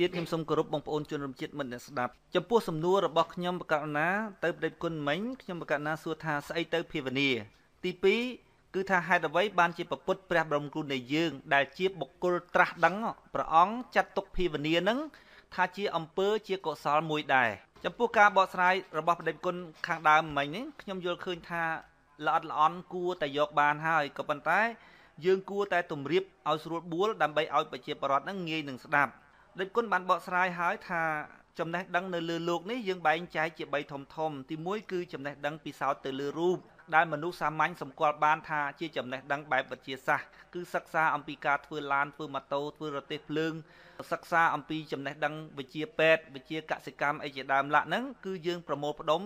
ទៀតខ្ញុំសូមគោរពបងប្អូនជនរួមជាតិមិត្តអ្នកស្ដាប់ចំពោះសំណួររបស់ខ្ញុំបកករណាទៅប្រដេតគុណមិញខ្ញុំបកករណាសួរថាស្អីទៅភាវនាទី2គឺថាហេតុអ្វី បានជាប្រពុតព្រះបរមគ្រូនៃយើង ដែល ជា បុគ្គលត្រាស់ដឹងព្រះអង្គចាត់ទុកភាវនានឹងថាជាអំពើជាកុសលមួយដែរចំពោះការបកស្រាយរបស់ប្រដេតគុណខាងដើមមិញនេះខ្ញុំយល់ឃើញថាល្អិតល្អន់គួរតែយក បានហើយក៏ប៉ុន្តែយើងគួរតែទម្រាបឲ្យស្រួលបួល ដើម្បីឲ្យប្រជាពលរដ្ឋនឹងងាយនឹងស្ដាប់ដូចគុណបានបកស្រាយហើយថាចំណេះដឹងនៅលើលោកនេះយើងបែងចែកជា3ធំធំ ទី1គឺចំណេះដឹងពីសោតទៅលើរូបដែលមនុស្សសាមញ្ញសម្គាល់បានថាជាចំណេះដឹងបែបវិទ្យាសាស្ត្រគឺសិក្សាអំពីការធ្វើឡានធ្វើម៉ូតូធ្វើរទេះភ្លើងសិក្សា អំពីចំណេះដឹងវិទ្យាពេទ្យវិទ្យាកសិកម្មអីជាដើមឡាក់ហ្នឹងគឺយើងប្រមូលផ្ដុំ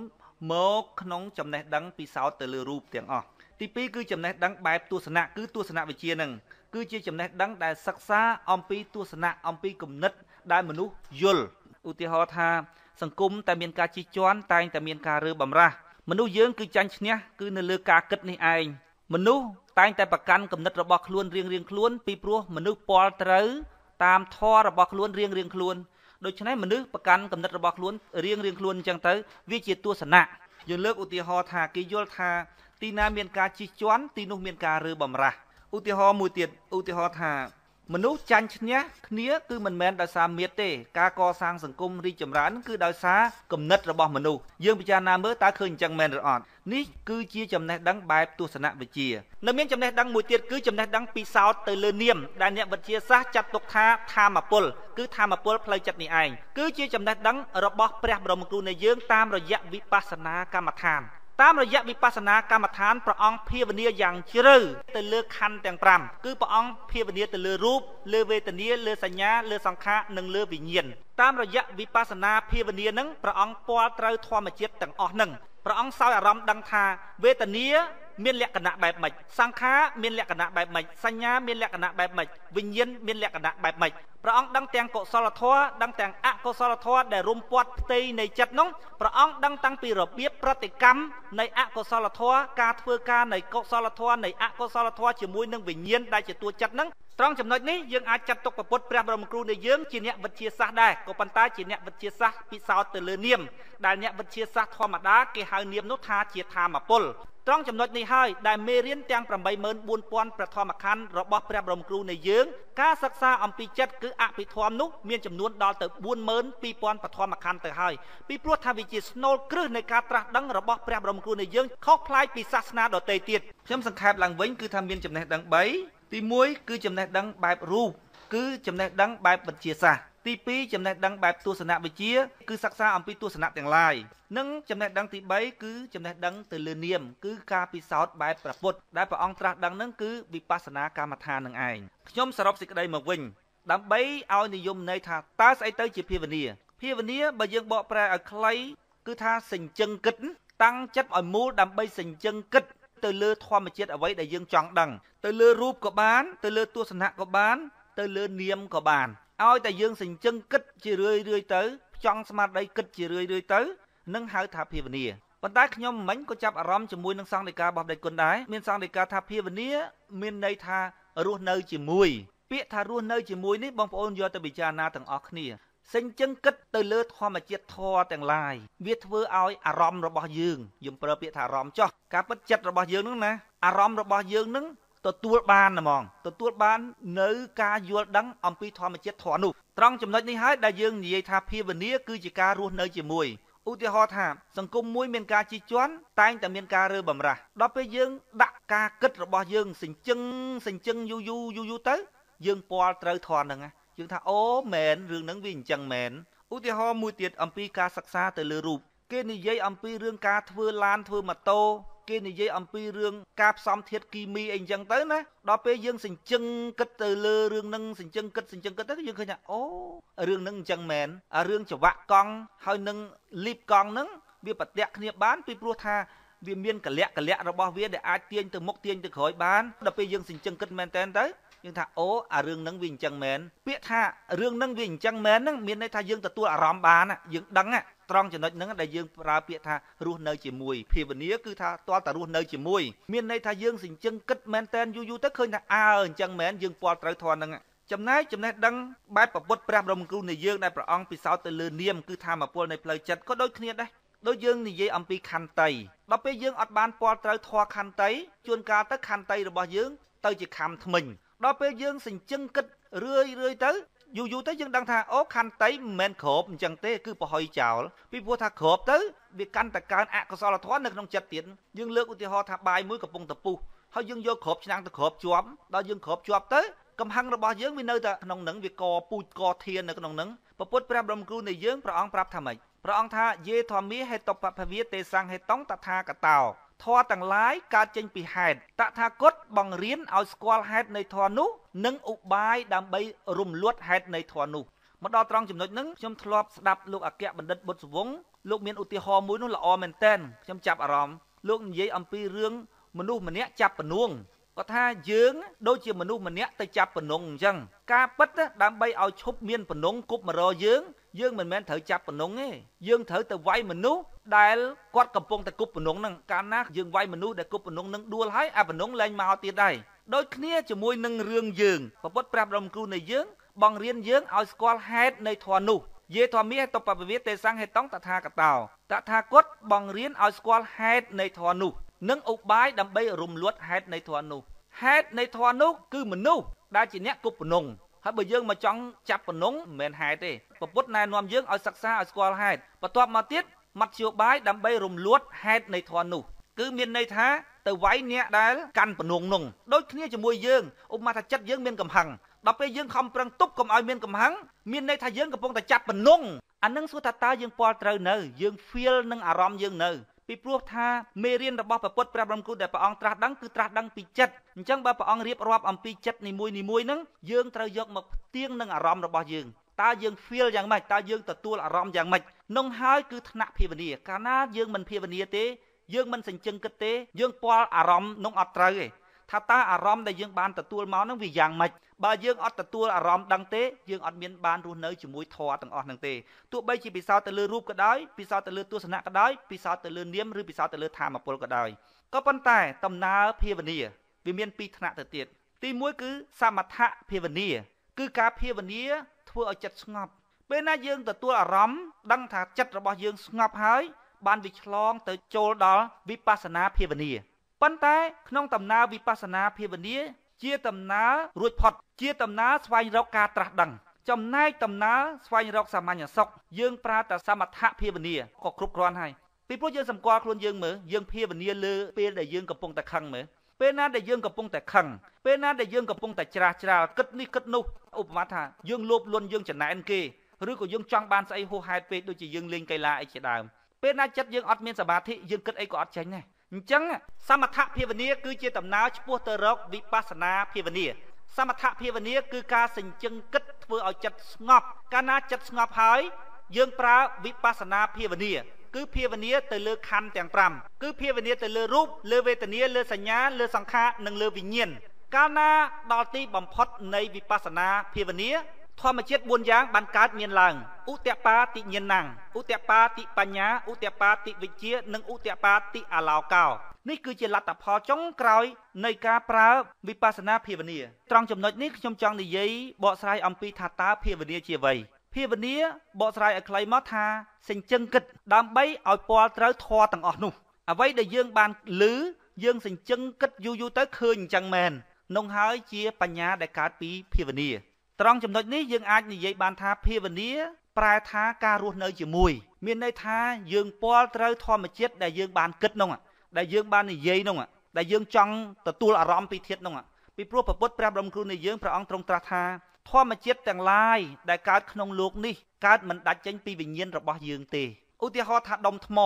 មកក្នុងចំណេះដឹងពីសោតទៅលើរូបទាំងអស់ទី2គឺចំណេះដឹងបែបទស្សនៈគឺទស្សនវិជ្ជានឹងគឺជាចំណេះដឹងដែលសិក្សាអំពីទស្សនៈអំពីគំនិតដែលមនុស្សយល់ឧទាហរណ៍ថាសង្គមតែមានការជិះជាន់តែងតែមានការរើបំរាស់មនុស្សយើងគឺចាញ់ឈ្នះគឺនៅលើការគិតនេះឯងមនុស្សតែងតែប្រកាន់គំនិតរបស់ខ្លួនរៀងរៀងខ្លួនពីព្រោះមនុស្សពលត្រូវតាមធម៌របស់ខ្លួនរៀងរៀងខ្លួនដូច្នេះមនុស្សប្រកាន់គំនិតរបស់ខ្លួនរៀងរៀងខ្លួនអញ្ចឹងទៅវាជាទស្សនៈយើងលើកឧទាហរណ៍ថាគេយល់ថា ទីណាមានការជិះជាន់ ទីនោះមានការរើបំរាស់ឧទាហរណ៍មួយទៀតឧទាហរណ៍ថាមនុស្សចាញ់ឈ្នះគ្នាគឺមិនមែនដោយសារមៀតទេការកសាងសង្គមរីកចម្រើនគឺដោយសារគំនិតរបស់មនុស្សយើងពិចារណាមើលតើឃើញអញ្ចឹងមែនឬអត់នេះគឺជាចំណេះដឹងបែបទស្សនវិជ្ជានៅមានចំណេះដឹងមួយទៀតគឺចំណេះដឹងពីសោតទៅលើនាមដែលអ្នកវិទ្យាសាស្ត្រចាត់ទុកថាធម្មពលគឺធម្មពលផ្លូវចិត្តនេះឯងគឺជាចំណេះដឹងរបស់ព្រះបរមគ្រូនៃយើងតាមរយៈវិបស្សនាកម្មដ្ឋានតាមរយៈវិបស្សនាកម្មដ្ឋានព្រះអង្គភាវនាយ៉ាងជ្រៅទៅលើខណ្ឌទាំង5គឺព្រះអង្គភាវនាទៅលើរូបលើវេទនា លើសញ្ញាលើសង្ខារនិងលើវិញ្ញាណតាមរយៈវិបស្សនាភាវនានឹងព្រះអង្គពាល់ត្រូវធម្មជាតិទាំងអស់នឹងព្រះអង្គសោយអារម្មណ៍ដឹងថាវេទនាមានលក្ខណៈបែបម៉េចសង្ខារមានលក្ខណៈបែបម៉េចសញ្ញាមានលក្ខណៈបែបម៉េចវិញ្ញាណមានលក្ខណៈបែបម៉េចព្រះអង្គដឹងទាំងកុសលធម៌ដឹងទាំងអកុសលធម៌ដែលរុំព័ទ្ធផ្ទៃនៃចិត្តនោះព្រះអង្គដឹងតាំងពីរបៀបប្រតិកម្មនៃអកុសលធម៌ការធ្វើការនៃកុសលធម៌នៃអកុសលធម៌ជាមួយនឹងវិញ្ញាណដែលជាតួចិត្តនោះត្រង់ចំណុចនេះយើងអាចចាត់ទុកពុទ្ធព្រះបរមគ្រូនៃយើងជាអ្នកវិទ្យាសាស្ត្រដែរក៏ប៉ុន្តែជាអ្នកវិទ្យាសាស្ត្រពិសោធន៍ទៅលើនាមដែលអ្នកវិទ្យាសាស្ត្រធម្មតាគេហៅនាមនោះថាជាធម្មពលត្រង់ចំណុចនេះហើយដែលមេរៀនទាំង84000ព្រះធម្មខណ្ឌរបស់ព្រះបរមគ្រូនៃយើង ការសិក្សាអំពីចិត្តគឺអភិធម្មនោះមានចំនួនដល់ទៅ42000ព្រះធម្មខណ្ឌទៅហើយពីព្រោះថាវាជាស្នូលគ្រឹះនៃការត្រាស់ដឹងរបស់ព្រះបរមគ្រូនៃយើងខុសប្លែកពីសាសនាដទៃទៀតខ្ញុំសង្ខេបឡើងវិញគឺថាមានចំណេះដឹង3ទី1គឺចំណេះដឹងបែបរូបគឺចំណេះដឹងបែបវិទ្យាសាស្ត្រទី2ចំណេះដឹងបែបទស្សនវិជ្ជា គឺសិក្សាអំពីទស្សនៈទាំងឡាយនិងចំណេះដឹងទី3គឺចំណេះដឹងទៅលើនាមគឺការពិសោធន៍បែបប្រពុតដែលព្រះអង្គត្រាស់ដឹងនឹងគឺវិបស្សនាកម្មដ្ឋាននឹងឯងខ្ញុំសរុបសេចក្តីមកវិញ ដើម្បីឲ្យនិយមន័យថាតើស្អីទៅជាភាវនាភាវនាបើយើងបកប្រែឲ្យខ្លីគឺថាសេចក្តីគិត តាំងចិត្តឲ្យមូលដើម្បីសេចក្តីគិតទៅលើធម្មជាតិអ្វីដែលយើងចង់ដឹងទៅលើរូបក៏បាន ទៅលើទស្សនៈក៏បានទៅលើនាមក៏បានឲ្យតែយើងសញ្ជឹងគិតជារឿយរឿយទៅ ចង់ស្មារតីគិតជារឿយរឿយទៅនឹងហៅថាភាវនាប៉ុន្តែខ្ញុំមិញក៏ចាប់អារម្មណ៍ជាមួយនឹងសង្ឃដីការបស់បដិគុណដែរមានសង្ឃដីកាថាភាវនាមានន័យថារស់នៅជាមួយ ពាក្យថារស់នៅជាមួយនេះបងប្អូនយកទៅពិចារណាទាំងអស់គ្នាសេចចឹងគិតទៅលើធម្មជាតិធម៌ទាំងឡាយវាធ្វើឲ្យអារម្មណ៍របស់យើងយើងប្រើពាក្យថាអារម្មណ៍ចោះការពិតចិត្តរបស់យើងនឹងណាអារម្មណ៍របស់យើងនឹងទទួលបានហ្មងទទួលបាននៅការយល់ដឹងអំពីធម្មជាតិធម៌នោះត្រង់ចំណុចនេះហើយដែលយើងនិយាយថាភាវនាគឺជាការរស់នៅជាមួយឧទាហរណ៍ថាសង្គមមួយមានការជីជន់តែងតែមានការរើបំរាស់ដល់ពេលយើងដាក់ការគិតរបស់យើងសេចក្ដីសេចក្ដីយូរយូរយូរយូរទៅ យើងពាល់ត្រូវធន់នឹងណាយើងថាអូមែនរឿងហ្នឹងវាអញ្ចឹងមែនឧទាហរណ៍មួយទៀតអំពីការសិក្សា ទៅលើរូប គេនិយាយអំពីរឿងការធ្វើឡានធ្វើម៉ូតូ គេនិយាយអំពីរឿងការផ្សំធាតុគីមីអីអញ្ចឹងទៅណាដល់ពេលយើងសញ្ជឹងគិតទៅលើរឿងហ្នឹងសញ្ជឹងគិតសញ្ជឹងគិតទៅយើងឃើញថាអូរឿងហ្នឹងអញ្ចឹងមែនរឿងចវៈកង់ហើយនឹងលីបកង់ហ្នឹងវាប្រតិកគ្នាបានពីព្រោះថាវាមានកលៈកលៈរបស់វាដែលអាចទាញទៅមុខទាញទៅក្រោយបានដល់ពេលយើងសញ្ជឹងគិតមែនតើយើងថាអូអារឿងហ្នឹងវាអញ្ចឹងមែនពាក្យថារឿងហ្នឹងវាអញ្ចឹងមែនហ្នឹងមានន័យថាយើងទទួលអារម្មណ៍បានយើងដឹងត្រង់ចំណុចហ្នឹងដែលយើងប្រើពាក្យថារស់នៅជាមួយភាវនាគឺថាតលតរស់នៅជាមួយមានន័យថាយើងសញ្ជឹងគិតមែនតែនយូរយូរទៅឃើញថាអើអញ្ចឹងមែនយើងពាល់ត្រូវធន់ហ្នឹងចំណែកចំណេះដឹងបែបប្រពុតព្រះបរមគ្រូនៃយើងដែលព្រះអង្គពិសោធន៍ទៅលើនាមគឺធម្មពលនៃផ្លូវចិត្តក៏ដូចគ្នាដែរដូចយើងនិយាយអំពីខន្តីដល់ពេលយើងអត់បានពាល់ត្រូវធွာខន្តី ជួនកាលទៅខន្តីរបស់យើងទៅជាខំថ្មិញដល់ពេលយើងសញ្ជឹងគិតរឿយរឿយទៅយូរយូរទៅយើងដឹងថាអូខន្តីមិនមែនគ្របអញ្ចឹងទេគឺប្រហុយចោលពីព្រោះថាគ្របទៅវាកាន់តែកើនអកុសលធម៌នៅក្នុងចិត្តទៀតយើងលើកឧទាហរណ៍ថាបាយមួយកំពុងតពុះហើយយើងយកគ្របឆ្នាំងទៅគ្របជាប់ដល់យើងគ្របជាប់ទៅកំហឹងរបស់យើងវានៅតែក្នុងនឹងវាកពូជកធាននៅក្នុងនឹងពពុទ្ធព្រះបរមគ្រូនៃយើងព្រះអង្គប្រាប់ថាម៉េចព្រះអង្គថាយេធម្មាហេតុបពភវាទេសង្ហេតុងតថាកតោធម៌ទាំងឡាយកើតចេញពីហេតុតថាគតបង្រៀនឲ្យស្គាល់ហេតុនៃធម៌នោះ និងឧបាយដើម្បីរំលត់ហេតុនៃធម៌នោះមកដល់ត្រង់ចំណុចហ្នឹងខ្ញុំធ្លាប់ស្ដាប់លោកអគ្គបណ្ឌិតបុត្រសវងលោកមានឧទាហរណ៍មួយនោះល្អមែនតើខ្ញុំចាប់អារម្មណ៍លោកនិយាយអំពីរឿងមនុស្សម្នាក់ចាប់ពនុងគាត់ថាយើងដូចជាមនុស្សម្នាក់ទៅចាប់ពនុងអញ្ចឹងការពិតដើម្បីឲ្យឈប់មានពនុងគប់មករយើងយើងមិនមែនត្រូវចាប់បំណងទេយើងត្រូវទៅវាយមនុស្សដែលគាត់កំពុងតែគប់បំណងហ្នឹងកាលណាយើងវាយមនុស្សដែលគប់បំណងហ្នឹងដួលហើយអាបំណងលែងមកទៀតដែរដូចគ្នាជាមួយនឹងរឿងយើងពពុតប្រាប់រំគូនៃយើងបង្រៀនយើងឲ្យស្គាល់ហេតុនៃធម៌នោះយេធម្មាតបពវិវេទេសង្ហេតុងតថាកតោតថាគតបង្រៀនឲ្យស្គាល់ហេតុនៃធម៌នោះនិងឧបាយដើម្បីរំលត់ហេតុនៃធម៌នោះហេតុនៃធម៌នោះគឺមនុស្សដែលជាអ្នកគប់បំណងហើយបើយើងមកចង់ចាប់បំណងមិនមែនហេតុទេពពុទ្ធណែនាំយើងឲ្យសិក្សាឲ្យស្គាល់ហេតុបន្ទាប់មកទៀតមធ្យោបាយដើម្បី រំលួតហេតុនៃធននោះ គឺមានន័យថាទៅវាយអ្នកដែលកាន់បំណងនោះដូចគ្នាជាមួយយើងឧបមាថាចិត្តយើងមានកំហឹងដល់ពេលយើងខំប្រឹងទប់កុំឲ្យមានកំហឹងមានន័យថាយើងកំពុងតែចាប់បំណងអានឹងសួរថាតើយើងពាល់ត្រូវនៅយើង feel នឹងអារម្មណ៍យើងនៅពីព្រោះថាមេរៀនរបស់ព្រះពុទ្ធព្រះបរមគ្រូដែលព្រះអង្គត្រាស់ដឹងគឺត្រាស់ដឹងពីចិត្តអញ្ចឹងបើព្រះអង្គរៀបរាប់អំពីចិត្តនីមួយនីមួយហ្នឹងយើងត្រូវយកមកផ្ទៀងនឹងអារម្មណ៍របស់យើងតើយើង feel យ៉ាងម៉េចតើយើងទទួលអារម្មណ៍យ៉ាងម៉េចនោះហើយគឺថ្នាក់ភាវនាកាលណាយើងមិនភាវនាទេ យើងមិនសញ្ជឹងគិតទេយើងពាល់អារម្មណ៍នោះអត់ត្រូវទេថាតើអារម្មណ៍ដែលយើងបានទទួលមកហ្នឹងវាយ៉ាងម៉េចបើយើងអត់ទទួលអារម្មណ៍ដឹងទេយើងអត់មានបានរស់នៅជាមួយធម៌ទាំងអស់ហ្នឹងទេទោះបីជាពិសោធន៍ទៅលើរូបក៏ដោយពិសោធន៍ទៅលើទស្សនៈក៏ដោយពិសោធន៍ទៅលើនាមឬពិសោធន៍ទៅលើធម៌ពលក៏ដោយក៏ប៉ុន្តែដំណើរភាវនាវាមានពីរថ្នាក់ទៅទៀតទីមួយគឺសមថភាវនាគឺការភាវនាធ្វើឲ្យចិត្តស្ងប់ពេលណាយើងទទួលអារម្មណ៍ដឹងថាចិត្តរបស់យើងស្ងប់ហើយបានវាឆ្លងទៅចូលដល់វិបស្សនាភាវនាប៉ុន្តែ ក្នុងដំណើរវិបស្សនាភាវនាជាដំណើររួចផុតជាដំណើរស្វែងរកការត្រាស់ដឹង ចំណែកដំណើរស្វែងរកសាមញ្ញសុខយើងប្រើតែសមថភាវនាក៏គ្រប់គ្រាន់ហើយពីព្រោះយើងសម្គាល់ខ្លួនយើងមើលយើងភាវនាលើពេលដែលយើងកំពុងតែខឹងមើលពេលណាដែលយើងកំពុងតែខឹងពេលណាដែលយើងកំពុងតែច្រាស់ច្រាលគិតនេះគិតនោះឧបមាថាយើងលោភលន់យើងចំណែនគេឬក៏យើងចង់បានស្អីហួសហេតុពេកដូចជាយើងលេងកីឡាអីជាដើម ពេលណាចិត្តយើងអត់មានសមាធិយើងគិតអីក៏អត់ចេញដែរអញ្ចឹងសមថភាវនាគឺជាដំណើរឆ្ពោះទៅរក វិបស្សនាភាវនាសមថភាវនាគឺការសញ្ជឹងគិតធ្វើឲ្យចិត្តស្ងប់ កាលណាចិត្តស្ងប់ហើយ យើងប្រើវិបស្សនាភាវនាគឺភាវនាទៅលើខណ្ឌទាំង5គឺភាវនាទៅលើរូបលើវេទនាលើសញ្ញាលើសង្ខារនិងលើវិញ្ញាណកាលណាដល់ទីបំផុតនៃវិបស្សនាភាវនាធម្មជាតិ4យ៉ាងបានកើតមានឡើងឧត្តបាតិញ្ញាណัងឧត្តបាតិបញ្ញាឧត្តបាតិវិជ្ជា និងឧត្តបាតិអាឡោកោនេះគឺជាលទ្ធផលចុងក្រោយនៃការប្រើវិបស្សនាភាវនាត្រង់ចំណុចនេះខ្ញុំចង់និយាយបកស្រាយអំពីថាតើភាវនាជាអ្វីភាវនាបកស្រាយឲ្យខ្លីមកថាសេចក្ដីគិតដើម្បីឲ្យពាល់ត្រូវធរទាំងអស់នោះអ្វីដែលយើង បានឮយើង សេចក្ដីគិតយូរយូរទៅឃើញអញ្ចឹងមែននោះហើយជាបញ្ញាដែលកើតពីភាវនាត្រង់ចំណុចនេះយើងអាចនិយាយបានថាភាវនាប្រែថាការរស់នៅជាមួយ មានន័យថាយើងពាល់ត្រូវធម្មជាតិដែលយើងបានគិតនោះដែលយើងបាននិយាយនោះដែលយើងចង់ទទួលអារម្មណ៍ពីធាតនោះពីព្រោះព្រះពុទ្ធព្រះបរមគ្រូនៃយើងព្រះអង្គទ្រង់ត្រាស់ថាធម្មជាតិទាំងឡាយដែលកើតក្នុងលោកនេះកើតមិនដាច់ចេញពីវិញ្ញាណរបស់យើងទេឧទាហរណ៍ថាដុំថ្ម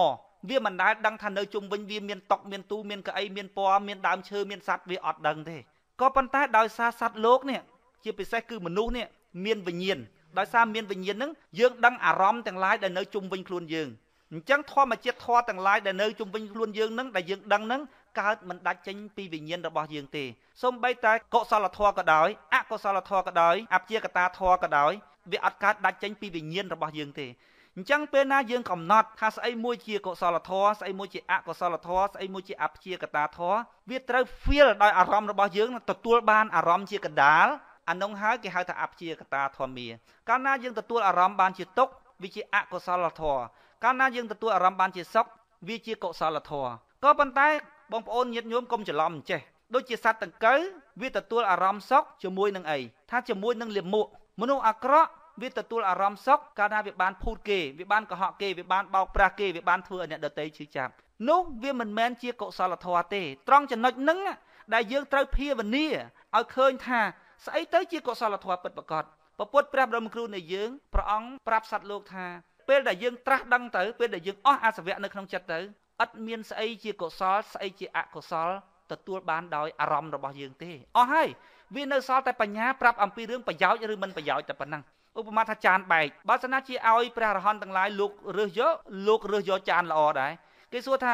វាមិនដែលដឹងថានៅជុំវិញវាមានតុកមានទូមានកៅអីមានពណ៌មានដើមឈើមានសត្វវាអត់ដឹងទេក៏ប៉ុន្តែដោយសារសត្វលោកនេះជាពិសេសគឺមនុស្សនេះមានវិញ្ញាណដោយសារមានវិញ្ញាណហ្នឹងយើងដឹងអារម្មណ៍ទាំងឡាយដែលនៅជុំវិញខ្លួនយើងអញ្ចឹងធម្មជាតិធម៌ទាំងឡាយដែលនៅជុំវិញខ្លួនយើងហ្នឹងដែលយើងដឹងហ្នឹងកើតមិនដាច់ចេញពីវិញ្ញាណរបស់យើងទេសូម្បីតែកុសលធម៌ក៏ដោយ អកុសលធម៌ក៏ដោយអព្យាកតាធម៌ក៏ដោយវាអត់កើតដាច់ចេញពីវិញ្ញាណរបស់យើងទេអញ្ចឹងពេលណាយើងកំណត់ថាស្អីមួយជាកុសលធម៌ស្អីមួយជាអកុសលធម៌ស្អីមួយជាអព្យាកតាធម៌វាត្រូវ feel ដោយអារម្មណ៍របស់យើងទទួលបានអារម្មណ៍ជាកដាលអានោះហើយគេហៅថាអព្យាកតាធម្មាកាលណាយើងទទួលអារម្មណ៍បានជាទុក្ខវាជាអកុសលធម៌កាលណាយើងទទួលអារម្មណ៍បានជាសុខវាជាកុសលធម៌ក៏ប៉ុន្តែបងប្អូនញាតិញោមកុំច្រឡំចេះ ដូចជាសត្វដង្កូវវាទទួលអារម្មណ៍សុខជាមួយនឹងអីថាជាមួយនឹងលាមកមនុស្សអាក្រក់វាទទួលអារម្មណ៍សុខកាលណាវាបានភូតគេវាបានកុហកគេវាបានបោកប្រាស់គេវាបានធ្វើឲ្យអ្នកដទៃឈឺចាប់នោះវាមិនមែនជាកុសលធម៌ទេត្រង់ចំណុចហ្នឹងដែលយើងត្រូវភាវនាឲ្យឃើញថាស្អីទៅជាកុសលធម៌ពិតប្រាកដពពុទ្ធព្រះបរមគ្រូនៃយើងព្រះអង្គប្រាប់សត្វលោកថាពេលដែលយើងត្រាស់ដឹងទៅពេលដែលយើងអស់អាសវៈនៅក្នុងចិត្តទៅឥតមានស្អីជាកុសលស្អីជាអកុសលទទួលបានដោយអារម្មណ៍របស់យើងទេអស់ហើយវានៅសល់តែបញ្ញាប្រាប់អំពីរឿងប្រយោជន៍ឬមិនប្រយោជន៍តែប៉ុណ្ណឹងឧបមាថាចានបែកបើសិនណាជាឲ្យព្រះរហន្តទាំងឡាយលោករើសយកលោករើសយកចានល្អដែរគេសួរថា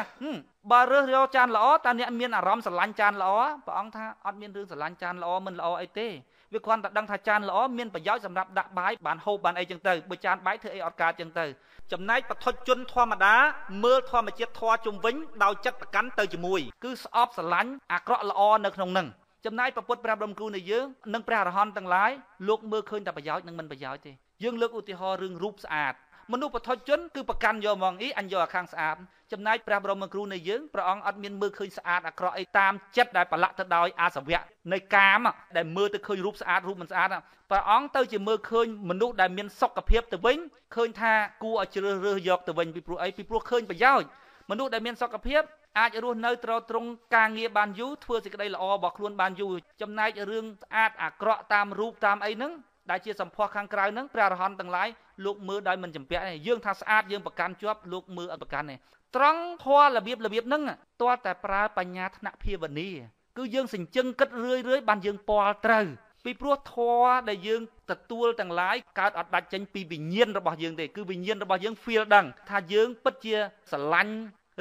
បើរើសយកចានល្អតើអ្នកមានអារម្មណ៍ស្រឡាញ់ចានល្អព្រះអង្គថាអត់មានរឿងស្រឡាញ់ចានល្អមិនល្អអីទេវាគ្រាន់តែដឹងថាចានល្អមានប្រយោជន៍សម្រាប់ដាក់បាយបានហូបបានអីចឹងទៅបើចានបាយធ្វើអីអត់កើតចឹងទៅ ចំណែកបឋុជនធម្មតាមើលធម្មជាតិធម៌ជុំវិញ ដោយចិត្តប្រកាន់ទៅជាមួយ គឺស្អប់ស្រឡាញ់អាក្រក់ល្អនៅក្នុងនឹងចំណាយប្រពុតប្រាប់រំគូនៃយើងនិងព្រះអរហន្តទាំងឡាយលោកមើលឃើញតែប្រយោជន៍និងមិន ប្រយោជន៍ទេយើងលើកឧទាហរណ៍រឿងរូបស្អាតមនុស្សពធជនគឺប្រកាន់យកហ្មងអីអញយកអាខាងស្អាតចំណែកព្រះបរមគ្រូនៃយើងព្រះអង្គអត់មានមើលឃើញស្អាតអាក្រក់អីតាមចិត្តដែលប្រឡាក់ទៅដោយអាសវៈនៃកាមដែលមើលទៅឃើញរូបស្អាតរូបមិនស្អាតព្រះអង្គទៅជាមើលឃើញមនុស្សដែលមានសុខភាពទៅវិញឃើញថាគួរឲ្យជ្រើសរើសយកទៅវិញពីព្រោះអីពីព្រោះឃើញប្រយោជន៍មនុស្សដែលមានសុខភាពអាចរស់នៅត្រត្រង់ការងារបានយូរធ្វើសេចក្តីល្អរបស់ខ្លួន បានយូរចំណែករឿងស្អាតអាក្រក់តាមរូបតាមអីហ្នឹងដែលជាសម្ផស្សខាងក្រៅហ្នឹងព្រះអរហន្តទាំងឡាយលោកមើលដោយមិនចម្ពាក់ទេយើង ថាស្អាតយើងប្រកាន់ជាប់លោកមើលអត់ប្រកាន់ទេត្រង់ធម៌របៀបរបៀបហ្នឹងទាល់តែប្រើបញ្ញាថ្នាក់ភាវនាគឺយើងសញ្ជឹងគិតរឿយរឿយបានយើងពាល់ត្រូវពីព្រោះធម៌ដែលយើងទទួលទាំងឡាយកើតអត់ដាច់ចេញពីវិញ្ញាណរបស់យើងទេគឺវិញ្ញាណរបស់យើង feel ដឹងថាយើងពិតជាស្រឡាញ់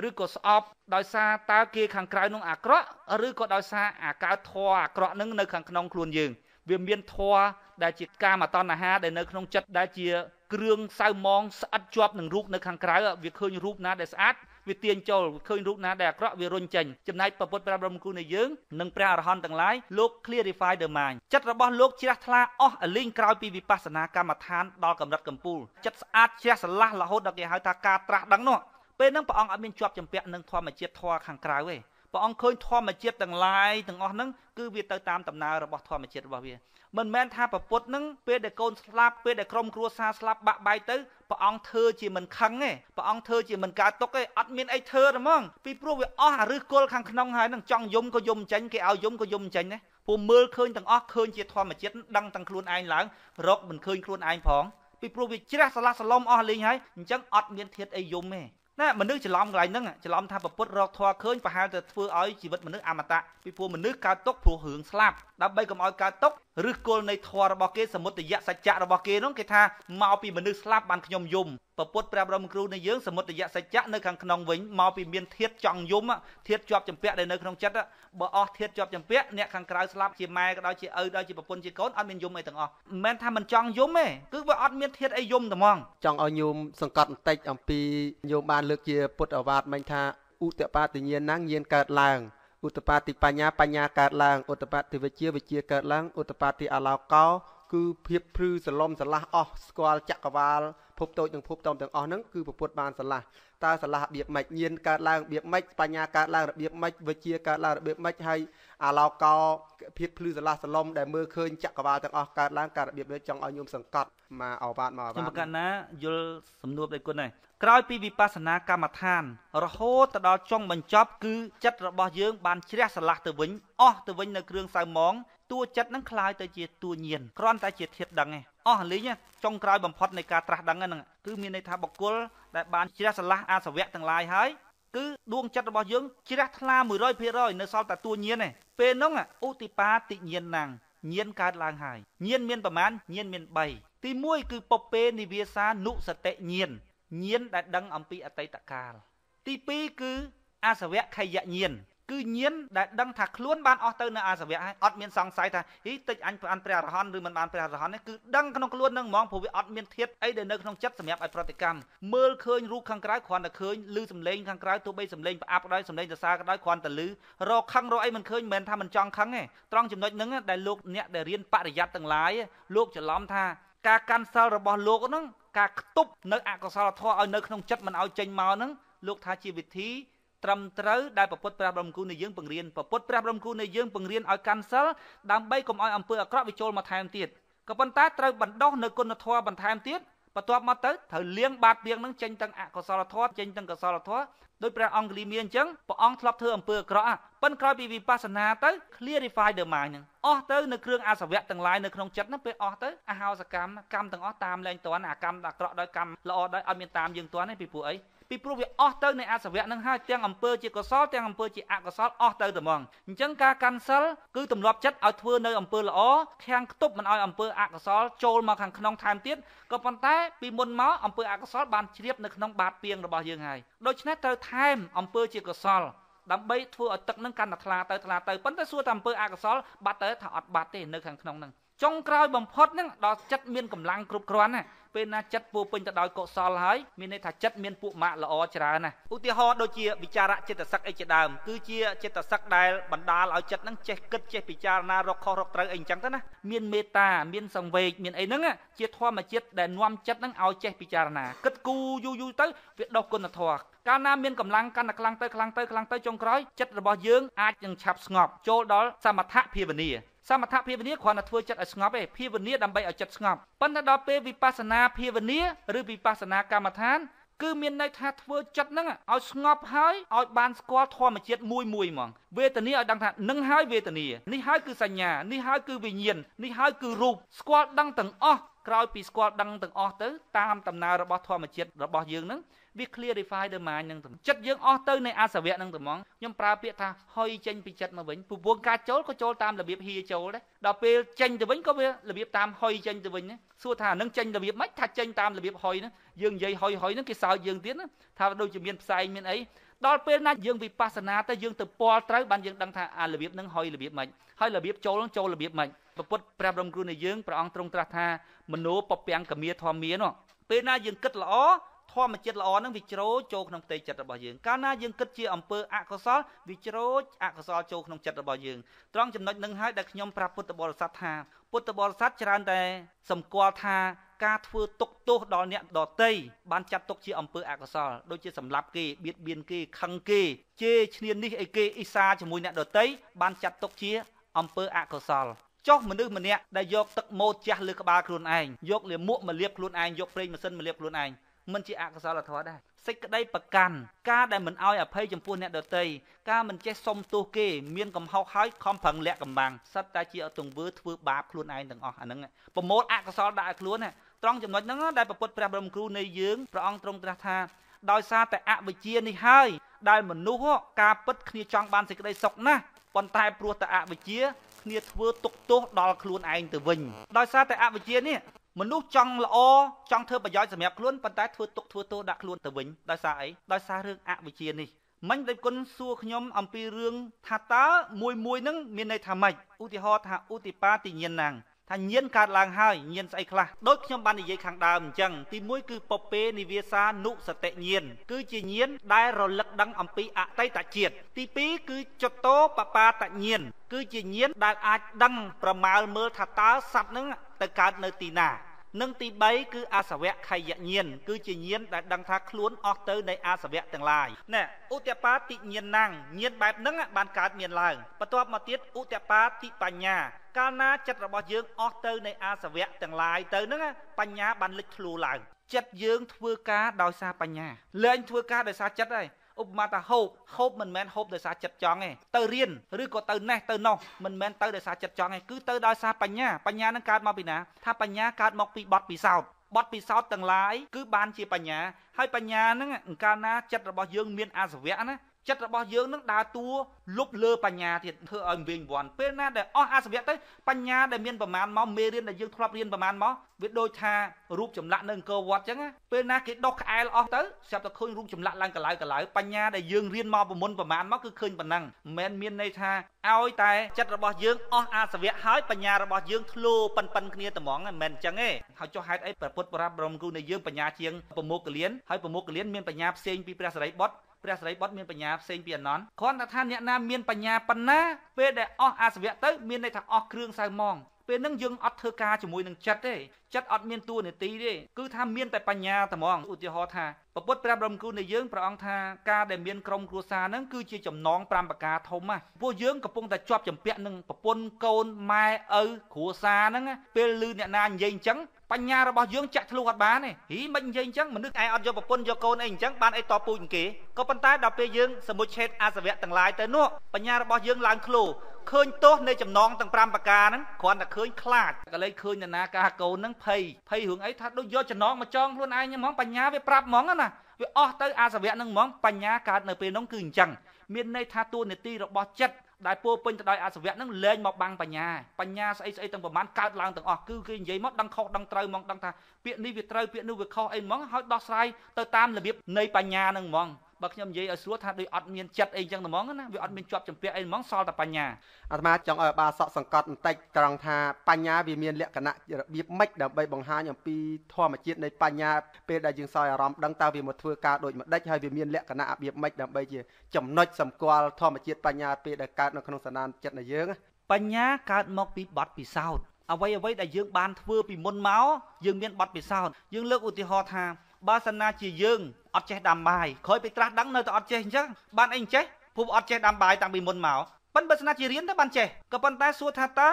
ឬក៏ស្អប់ដោយសារតើគេខាងក្រៅនោះអាក្រក់ឬក៏ដោយសារអាកើតធម៌អាក្រក់នឹងនៅខាងក្នុងខ្លួនយើងវាមានធัวដែលជាកាមតណ្ហាដែលនៅក្នុងចិត្តដែលជាគ្រឿងសៅមងស្អិតជាប់នឹងរូបនៅខាងក្រៅវាឃើញរូបណាដែលស្អាតវាទាញចូលឃើញរូបណាដែលអាក្រក់វារុញចេញចំណែកពពុទ្ធប្រាប់រំគូនៃយើងនិងព្រះអរហន្តទាំងឡាយលោក clarify the mind ចិត្តរបស់លោកជ្រះថ្លាអស់អលីងក្រោយពីវិបស្សនាកម្មដ្ឋានដល់កម្រិតកំពូលចិត្តស្អាតជ្រះស្រឡះរហូតដល់គេហៅថាការត្រាស់ដឹងនោះពេលហ្នឹងព្រះអង្គអត់មានជាប់ចម្ពាក់នឹងធម្មជាតិធម៌ខាងក្រៅទេព្រះអង្គឃើញធម្មជាតិទាំងឡាយទាំងអស់ហ្នឹងគឺវាទៅតាមដំណើររបស់ធម្មជាតិរបស់វាមិនមែនថាប្រពុតហ្នឹងពេលដែលកូនស្លាប់ពេលដែលក្រុមគ្រួសារស្លាប់បាក់បែកទៅព្រះអង្គធ្វើជាមិនខឹងទេព្រះអង្គធ្វើជាមិនកើតទុកទេអត់មានអីធ្វើហ្មងពីព្រោះវាអស់អាឫសគល់ខាងក្នុងហើយនឹងចង់យំក៏យំចេញគេឲ្យយំក៏យំចេញដែរពួកមើលឃើញទាំងអស់ឃើញជាធម្មជាតិដឹងទាំងខ្លួនឯងឡើងរកមិនឃើញខ្លួនឯងផងពីព្រោះវាជ្រះស្លាស់សឡំអស់លេងហើយអញ្ចឹងអត់មានធាតអីយំទេណាមនុស្សច្រឡំកន្លែងហ្នឹងច្រឡំថាប្រពុតរកធွာឃើញប្រហែលតែធ្វើឲ្យជីវិតមនុស្សអមតៈពីព្រោះមនុស្សកើតទុកព្រោះរឿងស្លាប់ដើម្បីកុំឲ្យកើតទុកឫសគល់នៃធម៌របស់គេសមុទយៈសច្ចៈរបស់គេនោះគេថាមកពីមនុស្សស្លាប់បានខ្ញុំយំពពុទ្ធព្រះបរមគ្រូនៃយើងសមុទយៈសច្ចៈនៅខាងក្នុងវិញមកពីមានធាតចង់យំធាតជាប់ចម្ពាក់ដែលនៅក្នុងចិត្តបើអស់ធាតជាប់ចម្ពាក់អ្នកខាងក្រៅស្លាប់ជាម៉ែក៏ដោយជាឪដោយជាប្រពន្ធជាកូនអត់មានយំអីទាំងអស់មិនមែនថាមិនចង់យំទេគឺវាអត់មានធាតអីយំតែហ្មង ចង់ឲ្យញោមសង្កត់បន្តិចអំពីញោមបានលើកជាពុទ្ធអាវាតមិញថាឧបតបាតញ្ញាណងញានកើតឡើងឧត្តបាតិបញ្ញាបញ្ញាកើតឡើងឧត្តបាតិវិជាវិជាកើតឡើងឧត្តបាតិអឡោកោគឺ ភាពព្រឺសលំស្រឡះអស់ស្គាល់ចក្រវាល ភពតូចនិងភពធំទាំងអស់ហ្នឹងគឺពុទ្ធបានស្រឡះតើស្រឡះរបៀបម៉េចញៀនកើតឡើងរបៀបម៉េចបញ្ញាកើតឡើងរបៀបម៉េចវិជាកើតឡើងរបៀបម៉េចហើយអាឡោកោភាពភ្លឺស្រឡះសលំដែលមើលឃើញចក្រវាលទាំងអស់កើតឡើងការរបៀបនេះចង់ឲ្យញោមសង្កត់មកអោបាទមកអោបាទខ្ញុំប្រកាសណាយល់សំណួរដោយគុណដែរក្រោយពីវិបស្សនាកម្មដ្ឋានរហូតទៅដល់ចុងបញ្ចប់គឺចិត្តរបស់យើងបានជ្រះស្រឡះទៅវិញអស់ទៅវិញនៅគ្រឿងសៅមងតួចិត្តនឹងคล้ายទៅជាតួញៀនគ្រាន់តែជាធាតដឹងឯងអស់លីងចុងក្រោយបំផុតនៃការត្រាស់ដឹងហ្នឹងគឺមានន័យថាបុគ្គលដែលបានជ្រះស្រឡះអាសវៈទាំងឡាយហើយគឺដួងចិត្តរបស់យើងជ្រះថ្លា100%នៅសល់តែតួញៀនឯងពេលហ្នឹងឧតិបាតិញៀនណាំងញៀនកើតឡើងហើយញៀនមានប្រមាណញៀនមាន3ទី1គឺពពេនិវាសានុសតិញាណញាណដែលដឹងអំពីអតីតកាល ទី2គឺអសវៈខយញាណគឺញាណដែលដឹងថាខ្លួនបានអស់ទៅនៅអសវៈហើយអត់មានសង្ស័យថាហីតិចអញបានព្រះអរហន្តឬមិនបានព្រះអរហន្តនេះគឺដឹងក្នុងខ្លួននឹងហ្មងព្រោះវាអត់មានធាតអីដែលនៅក្នុងចិត្តសម្រាប់ឲ្យប្រតិកម្មមើលឃើញរូបខាងក្រៅគ្រាន់តែឃើញឬសំឡេងខាងក្រៅទោះបីសំឡេងផ្អាប់ក៏ដោយសំឡេងសរសើរក៏ដោយគ្រាន់តែឮរកខឹងរកអីមិនឃើញមិនមែនថាមិនចង់ខឹងទេត្រង់ចំណុចហ្នឹងដែលលោកអ្នកដែលរៀនបរិយ័តទាំងឡាយលោកច្រឡំថាការកាន់សិលរបស់លោកហ្នឹងការខ្ទប់នៅអកុសលធម៌ឲ្យនៅក្នុងចិត្តមិនឲ្យចេញមកហ្នឹងលោកថាជាវិធីត្រឹមត្រូវដែលប្រពុតព្រះបរមគូនៃយើងបង្រៀនប្រពុតព្រះបរមគូនៃយើងបង្រៀនឲ្យកាន់សិលដើម្បីកុំឲ្យអំពើអាក្រក់វាចូលមកថែមទៀតក៏ប៉ុន្តែត្រូវបណ្ដោះនៅគុណធម៌បន្ថែមទៀតបន្ទាប់មកទៅត្រូវលាងបាតពាងនឹងចេញទាំងអកុសលធម៌ចេញទាំងកុសលធម៌ដោយព្រះអង្គលីមានអញ្ចឹងព្រះអង្គធ្លាប់ធ្វើអំពើអាក្រក់ប៉ិនក្រោយពីវិបស្សនាទៅ clarify the mind នឹងអស់ទៅនៅគ្រឿងអាសវៈទាំងឡាយនៅក្នុងចិត្តនឹងពេលអស់ទៅអាហោសកម្មកម្មទាំងអស់តាមលែងតាន់អាកម្មអាក្រក់ដោយកម្មល្អដោយអត់មានតាមយើងតាន់ទេពីព្រោះអីពីព្រោះវាអស់ទៅនៃអសវៈនឹងហើយទាំងអំពើជាកុសលទាំងអំពើជាអកុសលអស់ទៅតែហ្មងអញ្ចឹងការកាន់សិលគឺទម្លាប់ចិត្តឲ្យធ្វើនៅអំពើល្អខាងគប់មិនឲ្យអំពើអកុសល ចូលមកខាងក្នុងថែមទៀតក៏ប៉ុន្តែពីមុនមកអំពើអកុសល បានជ្រាបនៅក្នុងបាតពីងរបស់យើងហើយដូច្នេះត្រូវថែមអំពើជាកុសលដើម្បីធ្វើឲ្យទឹកនឹងកាន់តែថ្លាទៅថ្លាទៅប៉ុន្តែសួរតែអំពើអកុសលបាត់ទៅថាអត់បាត់ទេនៅខាងក្នុងនឹងចុងក្រោយបំផុតហ្នឹងដល់ចិត្តមានកម្លាំងគ្រប់គ្រាន់ណាពេលណាចិត្តពោពេញទៅដោយកុសលហើយ មានន័យថាចិត្តមានពួកម៉ាក់ល្អច្រើនណាឧទាហរណ៍ដូចជាវិចារៈចិត្តសឹកអីជាដើមគឺជាចិត្តសឹកដែលបណ្ដាលឲ្យចិត្តហ្នឹងចេះគិតចេះពិចារណារកខុសរកត្រូវអីអញ្ចឹងទៅណាមានមេត្តាមានសង្វេគមានអីហ្នឹងជាធម្មជាតិដែលនាំចិត្តហ្នឹងឲ្យចេះពិចារណាគិតគូយូរយូរទៅវាដោះគុណធម៌កាលណាមានកម្លាំងកាន់តែខ្លាំងទៅខ្លាំងទៅខ្លាំងទៅចុងក្រោយចិត្តរបស់យើងអាចនឹងឆាប់ស្ងប់ចូលដល់សមថភាពនាសមថភាវនាគ្រាន់តែធ្វើចិត្តឲ្យស្ងប់ទេភាវនាដើម្បីឲ្យចិត្តស្ងប់ប៉ុន្តែដល់ពេលវិបស្សនាភាវនាឬវិបស្សនាកម្មដ្ឋានគឺមានន័យថាធ្វើចិត្តនឹងឲ្យស្ងប់ហើយឲ្យបានស្គាល់ធម្មជាតិមួយមួយហ្មងវេទនាឲ្យដឹងថានឹងហើយវេទនានេះហើយគឺសញ្ញានេះហើយគឺវិញ្ញាណនេះហើយគឺរូបស្គាល់ដឹងទាំងអស់ក្រោយពីស្គាល់ដឹងទាំងអស់ទៅតាមដំណើររបស់ធម្មជាតិរបស់យើងនឹងវា clarify the mind នឹងចិត្តយើងអស់ទៅនៃអាសវៈនឹងត្មងខ្ញុំប្រើពាក្យថាហុយចេញពីចិត្តមកវិញពពួងការចូលក៏ចូលតាមរបៀបហៀចូលដែរដល់ពេលចេញទៅវិញក៏វារបៀបតាមហុយចេញទៅវិញសួរថានឹងចេញរបៀបម៉េចថាចេញតាមរបៀបហុយហ្នឹងយើងនិយាយហុយហុយហ្នឹងគេសើចយើងទៀតណាថាដូចជាមានផ្សែងមានអីដល់ពេលណាយើងវិបស្សនាទៅយើងទៅពាល់ត្រូវបានយើងដឹងថាអារបៀបនឹងហុយរបៀបម៉េចហើយរបៀបចូលនឹងចូលរបៀបម៉េចព្រះពុទ្ធព្រះបរមគ្រូនៃយើងព្រះអង្គទ្រង់ត្រាស់ថាមโนពពាំងកមាធម្មានោះពេលណាយើងគិតល្អធម្មជាតិល្អនឹងវាជ្រោចូលក្នុងផ្ទៃចិត្តរបស់យើងកាលណាយើងគិតជា អំពើអកុសលវាជ្រោអកុសលចូលក្នុងចិត្តរបស់យើងត្រង់ចំណុចនឹងហើយដែលខ្ញុំប្រាប់ពុទ្ធបរិស័ទថា ពុទ្ធបរិស័ទច្រើនតែសម្គាល់ថា ការធ្វើទុកទោសដល់អ្នកដតីបានចាត់ទុកជា អំពើអកុសល ដូចជាសម្លាប់គេបៀតបៀនគេខឹងគេជេរឈ្នានីសអីគេអ៊ីសាជាមួយអ្នកដតីបានចាត់ទុកជាអំពើអកុសលចុះមនុស្សម្នាក់ដែលយកទឹកម៉ូតជះលើក្បាលខ្លួនឯងយកលាមកមកលាបខ្លួនឯងយកប្រេងម៉ាស៊ីនមកលាបខ្លួនឯងមិនជាអកុសលធម៌ដែរសេចក្តីប្រកាន់ការដែលមិនអោយអភ័យចំពោះអ្នកដទៃការមិនចេះសុំទោសគេមានកំហុសហើយខំប្រឹងលាក់កំបាំងសិតតែជាទង្វើធ្វើបាបខ្លួនឯងទាំងអស់អាហ្នឹងប្រមូលអកុសលដាក់ឲ្យខ្លួនត្រង់ចំណុចហ្នឹងដែលប្រពុតព្រះបរមគ្រូនៃយើងព្រះអង្គទ្រង់ត្រាស់ថាដោយសារតែអវិជ្ជានេះហើយដែលមនុស្សការពិត គ្នាចង់បានសេចក្តីសុខណាស់ប៉ុន្តែព្រោះតែអវិជ្ជាគ្នាធ្វើទុកទោសដល់ខ្លួនឯងទៅវិញ ដោយសារតែអវិជ្ជានេះមនុស្សចង់ល្អចង់ធ្វើប្រយោជន៍សម្រាប់ខ្លួនប៉ុន្តែធ្វើទុកធ្វើទោសដាក់ខ្លួនទៅវិញដោយសារអីដោយសាររឿងអវិជ្ជានេះមិញដឹកគុណសួរខ្ញុំអំពីរឿងថាតើមួយមួយនឹងមានន័យថាម៉េចឧទាហរណ៍ថាឧទិបាតិញ្ញាណណាំងថាញៀនកើតឡើងហើយញៀនស្អីខ្លះដូចខ្ញុំបាននិយាយខាងដើមអញ្ចឹងទីមួយគឺពពេនិវាសានុសតិញៀនគឺជាញៀនដែលរលឹកដឹងអំពីអតីតជាតិទីពីរគឺចតោបបាតញៀនគឺជាញៀនដែលអាចដឹងប្រមាលមើលថាតើសត្វនឹង ទៅកើតនៅទីណានិងទី3គឺអាសវៈខយញាណគឺជាញាណដែលដឹងថាខ្លួនអស់ទៅនៃអាសវៈទាំងឡាយណែឧទបាតិញាណังញាណបែបហ្នឹងបានកើតមានឡើងបន្ទាប់មកទៀតឧទបាតិបញ្ញា កាលណាចិត្តរបស់យើងអស់ទៅនៃអាសវៈទាំងឡាយទៅហ្នឹងបញ្ញាបានលេចធ្លូឡើង ចិត្តយើងធ្វើការដោយសារបញ្ញាលែងធ្វើការដោយសារចិត្តហើយឧបមាថាហូបហូបមិនមែនហូបដោយសារចិត្តចង់ទេទៅរៀនឬក៏ទៅណេះទៅនោះមិនមែនទៅដោយសារចិត្តចង់ទេគឺទៅដោយសារបញ្ញាបញ្ញានឹងកើតមកពីណាថាបញ្ញាកើតមក ពីបទពិសោធន៍បទពិសោធន៍ទាំងឡាយគឺបានជាបញ្ញា ហើយបញ្ញាហ្នឹងកាលណាចិត្តរបស់យើងមានអាសវៈណាចិត្តរបស់យើងនឹងដើរតួលុបលើបញ្ញាទៀតធ្វើឲ្យវិញវាន់ពេលណាដែលអស់អាសវៈទៅបញ្ញាដែលមានប្រមាណមកមេរៀនដែលយើងធ្លាប់រៀនប្រមាណមកវាដូចថារូបចម្លាក់នៅអង្គរវត្តអញ្ចឹងពេលណាគេដុសក្អែលអស់ទៅស្រាប់តែឃើញរូបចម្លាក់ឡើងកឡៅកឡៅបញ្ញាដែលយើងរៀនមកប្រមុនប្រមាណមកគឺឃើញប៉ុណ្ណឹងមិនមានន័យថាឲ្យតែចិត្តរបស់យើងអស់អាសវៈហើយបញ្ញារបស់យើងធ្លោប៉ិនប៉ិនគ្នាតែហ្មងមិនមែនអញ្ចឹងទេហើយចុះហេតុអីព្រះពុទ្ធបរិបរមគ្រូនៃយើងបញ្ញាជាងប្រមោគលានហើយប្រមោគលានមានបញ្ញាផ្សេងពីព្រះសរិបុត្រព្រះសិរីបុត្រមានបញ្ញាផ្សេងពីអនន្តគ្រាន់តែថាអ្នកណាមានបញ្ញាប៉ុណ្ណាពេលដែលអស់អាសវៈទៅមានន័យថាអស់គ្រឿងសៅមងពេលហ្នឹងយើងអត់ធ្វើការជាមួយនឹងចិត្តទេចិត្តអត់មានតួនាទីទេគឺថាមានតែបញ្ញាតែហ្មងឧទាហរណ៍ថាពពុទ្ធព្រះបរមគ្រូនៃយើងព្រះអង្គថាការដែលមានក្រុមគ្រួសារហ្នឹងគឺជាចំណង5ប្រការធំណាពួកយើងកំពុងតែជាប់ចម្ពាក់នឹងប្រពន្ធកូនម៉ែឪគ្រួសារហ្នឹងពេលឮអ្នកណានិយាយអញ្ចឹងបញ្ញារបស់យើងចាក់ធ្លុះអត់បានទេហីមិននិយាយអញ្ចឹងមនុស្សឯងអត់យកប្រពន្ធយកកូនអីអញ្ចឹងបានអីតពូជគេក៏ប៉ុន្តែដល់ពេលយើងសមុជឆេតអាសវៈទាំងឡាយទៅនោះបញ្ញារបស់យើងឡើងធ្លុះឃើញទោសនៃចំណងទាំង5ប្រការហ្នឹងគ្រាន់តែឃើញខ្លាចក៏លេចឃើញនានាការកូនហ្នឹងភ័យភ័យរឿងអីថាដូចយកចំណងមកចងខ្លួនឯងហ្មងបញ្ញាវាប្រាប់ហ្មងណាវាអស់ទៅអាសវៈហ្នឹងហ្មងបញ្ញាកើតនៅពេលហ្នឹងគឺអញ្ចឹងមានន័យថាតួនាទីរបស់ចិត្តដែលពោពេញទៅដោយអាសវៈនឹងលែងមកបាំងបញ្ញាបញ្ញាស្អីស្អីទាំងប្រមាណកើតឡើងទាំងអស់គឺគេនិយាយមកដឹងខុសដឹងត្រូវហ្មងដឹងថា ពាក្យនេះវាត្រូវពាក្យនោះវាខុសអីហ្មងហើយដោះស្រាយទៅតាមរបៀបនៃបញ្ញានឹងហ្មងបើខ្ញុំនិយាយឲ្យស្រួលថាដូចអត់មានចិត្តអីចឹងហ្មងណាវាអត់មានជាប់ចម្ពាក់អីហ្មងសល់តែបញ្ញាអាត្មាចង់ឲ្យបាសក់សង្កត់បន្តិចត្រង់ថាបញ្ញាវាមានលក្ខណៈរបៀបម៉េចដើម្បីបង្ហាញអំពីធម្មជាតិនៃបញ្ញាពេលដែលយើងសោយអារម្មណ៍ដឹងតើវាមកធ្វើការដូចម្ដេចហើយវាមានលក្ខណៈរបៀបម៉េចដើម្បីជាចំណុចសម្គាល់ធម្មជាតិបញ្ញាពេលដែលកើតនៅក្នុងសណ្ដានចិត្តនៃយើងបញ្ញាកើតមកពីបទពិសោធន៍អ្វីអ្វីដែលយើងបានធ្វើពីមុនមកយើងមានបទពិសោធន៍យើងលើកឧទាហរណ៍ថាបើសិនណាជាយើងអត់ចេះដាំបាយក្រោយពេលត្រាស់ដឹងនៅតែអត់ចេះអញ្ចឹងបានអីចេះព្រោះអត់ចេះដាំបាយតាំងពីមុនមកប៉ុន្តែបើសិនណាជារៀនទៅបានចេះក៏ប៉ុន្តែសួរថាតើ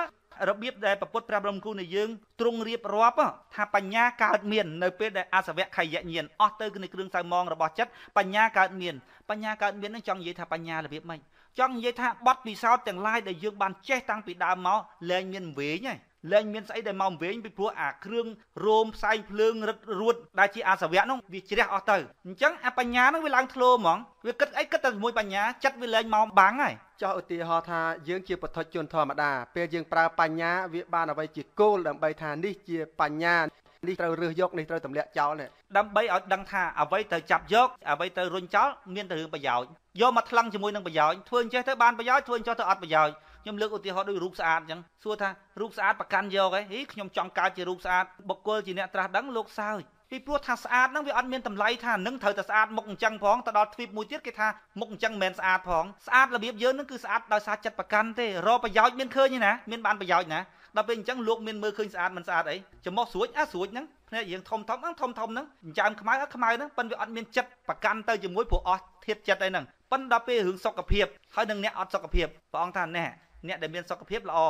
របៀបដែលប្រពុតព្រះបរមគ្រូនៃយើងទ្រង់រៀបរាប់ថាបញ្ញាកើតមាននៅពេលដែលអាសវៈខយញ្ញាណអស់ទៅក្នុងគ្រឿងសៅមងរបស់ចិត្តបញ្ញាកើតមានបញ្ញាកើតមាននឹងចង់និយាយថាបញ្ញារបៀបម៉េចចង់និយាយថាបទពិសោធន៍ទាំងឡាយដែលយើងបានចេះតាំងពីដើមមកលែងមានវែងហើយលែងមានស្អីដែលមកវិញពីព្រោះអាគ្រឿងរោមផ្សែងភ្លើងរឹតរួតដែលជាអាសវៈនោះវាជ្រះអស់ទៅអញ្ចឹងអាបញ្ញានឹងវាឡើងធ្លោហ្មងវាគិតអីគិតតែជាមួយបញ្ញាចិត្តវាលែងមកបាំងហើយចោះឧទាហរណ៍ថាយើងជាបុថុជនធម្មតា ពេលយើងប្រើបញ្ញាវាបានអ្វីជាគោលដើម្បីថានេះជាបញ្ញានេះត្រូវរើសយកនេះត្រូវទម្លាក់ចោលដើម្បីឲ្យដឹងថាអ្វីទៅចាប់យក អ្វីទៅរុញចោលមានតែរឿងប្រយោជន៍យកមកថ្លឹងជាមួយនឹងប្រយោជន៍ធ្វើអញ្ចេះទៅបានប្រយោជន៍ធ្វើអញ្ចេះទៅអត់ប្រយោជន៍ខ្ញុំលើកឧទាហរណ៍ដូចរូបស្អាតអញ្ចឹងសួរថារូបស្អាតប្រកាន់យកហីខ្ញុំចង់កើតជារូបស្អាតបុគ្គលជាអ្នកត្រាស់ដឹងលោកសើចពីព្រោះថាស្អាតហ្នឹងវាអត់មានតម្លៃថានឹងត្រូវតែស្អាតមុខអញ្ចឹងផងទៅដល់ទ្វីបមួយទៀតគេថាមុខអញ្ចឹងមិនមែនស្អាតផងស្អាតរបៀបយើងហ្នឹងគឺស្អាតដោយសារចិត្តប្រកាន់ទេរកប្រយោជន៍មានឃើញទេណាមានបានប្រយោជន៍ណាដល់ពេលអញ្ចឹងលោកមានមើលឃើញស្អាតមិនស្អាតអីចំមកស្រួចអាស្រួចហ្នឹងភ្នែកយើងធំធំហ្នឹងធំធំហ្នឹងអញ្ចាំខ្មៅអត់ខ្មៅហ្នឹងប៉ិនវាអត់មានចិត្តប្រកាន់ទៅជាមួយព្រោះអស់ធៀបចិត្តអីហ្នឹងប៉ិនដល់ពេលរឿងសុខភាពហើយនឹងអ្នកអត់សុខភាពព្រះអង្គថាណែអ្នកដែលមានសុខភាពល្អ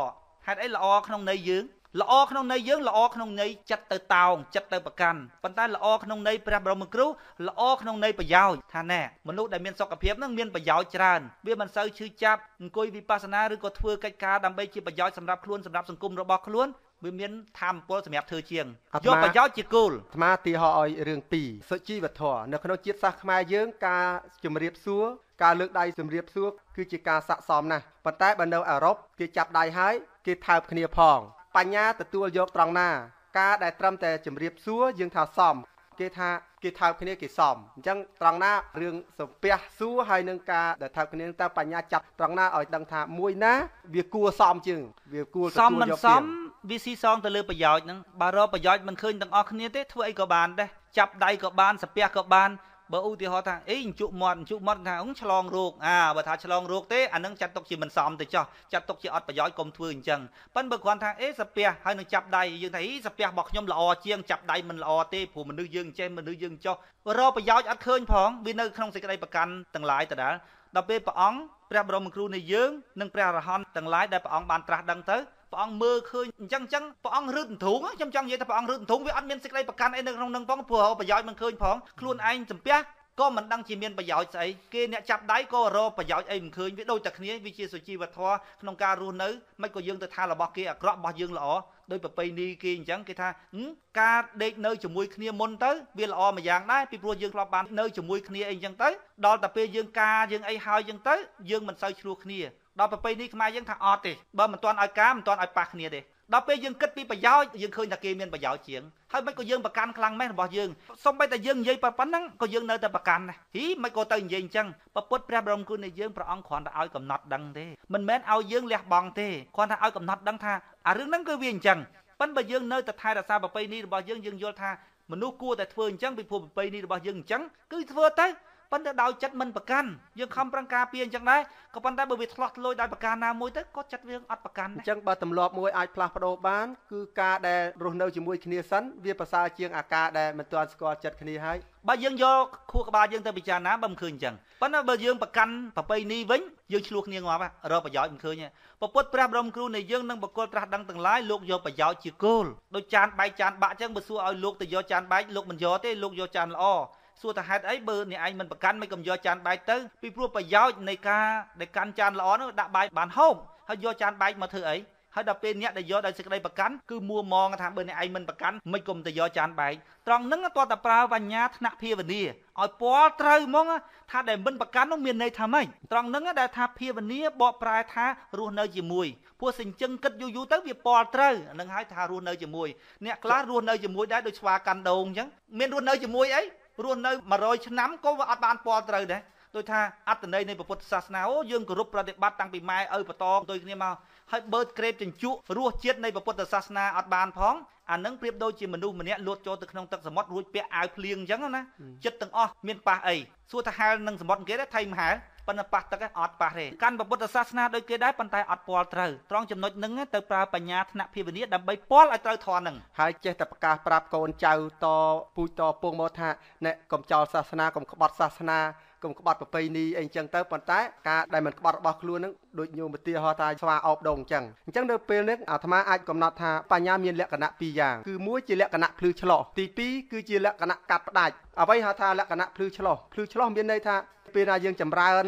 ហេតុអីល្អក្នុងន័យយើងល្អក្នុងន័យយើងល្អក្នុងន័យចិត្តទៅតោងចិត្តទៅប្រកាន់ប៉ុន្តែល្អក្នុងន័យព្រះបរមគ្រូល្អក្នុងន័យប្រយោជន៍ថាណែមនុស្សដែលមានសុខភាពនឹងមានប្រយោជន៍ច្រើនវាមិនសូវឈឺចាប់អង្គុយវិបស្សនាឬក៏ធ្វើកិច្ចការដើម្បីជាប្រយោជន៍សម្រាប់ខ្លួនសម្រាប់សង្គមរបស់ខ្លួនវាមានធម៌ពលសម្រាប់ធ្វើជាងយកប្រយោជន៍ជាគោលអាមាទីហោឲ្យរឿងពីរសុជីវធម៌នៅក្នុងជាតិសាសន៍ខ្មែរយើងការជំរាបសួរការលើកដៃជម្រាបសួរគឺជាការស័កសមណាស់ប៉ុន្តែបើនៅអឺរ៉ុបគេចាប់ដៃហើយគេថើបគ្នាផង បញ្ញាទទួលយកត្រង់ណា ការដែលត្រឹមតែជម្រាបសួរយើងថាសមគេថាគេថើបគ្នាគេសមអញ្ចឹងត្រង់ណារឿងសំពះសួរហើយនឹងការដែលថើបគ្នាតើបញ្ញាចាប់ត្រង់ណាឲ្យដឹងថាមួយណា វាគួរសមជាងវាគួរទទួលយកសមមិនសមវាស៊ីសងទៅលើប្រយោជន៍ហ្នឹងបើរកប្រយោជន៍មិនឃើញទាំងអស់គ្នាទេធ្វើអីក៏បានដែរចាប់ដៃក៏បានសំពះក៏បានបើឧទាហរណ៍ថាអេអញ្ជក់មាត់អញ្ជក់មាត់ថាអងឆ្លងរោគអាបើថាឆ្លងរោគទេអានឹងចាត់ទុកជាមិនសមទៅចោះចាត់ទុកជាអត់ប្រយោជន៍កុំធ្វើអញ្ចឹងប៉ិនបើគ្រាន់ថាអេសាពះហើយនឹងចាប់ដៃយើងថាអីសាពះរបស់ខ្ញុំល្អជាងចាប់ដៃមិនល្អទេព្រោះមនុស្សយើងចេះមនុស្សយើងចោះរកប្រយោជន៍អត់ឃើញផងវានៅក្នុងសេចក្តីប្រកាន់ទាំងឡាយដដែលដល់ពេលព្រះអង្គព្រះបរមគ្រូនៃយើងនិងព្រះអរហន្តទាំងឡាយដែលព្រះអង្គបានត្រាស់ដឹងទៅព្រះអង្គមើលឃើញអញ្ចឹងអញ្ចឹងព្រះអង្គរឹតធុងខ្ញុំចង់និយាយថាព្រះអង្គរឹតធុងវាអត់មានសេចក្តីប្រកាន់អីនៅក្នុងនឹងផងព្រោះប្រយោជន៍មិនឃើញផងខ្លួនឯងសំពះក៏មិនដឹងជាមានប្រយោជន៍ស្អីគេអ្នកចាប់ដៃក៏រកប្រយោជន៍អីមិនឃើញវាដូចតែគ្នាវាជាសុជីវធម៌ក្នុងការរស់នៅមិនក៏យើងទៅថារបស់គេអាក្រក់របស់យើងល្អដោយប្រពៃណីគេអញ្ចឹងគេថាការដេកនៅជាមួយគ្នាមុនទៅវាល្អមួយយ៉ាងដែរពីព្រោះយើងធ្លាប់បាននៅជាមួយគ្នាអីអញ្ចឹងទៅដល់តែពេលយើងការយើងអីហើយអញ្ចឹងទៅយើងមិនសូវឆ្លោះគ្នាដល់ប្រពៃណីខ្មែរយើងថាអត់ទេបើមិនទាន់ឲ្យការមិនទាន់ឲ្យប៉ះគ្នាទេដល់ពេលយើងគិតពីប្រយោជន៍យើងឃើញថាគេមានប្រយោជន៍ជាងហើយមិនក៏យើងប្រកាន់ខ្លាំងម៉េះរបស់យើងសូម្បីតែយើងនិយាយប៉ុណ្ណឹងក៏យើងនៅតែប្រកាន់ដែរហីមិនក៏ទៅនិយាយអញ្ចឹងប្រពុតព្រះបរមគុណនៃយើងព្រះអង្គគ្រាន់តែឲ្យកំណត់ដឹងទេមិនមែនឲ្យយើងលះបង់ទេគ្រាន់តែឲ្យកំណត់ដឹងថាអារឿងហ្នឹងគឺវាអញ្ចឹងប៉ិនបើយើងនៅតែថែរក្សាប្រពៃណីរបស់យើងយើងយល់ថាមនុស្សគួរតែធ្វើអញ្ចឹងពីព្រោះប្រពៃណីរបស់យើងអញ្ចឹងគឺធ្វើទៅប៉ុន្តែដោយចិត្តមិនប្រកាន់យើងខំប្រឹងការពារអញ្ចឹងដែរក៏ប៉ុន្តែបើវាធ្លាស់ធ្លោយដោយប្រការណាមួយទៅក៏ចិត្តយើងអត់ប្រកាន់ដែរអញ្ចឹងបើទម្លាប់មួយអាចផ្លាស់ប្ដូរបានគឺការដែលរស់នៅជាមួយ គ្នាសិនវាប្រសើរជាងអាការដែលមិនទាន់ស្គាល់ចិត្តគ្នាហើយបើយើងយកខួរក្បាលយើងទៅពិចារណាបើមិនឃើញអញ្ចឹងប៉ុន្តែបើយើងប្រកាន់ប្របីនេះវិញយើងឆ្លោះគ្នាងាប់រកប្រយោជន៍មិនឃើញទេពពុទ្ធព្រះបរមគ្រូនៃយើងនឹងបកលត្រាស់ដឹងទាំងឡាយលោកយកប្រយោជន៍ជាគោលដូចចានបែកចានបាក់អញ្ចឹងបើសួរឲ្យលោកទៅយកចានបែកលោកមិនយកទេលោកយកចានល្អសួរថាហេតុអីបើអ្នកឯងមិនប្រកាន់មិនកំយកចានបាយទៅពីព្រោះប្រយោជន៍នៃការដែលកាន់ចានល្អនោះដាក់បាយបានហូបហើយយកចានបាយមកធ្វើអីហើយដល់ពេលអ្នកដែលយកដោយសេចក្តីប្រកាន់គឺមួមងថាបើអ្នកឯងមិនប្រកាន់មិនគុំទៅយកចានបែកត្រង់ហ្នឹងគាត់តែប្រើបញ្ញាថ្នាក់ភាវនាឲ្យពណ៌ត្រូវហ្មងថាដែលមិនប្រកាន់នោះមានន័យថាម៉េចត្រង់ហ្នឹងដែលថាភាវនាបកប្រែថារស់នៅជាមួយពួកសេចក្តីគិតយូរយូរទៅវាពណ៌ត្រូវនឹងហៅថារស់នៅជាមួយអ្នកខ្លះរស់នៅជាមួយដែរដោយស្វាកាន់ដូងអញ្ចឹងមានរស់នៅជាមួយអីរស់នៅ100ឆ្នាំក៏វាអត់បានពណ៌ត្រូវដែរដោយថា អត្តន័យនៃពុទ្ធសាសនាអូយើងគោរពប្រតិបត្តិតាំងពីម៉ែឪបន្តដូចគ្នាមកហើយបើក្រេបជញ្ជក់រសជាតិនៃពុទ្ធសាសនាអត់បានផងអានឹងប្រៀបដូចជាមនុស្សម្នាក់លោតចូលទៅក្នុងទឹកសមុទ្ររួចពាក់អាវភ្លៀងអញ្ចឹងណាចិត្តទាំងអស់មានប៉ះអីសួរថាហែលនឹងសមុទ្រគេទេថៃមហែលប៉ុន្តែប៉ះទឹកអត់ប៉ះទេកាន់ពុទ្ធសាសនាដូចគេដែរប៉ុន្តែអត់ពាល់ត្រូវត្រង់ចំណុចហ្នឹងទៅប្រើបញ្ញាថ្នាក់ភាវនាដើម្បីពាល់ឲ្យត្រូវធរហ្នឹងហើយចេះតែប្រកាសប្រាប់កូនចៅតពូជតពងមកថាអ្នកកំចោលសាសនាកំក្បត់សាសនាកុំក្បត់ប្រពៃណីអីចឹងទៅប៉ុន្តែការដែលមិនក្បត់របស់ខ្លួននឹងដូចញោមឧទាហរណ៍ថាស្វាអប់ដងអញ្ចឹងអញ្ចឹងនៅពេលនេះអាត្មាអាចកំណត់ថាបញ្ញា មានលក្ខណៈពីរយ៉ាងគឺមួយជាលក្ខណៈភ្លឺឆ្លោះទី2គឺជាលក្ខណៈកាត់ផ្ដាច់អ្វីហៅថាលក្ខណៈភ្លឺឆ្លោះភ្លឺឆ្លោះមានន័យថាពេលណាយើងចម្រើន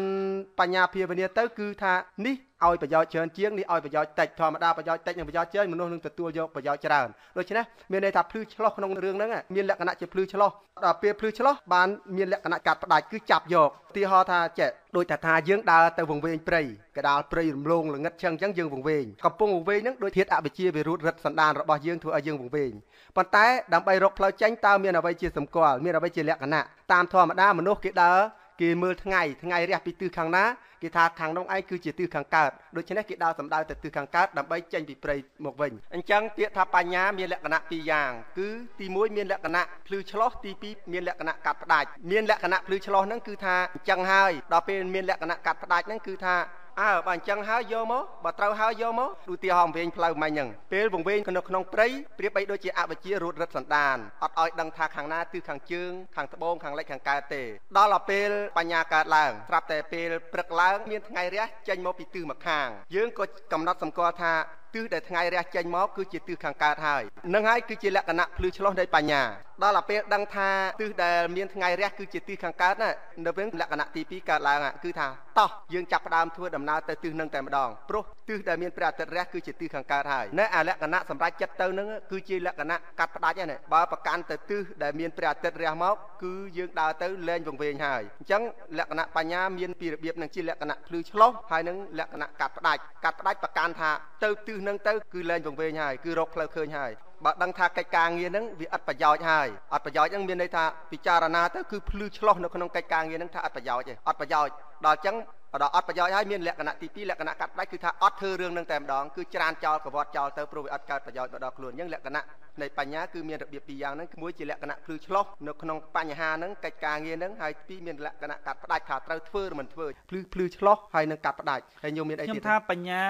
បញ្ញាភាវនាទៅគឺថានេះឲ្យប្រយោជន៍ច្រើនជាងនេះឲ្យប្រយោជន៍តិចធម្មតាប្រយោជន៍តិចនិងប្រយោជន៍ច្រើនមនុស្សនឹងទទួលយកប្រយោជន៍ច្រើនដូច្នេះមានន័យថាភ្លឺឆ្លោះក្នុងរឿងហ្នឹងមានលក្ខណៈជាភ្លឺឆ្លោះដល់ពេលភ្លឺឆ្លោះបានមានលក្ខណៈកាត់ផ្ដាច់គឺចាប់យកឧទាហរណ៍ថាចេះដូចថាថាយើងដើរទៅវង្វេងព្រៃកដាលព្រៃរំលងលងឹតឈឹងអញ្ចឹងយើងវង្វេងកំពុងវង្វេងហ្នឹងដោយធាតអវិជ្ជាវិរុទ្ធរិទ្ធសណ្ដានរបស់យើងធ្វើឲ្យយើងវង្វេងប៉ុន្តែដើម្បីរកផ្លូវចេញតើមានអ្វីជាសម្គាល់មានអ្វីជាលក្ខណៈតាមធម្មតាមនុស្សគេដើរគេមើលថ្ងៃថ្ងៃរះពីទិសខាងណាគេថាខាងនោះឯងគឺជាទិសខាងកើតដូច្នេះគេដល់សម្ដៅទៅទិសខាងកើតដើម្បីចេញពីព្រៃមកវិញអញ្ចឹងពាក្យថាបញ្ញាមានលក្ខណៈពីរយ៉ាងគឺទី1មានលក្ខណៈភ្លឺឆ្លោះទី2មានលក្ខណៈកាត់ផ្ដាច់មានលក្ខណៈភ្លឺឆ្លោះហ្នឹងគឺថាអញ្ចឹងហើយដល់ពេលមានលក្ខណៈកាត់ផ្ដាច់ហ្នឹងគឺថាអើបើអញ្ចឹងហើយយកមកបើត្រូវហើយយកមកឧទាហរណ៍វែងផ្លូវមិញហ្នឹងពេលវង្វេងនៅក្នុងព្រៃប្រៀបបីដូចជាអវជារត់រត់សណ្ដានអត់ឲ្យដឹងថាខាងណាគឺខាងជើងខាងត្បូងខាងលិចខាងកើតទេ ដល់ដល់ពេលបញ្ញាកើតឡើងស្រាប់តែពេលព្រឹកឡើងមានថ្ងៃរះចេញមកពីទិសមកខាងយើងក៏កំណត់សម្គាល់ថាទិសដែលថ្ងៃរះចេញមកគឺជាទិសខាងកើតហើយនឹងហើយគឺជាលក្ខណៈភ្លឺឆ្លោះនៃបញ្ញាដល់តែពេលដឹងថាទិសដែលមានថ្ងៃរះគឺជាទិសខាងកើតណានៅពេលលក្ខណៈទី2កើតឡើងគឺថាតោះយើងចាប់ផ្ដើមធ្វើដំណើរទៅទិសនឹងតែម្ដងព្រោះទិសដែលមានព្រះអាទិត្យរះគឺជាទិសខាងកើតហើយនៅអាលក្ខណៈសម្រាប់ចិត្តទៅនឹងគឺជាលក្ខណៈកាត់ផ្ដាច់ណាបើប្រកាន់ទៅទិសដែលមានព្រះអាទិត្យរះមក គឺយើងដើរទៅលែងវង្វេងហើយអញ្ចឹងលក្ខណៈបញ្ញាមានពីរបៀបនឹងជាលក្ខណៈភ្លឺឆ្លោះហើយនឹងលក្ខណៈកាត់ផ្ដាច់កាត់ផ្ដាច់ប្រកាន់ថាទៅទិសនឹងទៅគឺលែងវង្វេងហើយគឺរកផ្លូវឃើញហើយបើដឹងថាកិច្ចការងារហ្នឹងវាអត់ប្រយោជន៍ហើយអត់ប្រយោជន៍ហ្នឹងមានន័យថាពិចារណាទៅគឺភ្លឺឆ្លោះនៅក្នុងកិច្ចការងារហ្នឹងថាអត់ប្រយោជន៍ទេអត់ប្រយោជន៍ដល់អញ្ចឹងដល់អត់ប្រយោជន៍ហើយមានលក្ខណៈទី2លក្ខណៈកាត់ផ្ដាច់គឺថាអត់ធ្វើរឿងនឹងតែម្ដងគឺច្រានចោលកវត់ចោលទៅព្រោះវាអត់កើតប្រយោជន៍មកដល់ខ្លួនអញ្ចឹងលក្ខណៈនៃបញ្ញាគឺមានរបៀបពីរយ៉ាងហ្នឹងមួយជាលក្ខណៈភ្លឺឆ្លុះនៅក្នុងបញ្ហាហ្នឹងកិច្ចការងារហ្នឹងហើយទីមានលក្ខណៈកាត់ផ្ដាច់ថាត្រូវធ្វើឬមិនធ្វើភ្លឺភ្លឺឆ្លុះហើយនឹងកាត់ផ្ដាច់ហើយញោមមានអីទៀតខ្ញុំថាបញ្ញា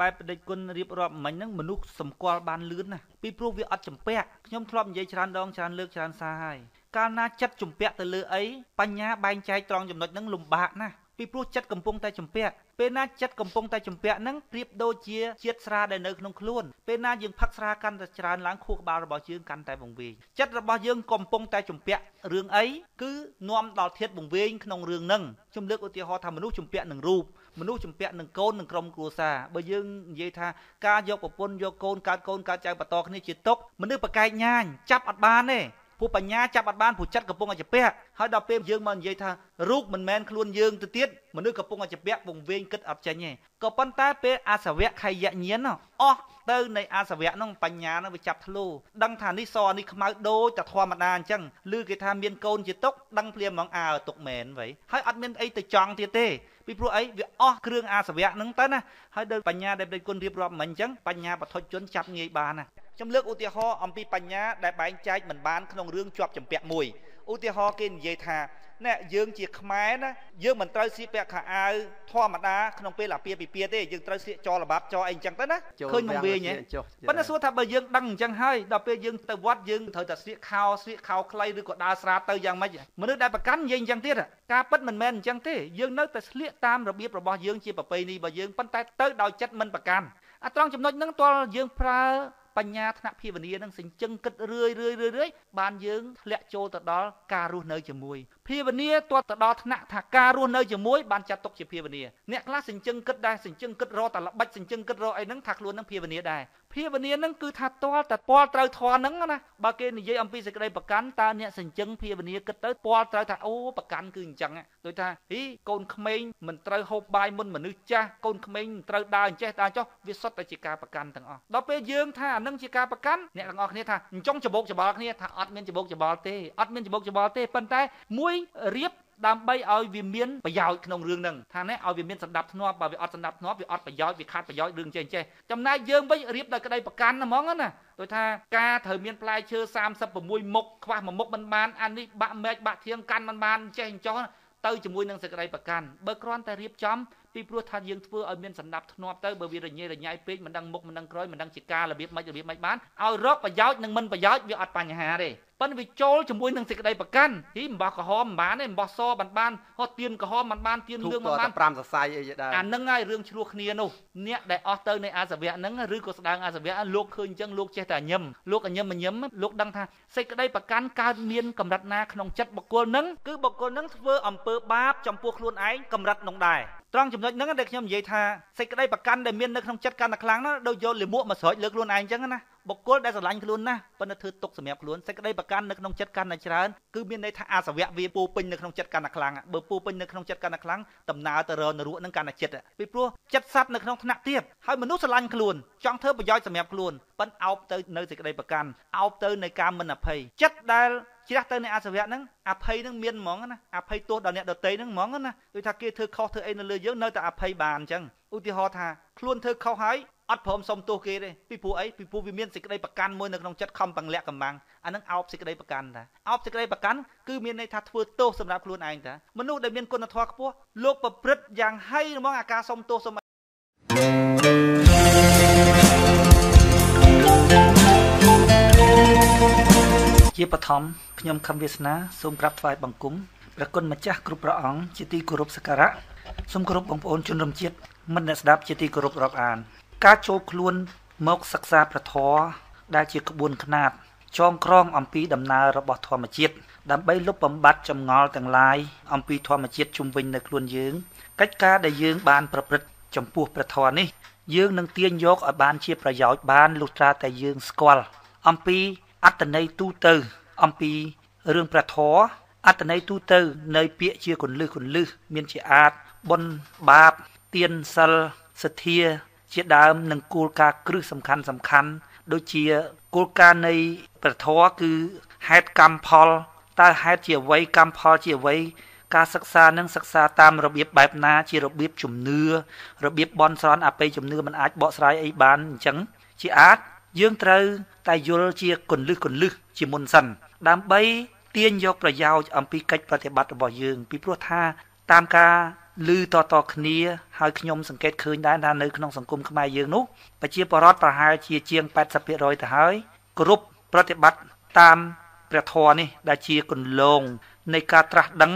បែបបដិគុណរៀបរាប់មិញហ្នឹងមនុស្សសម្គាល់បានលឿនណាពីព្រោះវាអត់ចម្ពាក់ខ្ញុំធ្លាប់និយាយច្រើនដងច្រើនលើកច្រើនសារហើយកាលណាចិត្តជំពាក់ទៅលើអីបញ្ញាបែងចែកត្រង់ចំណុចហ្នឹងលំបាកណាស់ពីព្រោះចិត្តកំពុងតែចម្ពាក់ពេលណាចិត្តកំពុងតែចម្ពាក់ហ្នឹងប្រៀបដូចជាជាតិស្រាដែលនៅក្នុងខ្លួនពេលណាយើងផឹកស្រាកាន់តែច្រើនឡើងខួរក្បាលរបស់យើងកាន់តែវង្វេងចិត្តរបស់យើងកំពុងតែចម្ពាក់រឿងអីគឺនាំដល់ធាតវង្វេងក្នុងរឿងហ្នឹងខ្ញុំលើកឧទាហរណ៍ថាមនុស្សចម្ពាក់នឹងរូបមនុស្សចម្ពាក់នឹងកូននឹងក្រុមគ្រួសារបើយើងនិយាយថាការយកប្រពន្ធយកកូនកើតកូនកើតចៅបន្តគ្នាជាទុកមនុស្សប្រកែកញាញចាប់អត់បានទេព្រោះបញ្ញាចាប់អត់បានព្រោះចិត្តកំពុងតែជពះហើយដល់ពេលយើងមកនិយាយថារូបមិនមែនខ្លួនយើងទៅទៀតមនុស្សកំពុងតែជពះវង្វេងគិតអត់ចេញទេក៏ប៉ុន្តែពេលអាសវៈខយៈញាណអស់ទៅនៃអាសវៈនោះបញ្ញានោះវាចាប់ធ្លូដឹងថានេះសនេះខ្មៅដូចតែធម្មតាអញ្ចឹងឬគេថាមានកូនជាទុកដឹងភ្លាមហ្មងអើទុកមែនវ៉ៃហើយអត់មានអីទៅចង់ទៀតទេពីព្រោះអីវាអស់គ្រឿងអាសវៈហ្នឹងទៅណាហើយដោយបញ្ញាដែលព្រះគុណរៀបរាប់មិញអញ្ចឹងបញ្ញាបធុជនចាប់ងាយបានណាខ្ញុំលើកឧទាហរណ៍អំពីបញ្ញាដែលបែងចែកមិនបានក្នុងរឿងជាប់ចម្ពាក់មួយឧទាហរណ៍គេនិយាយថាណែយើងជាខ្មែរណាយើងមិនត្រូវស្លៀកពាក់ខោអាវធម្មតាក្នុងពេលអាពាហ៍ពិពាហ៍ទេយើងត្រូវស្លៀកចលបាប់ចអីអញ្ចឹងទៅណាឃើញមកវិញហ៎ប៉ុន្តែសួរថាបើយើងដឹងអញ្ចឹងហើយដល់ពេលយើងទៅវត្តយើងត្រូវតែស្លៀកខោស្លៀកខោខ្លីឬក៏ដើរស្រាទៅយ៉ាងម៉េចមនុស្សដែលប្រកាន់និយាយអញ្ចឹងទៀតការពិតមិនមែនអញ្ចឹងទេយើងនៅតែស្លៀកតាមរបៀបរបស់យើងជាប្រពៃណីរបស់យើងប៉ុន្តែទៅដោយចិត្តមិនប្រកាន់អាត្រង់ចំណុចហ្នឹងទាល់យើងប្រើបញ្ញាថ្នាក់ភាវនានឹងសេចង្កឹតរឿយរឿយរឿយរឿយបានយើងធ្លាក់ចូលទៅដល់ការរស់នៅជាមួយភាវនាទាត់ទៅដល់ថ្នាក់ថាការរស់នៅជាមួយបានចាត់ទុកជាភាវនាអ្នកខ្លះសេចង្កឹតដែរសេចង្កឹតរកតែល្បិចសេចង្កឹតរកអីហ្នឹងថាខ្លួននឹងភាវនាដែរភាវនានឹងគឺថាទាល់តែពាល់ត្រូវធរនឹងណាបើគេនិយាយអំពីសេចក្តីប្រកាន់តើអ្នកសញ្ជឹងភាវនាគិតទៅពាល់ត្រូវថាអូប្រកាន់គឺអញ្ចឹងដូចថាហីកូនក្មេងមិនត្រូវហូបបាយមុនមនុស្សចាស់កូនក្មេងមិនត្រូវដើរអញ្ចេះដើរចុះវាសុទ្ធតែជាការប្រកាន់ទាំងអស់ដល់ពេលយើងថាអានឹងជាការប្រកាន់អ្នកទាំងអស់គ្នាថាអញ្ចឹងច្បោកច្បល់គ្នាថាអត់មានច្បោកច្បល់ទេអត់មានច្បោកច្បល់ទេប៉ុន្តែមួយរៀបដើម្បីឲ្យវាមានប្រយោជន៍ក្នុងរឿងហ្នឹងថាណែឲ្យវាមានសម្ដាប់ធ្នាប់បើវាអត់សម្ដាប់ធ្នាប់វាអត់ប្រយោជន៍វាខាត់ប្រយោជន៍រឿងចេះចេះចំណែកយើងវិញរៀបដល់ក្តីប្រកាន់ហ្មងណាដោយថាការត្រូវមានផ្លែឈើ36មុខខ្វះមួយមុខមិនបានអានេះបាក់មែកបាក់ធៀងកាន់មិនបាន ចេះអញ្ចោះទៅជាមួយនឹងសេចក្តីប្រកាន់បើគ្រាន់តែរៀបចំពីព្រោះថាយើងធ្វើឲ្យមានសណ្ដាប់ធ្នាប់ទៅបើវារញ៉េរញ៉ៃពេកមិនដឹងមុខមិនដឹងក្រោយមិនដឹងជាការរបៀបម៉េចរបៀបម៉េចបានឲ្យរកប្រយោជន៍និងមិនប្រយោជន៍វាអត់បញ្ហាទេប៉ុន្តែវាចូលជាមួយនឹងសេចក្តីប្រកាន់ហីអំបោះក្រហមមិនបានទេអំបោះសមិនបានហត់ទៀនក្រហមមិនបានទៀនលឿងមិនបាន5សរសៃអីដែរអានឹងហើយរឿងឆ្លោះគ្នានោះអ្នកដែលអស់ទៅនៃអាសវៈហ្នឹងឬក៏ស្ដាងអាសវៈលោកឃើញអញ្ចឹងលោកចេះតែញឹមលោកញឹមញឹមលោកដឹងថាសេចក្តីប្រកាន់កើតមានកម្រិតណាក្នុងចិត្តបុគ្គលហ្នឹងគឺបុគ្គលហ្នឹងធ្វើអំពើបាបចំពោះខ្លួនឯងកម្រិតនោះដែរត្រង់ចំណុចហ្នឹងដែលខ្ញុំនិយាយថាសេចក្តីប្រកាន់ដែលមាននៅក្នុងចិត្តកាន់តែខ្លាំងណាដូចយកលាមកមកស្រោចលើខ្លួនឯងអញ្ចឹងណាបុគ្គលដែលស្រឡាញ់ខ្លួនណាប៉ុន្តែធ្វើទុកសម្រាប់ខ្លួនសេចក្តីប្រកាន់នៅក្នុងចិត្តកាន់តែច្រើនគឺមានន័យថាអាសវៈវាពោពេញនៅក្នុងចិត្តកាន់តែខ្លាំងបើពោពេញនៅក្នុងចិត្តកាន់តែខ្លាំងដំណើរទៅរនរੂកនឹងកាន់តែចិត្តពីព្រោះចិត្តសัตว์នៅក្នុងថ្នាក់ទៀតហើយមនុស្សស្រឡាញ់ខ្លួនចង់ធ្វើប្រយោជន៍សម្រាប់ខ្លួនប៉ុន្តែអោបទៅនៅសេចក្តីប្រកាន់អោបទៅនៅការមិនអភ័យចិត្តដែលជ្រះទៅអ្នកអសវៈហ្នឹងអភ័យហ្នឹងមានហ្មងណាអភ័យទោសដល់អ្នកដតីហ្នឹងហ្មងណាដូចថាគេធ្វើខុសធ្វើអីនៅលើយើងនៅតែអភ័យបានអញ្ចឹងឧទាហរណ៍ថាខ្លួន ធ្វើខុសហើយអត់ព្រមសុំទោសគេទេពីព្រោះអីពីព្រោះវាមានសេចក្តីប្រកាន់មួយនៅក្នុងចិត្តខំបង្លាក់កំបាំងអានឹងអោបសេចក្តីប្រកាន់តាអោបសេចក្តីប្រកាន់គឺមានន័យថាធ្វើទោសសម្រាប់ខ្លួនឯងតាមនុស្សដែលមានគុណធម៌ខ្ពស់លោកប្រព្រឹត្តយ៉ាងហីហ្មងអាការសុំទោសសុំ thank you ជាបឋមខ្ញុំខំវាសនាសូមក្រាបថ្វាយបង្គំព្រះគុណម្ចាស់គ្រប់ព្រះអង្គជាទីគោរពសក្ការៈសូមគោរពបងប្អូនជនរួមជាតិមិត្តអ្នកស្ដាប់ជាទីគោរពរាប់អាន ការចូលខ្លួនមកសិក្សាព្រះធម៌ដែលជាក្បួនខ្នាតចងក្រងអំពីដំណើររបស់ធម្មជាតិដើម្បីលុបបំបាត់ចម្ងល់ទាំងឡាយអំពីធម្មជាតិជុំវិញនៅខ្លួនយើងកិច្ចការដែលយើង បាន ប្រព្រឹត្តចំពោះព្រះធម៌នេះយើងនឹងទាញយកឲ្យបាន ជាប្រយោជន៍បានលុះត្រាតែយើងស្គាល់អំពីអត្តន័យទូទៅអំពីរឿងព្រះធម៌អត្តន័យទូទៅនៃពាក្យជាគន្លឹះគន្លឹះមានជាអាចបុណ្យបាបទានសិលសទ្ធាជាដើមនឹងគោលការណ៍គ្រឹះសំខាន់សំខាន់ដូចជាគោលការណ៍នៃព្រះធម៌គឺហេតុកម្មផលតើហេតុជាអ្វីកម្មផលជាអ្វីការសិក្សានឹងសិក្សាតាមរបៀបបែបណាជារបៀបជំនឿរបៀបបន់ស្រន់អបិយជំនឿมันអាចបកស្រាយអីបានអញ្ចឹងជាអាចយើងត្រូវតែយល់ជាគន្លឹះគន្លឹះជាមុនសិនដើម្បីទាញយក ប្រយោជន៍អំពីកិច្ចប្រតិបត្តិរបស់យើងពីព្រោះថាតាមការឮតត គ្នាហើយខ្ញុំសង្កេតឃើញដែរថានៅក្នុងសង្គមខ្មែរយើងនោះ ប្រជាពលរដ្ឋប្រហែលជាជាង80%ទៅហើយ គ្រប់ប្រតិបត្តិតាមព្រះធម៌នេះដែលជាគន្លងនៃការត្រាស់ដឹង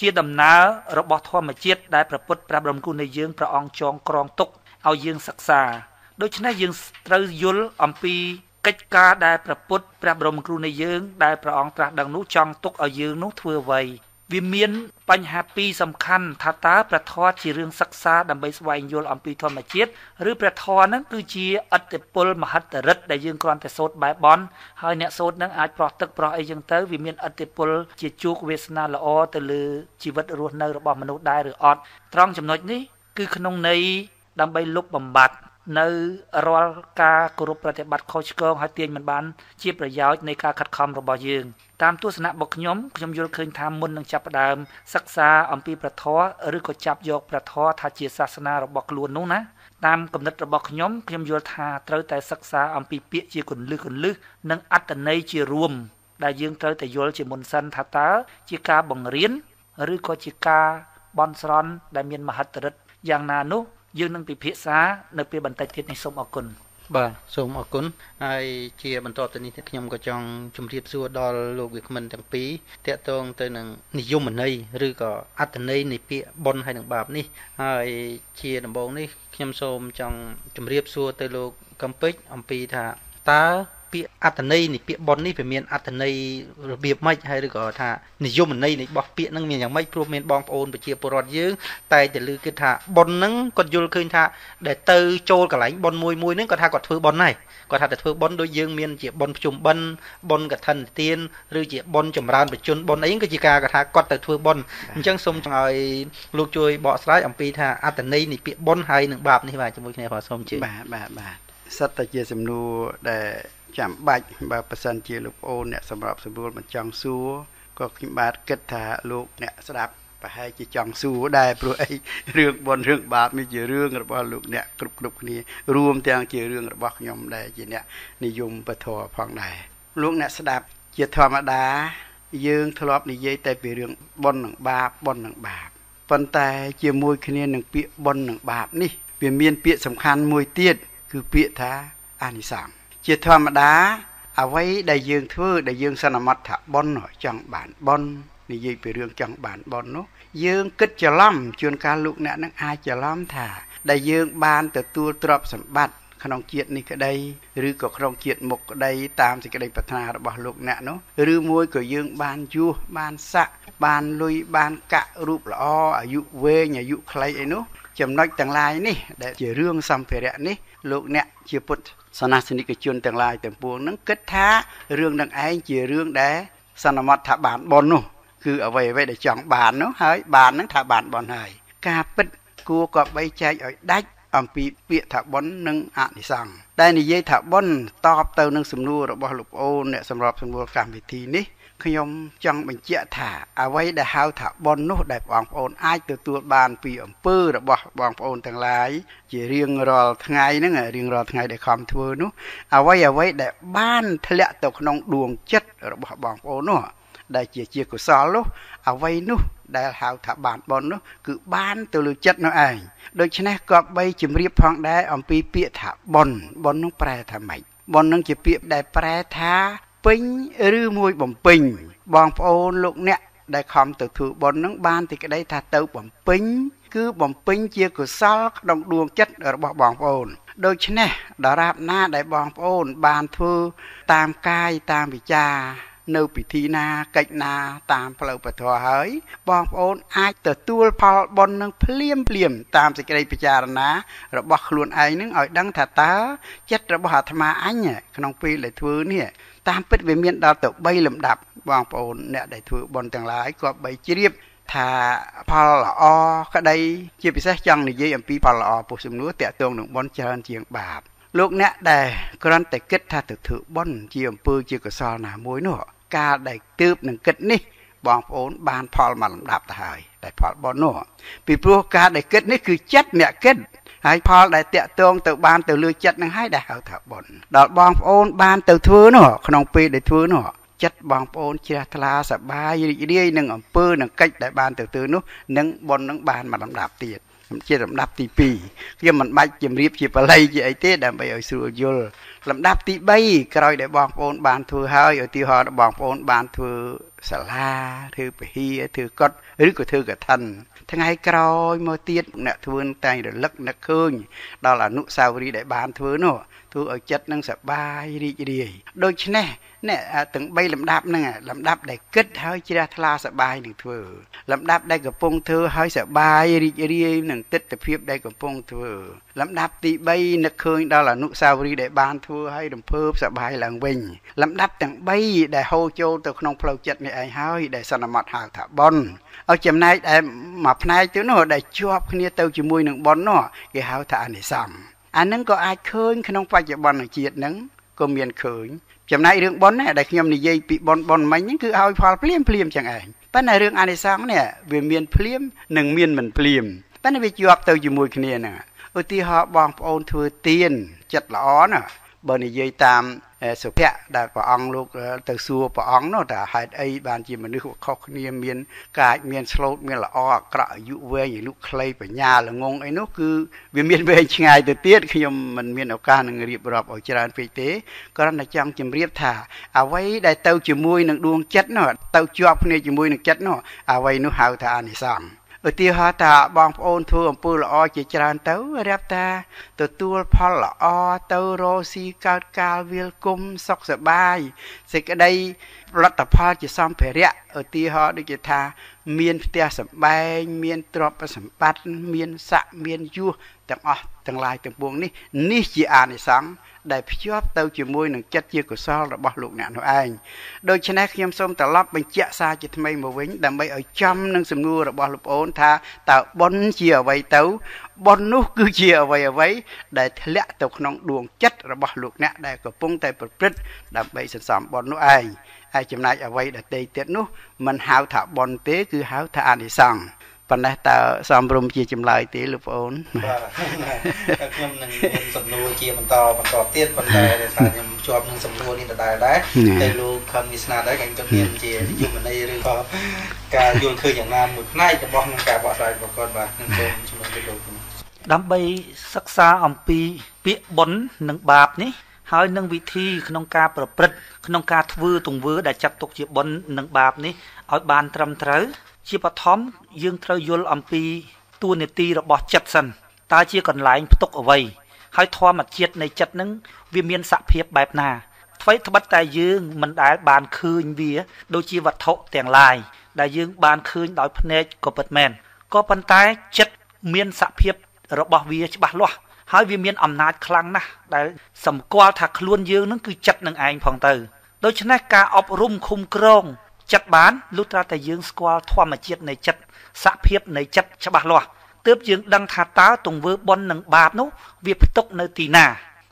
ជាដំណើររបស់ធម្មជាតិដែលព្រះពុទ្ធព្រះបរមគូនៃយើងព្រះអង្គចងក្រងទុកឲ្យយើងសិក្សាដូច្នេះយើងត្រូវយល់អំពីកិច្ចការដែលព្រះពុទ្ធព្រះបរមគ្រូនៃយើងដែលព្រះអង្គត្រាស់ដឹងនោះចង់ទុកឲ្យយើងនោះធ្វើអ្វីវាមានបញ្ហាពីរសំខាន់ថាតើព្រះធម៌ជារឿងសិក្សាដើម្បីស្វែងយល់អំពីធម្មជាតិឬព្រះធម៌ហ្នឹងគឺជាអត្តពលមហិទ្ធិរិទ្ធដែលយើងគ្រាន់តែសូត្របែបបន់ហើយអ្នកសូត្រហ្នឹងអាចប្រោះទឹកប្រោះអីចឹងទៅវាមានអត្តពលជាជោគវាសនាល្អទៅលើជីវិតរស់នៅរបស់មនុស្សដែរឬអត់ត្រង់ចំណុចនេះគឺក្នុងន័យដើម្បីលុបបំបាត់នៅរាល់ការគោរពប្រតិបត្តិខុសឆ្គងហើយទាញមិនបានជាប្រយោជន៍នៃការខិតខំរបស់យើង តាមទស្សនៈរបស់ខ្ញុំខ្ញុំយល់ឃើញថាមុននឹងចាប់ផ្ដើមសិក្សាអំពីព្រះធម៌ឬក៏ចាប់យកព្រះធម៌ថាជាសាសនារបស់ខ្លួននោះណាតាមគំនិតរបស់ខ្ញុំខ្ញុំយល់ថាត្រូវតែសិក្សាអំពីពាក្យជាគន្លឹះគន្លឹះនិងអត្តន័យជារួម ដែលយើងត្រូវតែយល់ជាមុនសិនថាតើជាការបង្រៀន ឬក៏ជាការបន់ស្រន់ដែលមានមហិទ្ធិឫទ្ធិយ៉ាងណានោះយើងនឹងពិភាក្សា នៅពេលបន្តិចទៀតនេះសូមអរគុណបាទសូមអរគុណហើយជា បន្តទៅនេះខ្ញុំក៏ចង់ជម្រាបសួរដល់លោកវាគ្មិនទាំងពីរតកតងទៅនឹងនិយមន័យឬក៏អត្ថន័យនៃពាក្យបុណ្យហើយនឹងបាបនេះហើយជាដំបូងនេះខ្ញុំសូមចង់ជម្រាបសួរទៅលោកកំពេចអំពីថាតើពាក្យអត្តន័យនៃពាក្យប៉ុននេះវាមានអត្តន័យរបៀបម៉េចហើយឬក៏ថានិយមន័យនៃបោះពាក្យហ្នឹងមានយ៉ាងម៉េចព្រោះមានបងប្អូនប្រជាពលរដ្ឋយើងតែតែឮគិតថាប៉ុនហ្នឹងគាត់យល់ឃើញថាដែលទៅចូលកន្លែងប៉ុនមួយមួយហ្នឹងគាត់ថាគាត់ធ្វើប៉ុនដែរគាត់ថាតែធ្វើប៉ុនដូចយើងមានជាប៉ុនភ្ជុំបិណ្ឌប៉ុនកឋិនទានឬជាប៉ុនចម្រើនបជនប៉ុនអីក៏ជាការគាត់ថាគាត់ទៅធ្វើប៉ុនអញ្ចឹងសូមឲ្យលោកជួយបកស្រាយអំពីថាអត្តន័យនៃពាក្យប៉ុនហើយនឹងបាបនេះបាទជាមួយគ្នាបាទសូមជឿបាទបាទបាទសិតតែជាសំណួរដែលចាំបាច់បើប៉ះសិនជាលោកប្អូនអ្នកសម្របសម្រួលមិនចង់សួរក៏ខ្ញុំបាទគិតថាលោក អ្នកស្ដាប់ប្រហែលជាចង់សួរដែរព្រោះអីរឿងបនរឿងបាបនេះជារឿងរបស់លោកអ្នកគ្រប់គ្រប់គ្នារួមទាំងជារឿងរបស់ខ្ញុំដែរជាអ្នកនិយមពធផងដែរលោកអ្នកស្ដាប់ ជាធម្មតា យើងធ្លាប់និយាយតែពីរឿងបននិងបាបបននិងបាបប៉ុន្តែជាមួយគ្នានឹងពាក្យបននិងបាប នេះវាមានពាក្យសំខាន់មួយទៀតគឺពាក្យថាអានិសង្សជាធម្មតាអ្វីដែលយើង ធ្វើដែលយើងសន្មត់ថាប៉ុនចង់បានប៉ុននិយាយពីរឿងចង់បានប៉ុននោះយើងគិតច្រឡំជួនកាលលោកអ្នកនឹងអាចច្រឡំថាដែលយើង បានទទួលទ្រព្យសម្បត្តិក្នុងជាតិនេះក្តីឬក៏ក្នុងជាតិមុខក្តីតាមសេចក្តីប្រាថ្នារបស់លោកអ្នកនោះឬមួយក៏យើងបានជួសបានស័កបានលុយបានកាក់រូបល្អអាយុវែងអាយុខ្លីអីនោះចំណុចទាំងឡាយនេះដែលជារឿងសម្ភារៈនេះលោកអ្នកជាពុទ្ធសនាសនិកជនទាំងឡាយទាំងពួងនឹងគិតថារឿងនឹងឯងជារឿងដែលសន្មតថាបានបននោះ គឺអ្វីអ្វីដែលចង់បាននោះហើយបាននឹងថាបានបនហើយ ការពិតគួរក៏បីចែកឲ្យដាច់អំពីពាក្យថាបននិងអនិសង្ឃតែនិយាយថាបន តបទៅនឹងសំណួររបស់លោកប្អូនអ្នកសម្របសម្រួលកម្មវិធីនេះខ្ញុំចង់បញ្ជាក់ថាអ្វីដែលហៅថាបុណ្យនោះដែលបងប្អូនអាចទទួលបានពីអំពើរបស់បងប្អូនទាំងឡាយជារៀងរាល់ថ្ងៃហ្នឹងរៀងរាល់ថ្ងៃដែលខំធ្វើនោះអ្វីអ្វីដែល បានធ្លាក់ទៅក្នុងដួងចិត្តរបស់បងប្អូននោះ ដែលជាជាកុសលនោះអ្វីនោះ ដែលហៅថាបានបននោះគឺបាន ទៅលើចិត្តនោះឯងដូច្នេះក៏បីជំរាបផងដែរអំពីពាក្យថាបនបននោះប្រែថាម៉េចបននឹងជាពាក្យដែលប្រែថាពេញឬមួយបំពេញបងប្អូនលោកអ្នកដែលខំទៅធ្វើបុណ្យនឹងបានទីក្តីថាទៅបំពេញគឺបំពេញជាកុសលក្នុងដួងចិត្តរបស់បងប្អូន ដូច្នេះដរាបណាដែលបងប្អូន បានធ្វើតាមកាយតាមវិចារនៅពិធីណាកិច្ចណា តាម ផ្លូវពធហើយ បងប្អូនអាចទទួល ផលបុណ្យនឹងភ្លាមភ្លាមតាមសេចក្តីពិចារណារបស់ខ្លួនឯងនឹងឲ្យដឹងថាតើចិត្តរបស់អាត្មាអញក្នុងពេលដែលធ្វើនេះតាមពិតវាមានដល់ទៅ3លំដាប់បងប្អូនអ្នកដែលធ្វើបុណ្យទាំងឡាយគប្បីជ្រាបថាផលល្អក្តីជាពិសេសចង់និយាយអំពីផលល្អពុះសំនួរតាក់ទងនឹងបុណ្យច្រើនជាងបាបលោកអ្នកដែលគ្រាន់តែគិតថាទៅធ្វើបុណ្យជាអំពើជាកុសលណាមួយនោះ កាលដែលទើបនឹងគិត នេះបងប្អូនបានផលមកលំដាប់ទៅហើយតែផលបុណ្យនោះពីព្រោះការដែលគិតនេះគឺចិត្តអ្នកគិតហើយផលដែលតាក់ទងទៅបានទៅលើចិត្តនឹងហើយដែលហៅថាបុណ្យដល់បងប្អូនបានទៅធ្វើនោះក្នុងពេលដែលធ្វើនោះ ចិត្តបងប្អូនជ្រះថ្លាសប្បាយរីករាយនឹងអំពើនឹងកិច្ចដែលបានទៅធ្វើនោះនឹងបុណ្យនឹងបានមកលំដាប់ទៀតជាលំដាប់ទី2ខ្ញុំមិនបាច់ជម្រាបជាបល័យជាអីទេដើម្បីឲ្យស្រួលយល់លំដាប់ទី3ក្រោយដែលបងប្អូនបានធ្វើហើយឧទាហរណ៍បងប្អូនបានធ្វើសាលាធ្វើពហិយធ្វើកត់ឬក៏ធ្វើកឋិនថ្ងៃក្រោយមកទៀតអ្នក ធ្វើតែងរលឹកនឹកឃើញ ដល់អនុសាវរីយ៍ដែលបានធ្វើនោះធ្វើឲ្យចិត្តនឹងសប្បាយរីករាយ ដូច្នេះអ្នកទាំង3លំដាប់ហ្នឹងលំដាប់ដែលគិតហើយជ្រះថ្លាសប្បាយនឹងធ្វើលំដាប់ដែលកំពុងធ្វើហើយសប្បាយរីករាយនឹងទស្សនភាពដែលកំពុងធ្វើលំដាប់ទី3នឹកឃើញ ដល់អនុសាវរីយ៍ដែលបានធ្វើហើយរំភើបសប្បាយឡើងវិញលំដាប់ទាំង3ដែលហូរចូលទៅក្នុងផ្លូវចិត្តនេះឯងហើយដែលសន្មតហៅថាបុណ្យហើយចំណែកដែលមួយផ្នែកទៅនោះដែលជាប់គ្នាទៅជាមួយនឹងបននោះគេហៅថាអនិសម្មអានឹងក៏អាចឃើញក្នុងបច្ចុប្បន្នជាតិនឹងក៏មានឃើញចំណែករឿងបនដែលខ្ញុំនិយាយពីបនបនមិញហ្នឹងគឺឲ្យផលភ្លាមភ្លាមចឹងឯងប៉ុន្តែរឿងអនិសង្ឃនេះវាមានភ្លាមនិង មានមិនភ្លាមប៉ុន្តែវាជាប់ទៅជាមួយ គ្នាហ្នឹងឧទាហរណ៍បងប្អូនធ្វើទៀនចិត្តល្អណាបើនិយាយតាមសុភ័ក្រដែលព្រះអង្គលោកទៅសួរព្រះអង្គនោះថាហេតុអីបានជាមនុស្សខុសគ្នាមានកាចមានឆ្លូតមានល្អអាក្រក់អាយុវែងអាយុខ្លីបញ្ញាល្ងងអីនោះគឺវាមានវែងឆ្ងាយទៅទៀតខ្ញុំមិនមានឱកាសនឹងរៀបរាប់ឲ្យច្រើនពេកទេគ្រាន់តែចង់ជម្រាបថាអ្វីដែលទៅជាមួយនឹងដួងចិត្តនោះទៅជាប់គ្នាជាមួយនឹងចិត្តនោះអ្វីនោះហៅថាអានិសង្ឃឧទាហរណ៍ថាបងប្អូនធ្វើអំពើល្អជាច្រើនទៅរៀបថាទទួលផលល្អទៅរកស៊ីកើតកាលវាលគុំសុខសប្បាយសេចក្តីផលិតផលជាសម្ភារៈឧទាហរណ៍ដូចជាថាមានផ្ទះសម្បែងមានទ្រព្យសម្បត្តិមានស័ក្តិមានយសទាំងអស់ទាំងឡាយទាំងពួងនេះនេះជាអានិសង្ឃដែលភ្ជាប់ទៅជាមួយនឹងចិត្តជាកុសលរបស់លោកអ្នកនោះឯងដូច្នេះខ្ញុំសូមត្រឡប់បញ្ជាក់សារជាថ្មីមកវិញ ដើម្បីឲ្យចំនឹងសំណួររបស់លោកអូនថាតើបុណ្យជាអ្វីទៅបុណ្យនោះ គឺជាអ្វីអ្វីដែលធ្លាក់ទៅក្នុងដួងចិត្តរបស់លោកអ្នក ដែលកំពុង តែ ប្រព្រឹត្តដើម្បីសន្សំបុណ្យនោះឯងហើយចំណែកអ្វីដែលទេទៀតនោះមិនហៅថាបុណ្យទេ គឺហៅថាអានិសង្ឃប៉ុណ្ណេះតើសំរុំជាចម្លើយទេលោកប្អូនបាទខ្ញុំនឹងមានសំណួរជាបន្តបន្តទៀតប៉ុន្តែដោយសារខ្ញុំជាប់នឹងសំណួរនេះដដែលដែរតែលោកខំវាសនាដែរខ្ញុំមានជាយុមន័យឬក៏ការយល់ឃើញយ៉ាងណាមួយផ្នែករបស់នឹងការបកស្រាយរបស់គាត់បាទខ្ញុំសូមជំរាបលោកដើម្បីសិក្សាអំពី ពាក្យបុណ្យនិងបាប នេះ ហើយនឹងវិធីក្នុងការប្រព្រឹត្តក្នុងការធ្វើទង្វើដែលចាត់ទុកជាបុណ្យនិងបាបនេះឲ្យបាន ត្រឹមត្រូវជាបឋមយើងត្រូវយល់អំពីតួនាទីរបស់ចិត្តសិនតើជាកន្លែងផ្ទុក អ្វី ហើយធម្មជាតិនៃចិត្តនឹងវាមានសភាពបែបណាអ្វីត្បិតតែយើងមិនដែល បានឃើញវា ដូចជាវត្ថុទាំងឡាយដែលយើង បានឃើញដោយភ្នែកក៏ពិតមែនក៏ប៉ុន្តែចិត្តមានសភាពរបស់វាច្បាស់លាស់ ហើយវាមានអំណាចខ្លាំងណាស់ដែលសម្គាល់ថាខ្លួនយើងនឹងគឺចិត្តនឹងឯងផងទៅ ដូច្នេះការអប់រំឃុំក្រងចិត្តបានលុះត្រាតែយើងស្គាល់ធម្មជាតិនៃចិត្តសភាពនៃចិត្តច្បាស់លាស់ទើបយើងដឹងថាតើទង្វើបុណ្យនិងបាបនោះ វាផ្ទុកនៅទីណា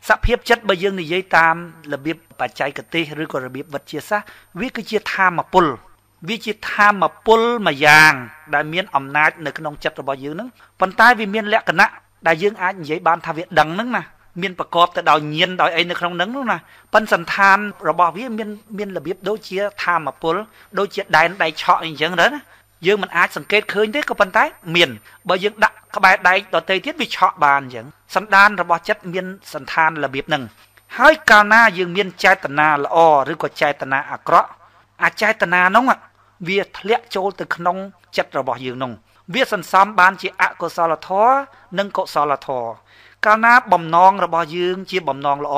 សភាពចិត្តបើយើងនិយាយតាមរបៀបបច្ចេកទេសឬក៏របៀបវិទ្យាសាស្ត្រវាគឺជាធម្មពលវាជាធម្មពលមួយយ៉ាង ដែលមានអំណាចនៅក្នុងចិត្តរបស់យើងហ្នឹងប៉ុន្តែវាមានលក្ខណៈដែលយើងអាចនិយាយបានថាវាដឹងហ្នឹងណាមានប្រកបទៅដោយញៀនដោយអីនៅក្នុងនឹងនោះណាប៉ិនសន្តានរបស់ វា មានមានរបៀបដូចជាធម្មពលដូចជាដែនដៃឆក់អីចឹងទៅណាយើងមិនអាចសង្កេតឃើញទេក៏ប៉ុន្តែ មានបើយើងដាក់ក្បែរដែកដតៃទៀតវាឆក់បានអញ្ចឹងសន្តានរបស់ចិត្តមានសន្តានរបៀបហ្នឹងហើយកាលណាយើងមានចេតនាល្អឬក៏ចេតនាអាក្រក់អាចេតនានោះវាធ្លាក់ចូលទៅក្នុង ចិត្តរបស់យើងនោះវាសន្សំបានជាអកុសលធម៌និងកុសលធម៌កាលណាបំណងរបស់យើងជាបំណងល្អ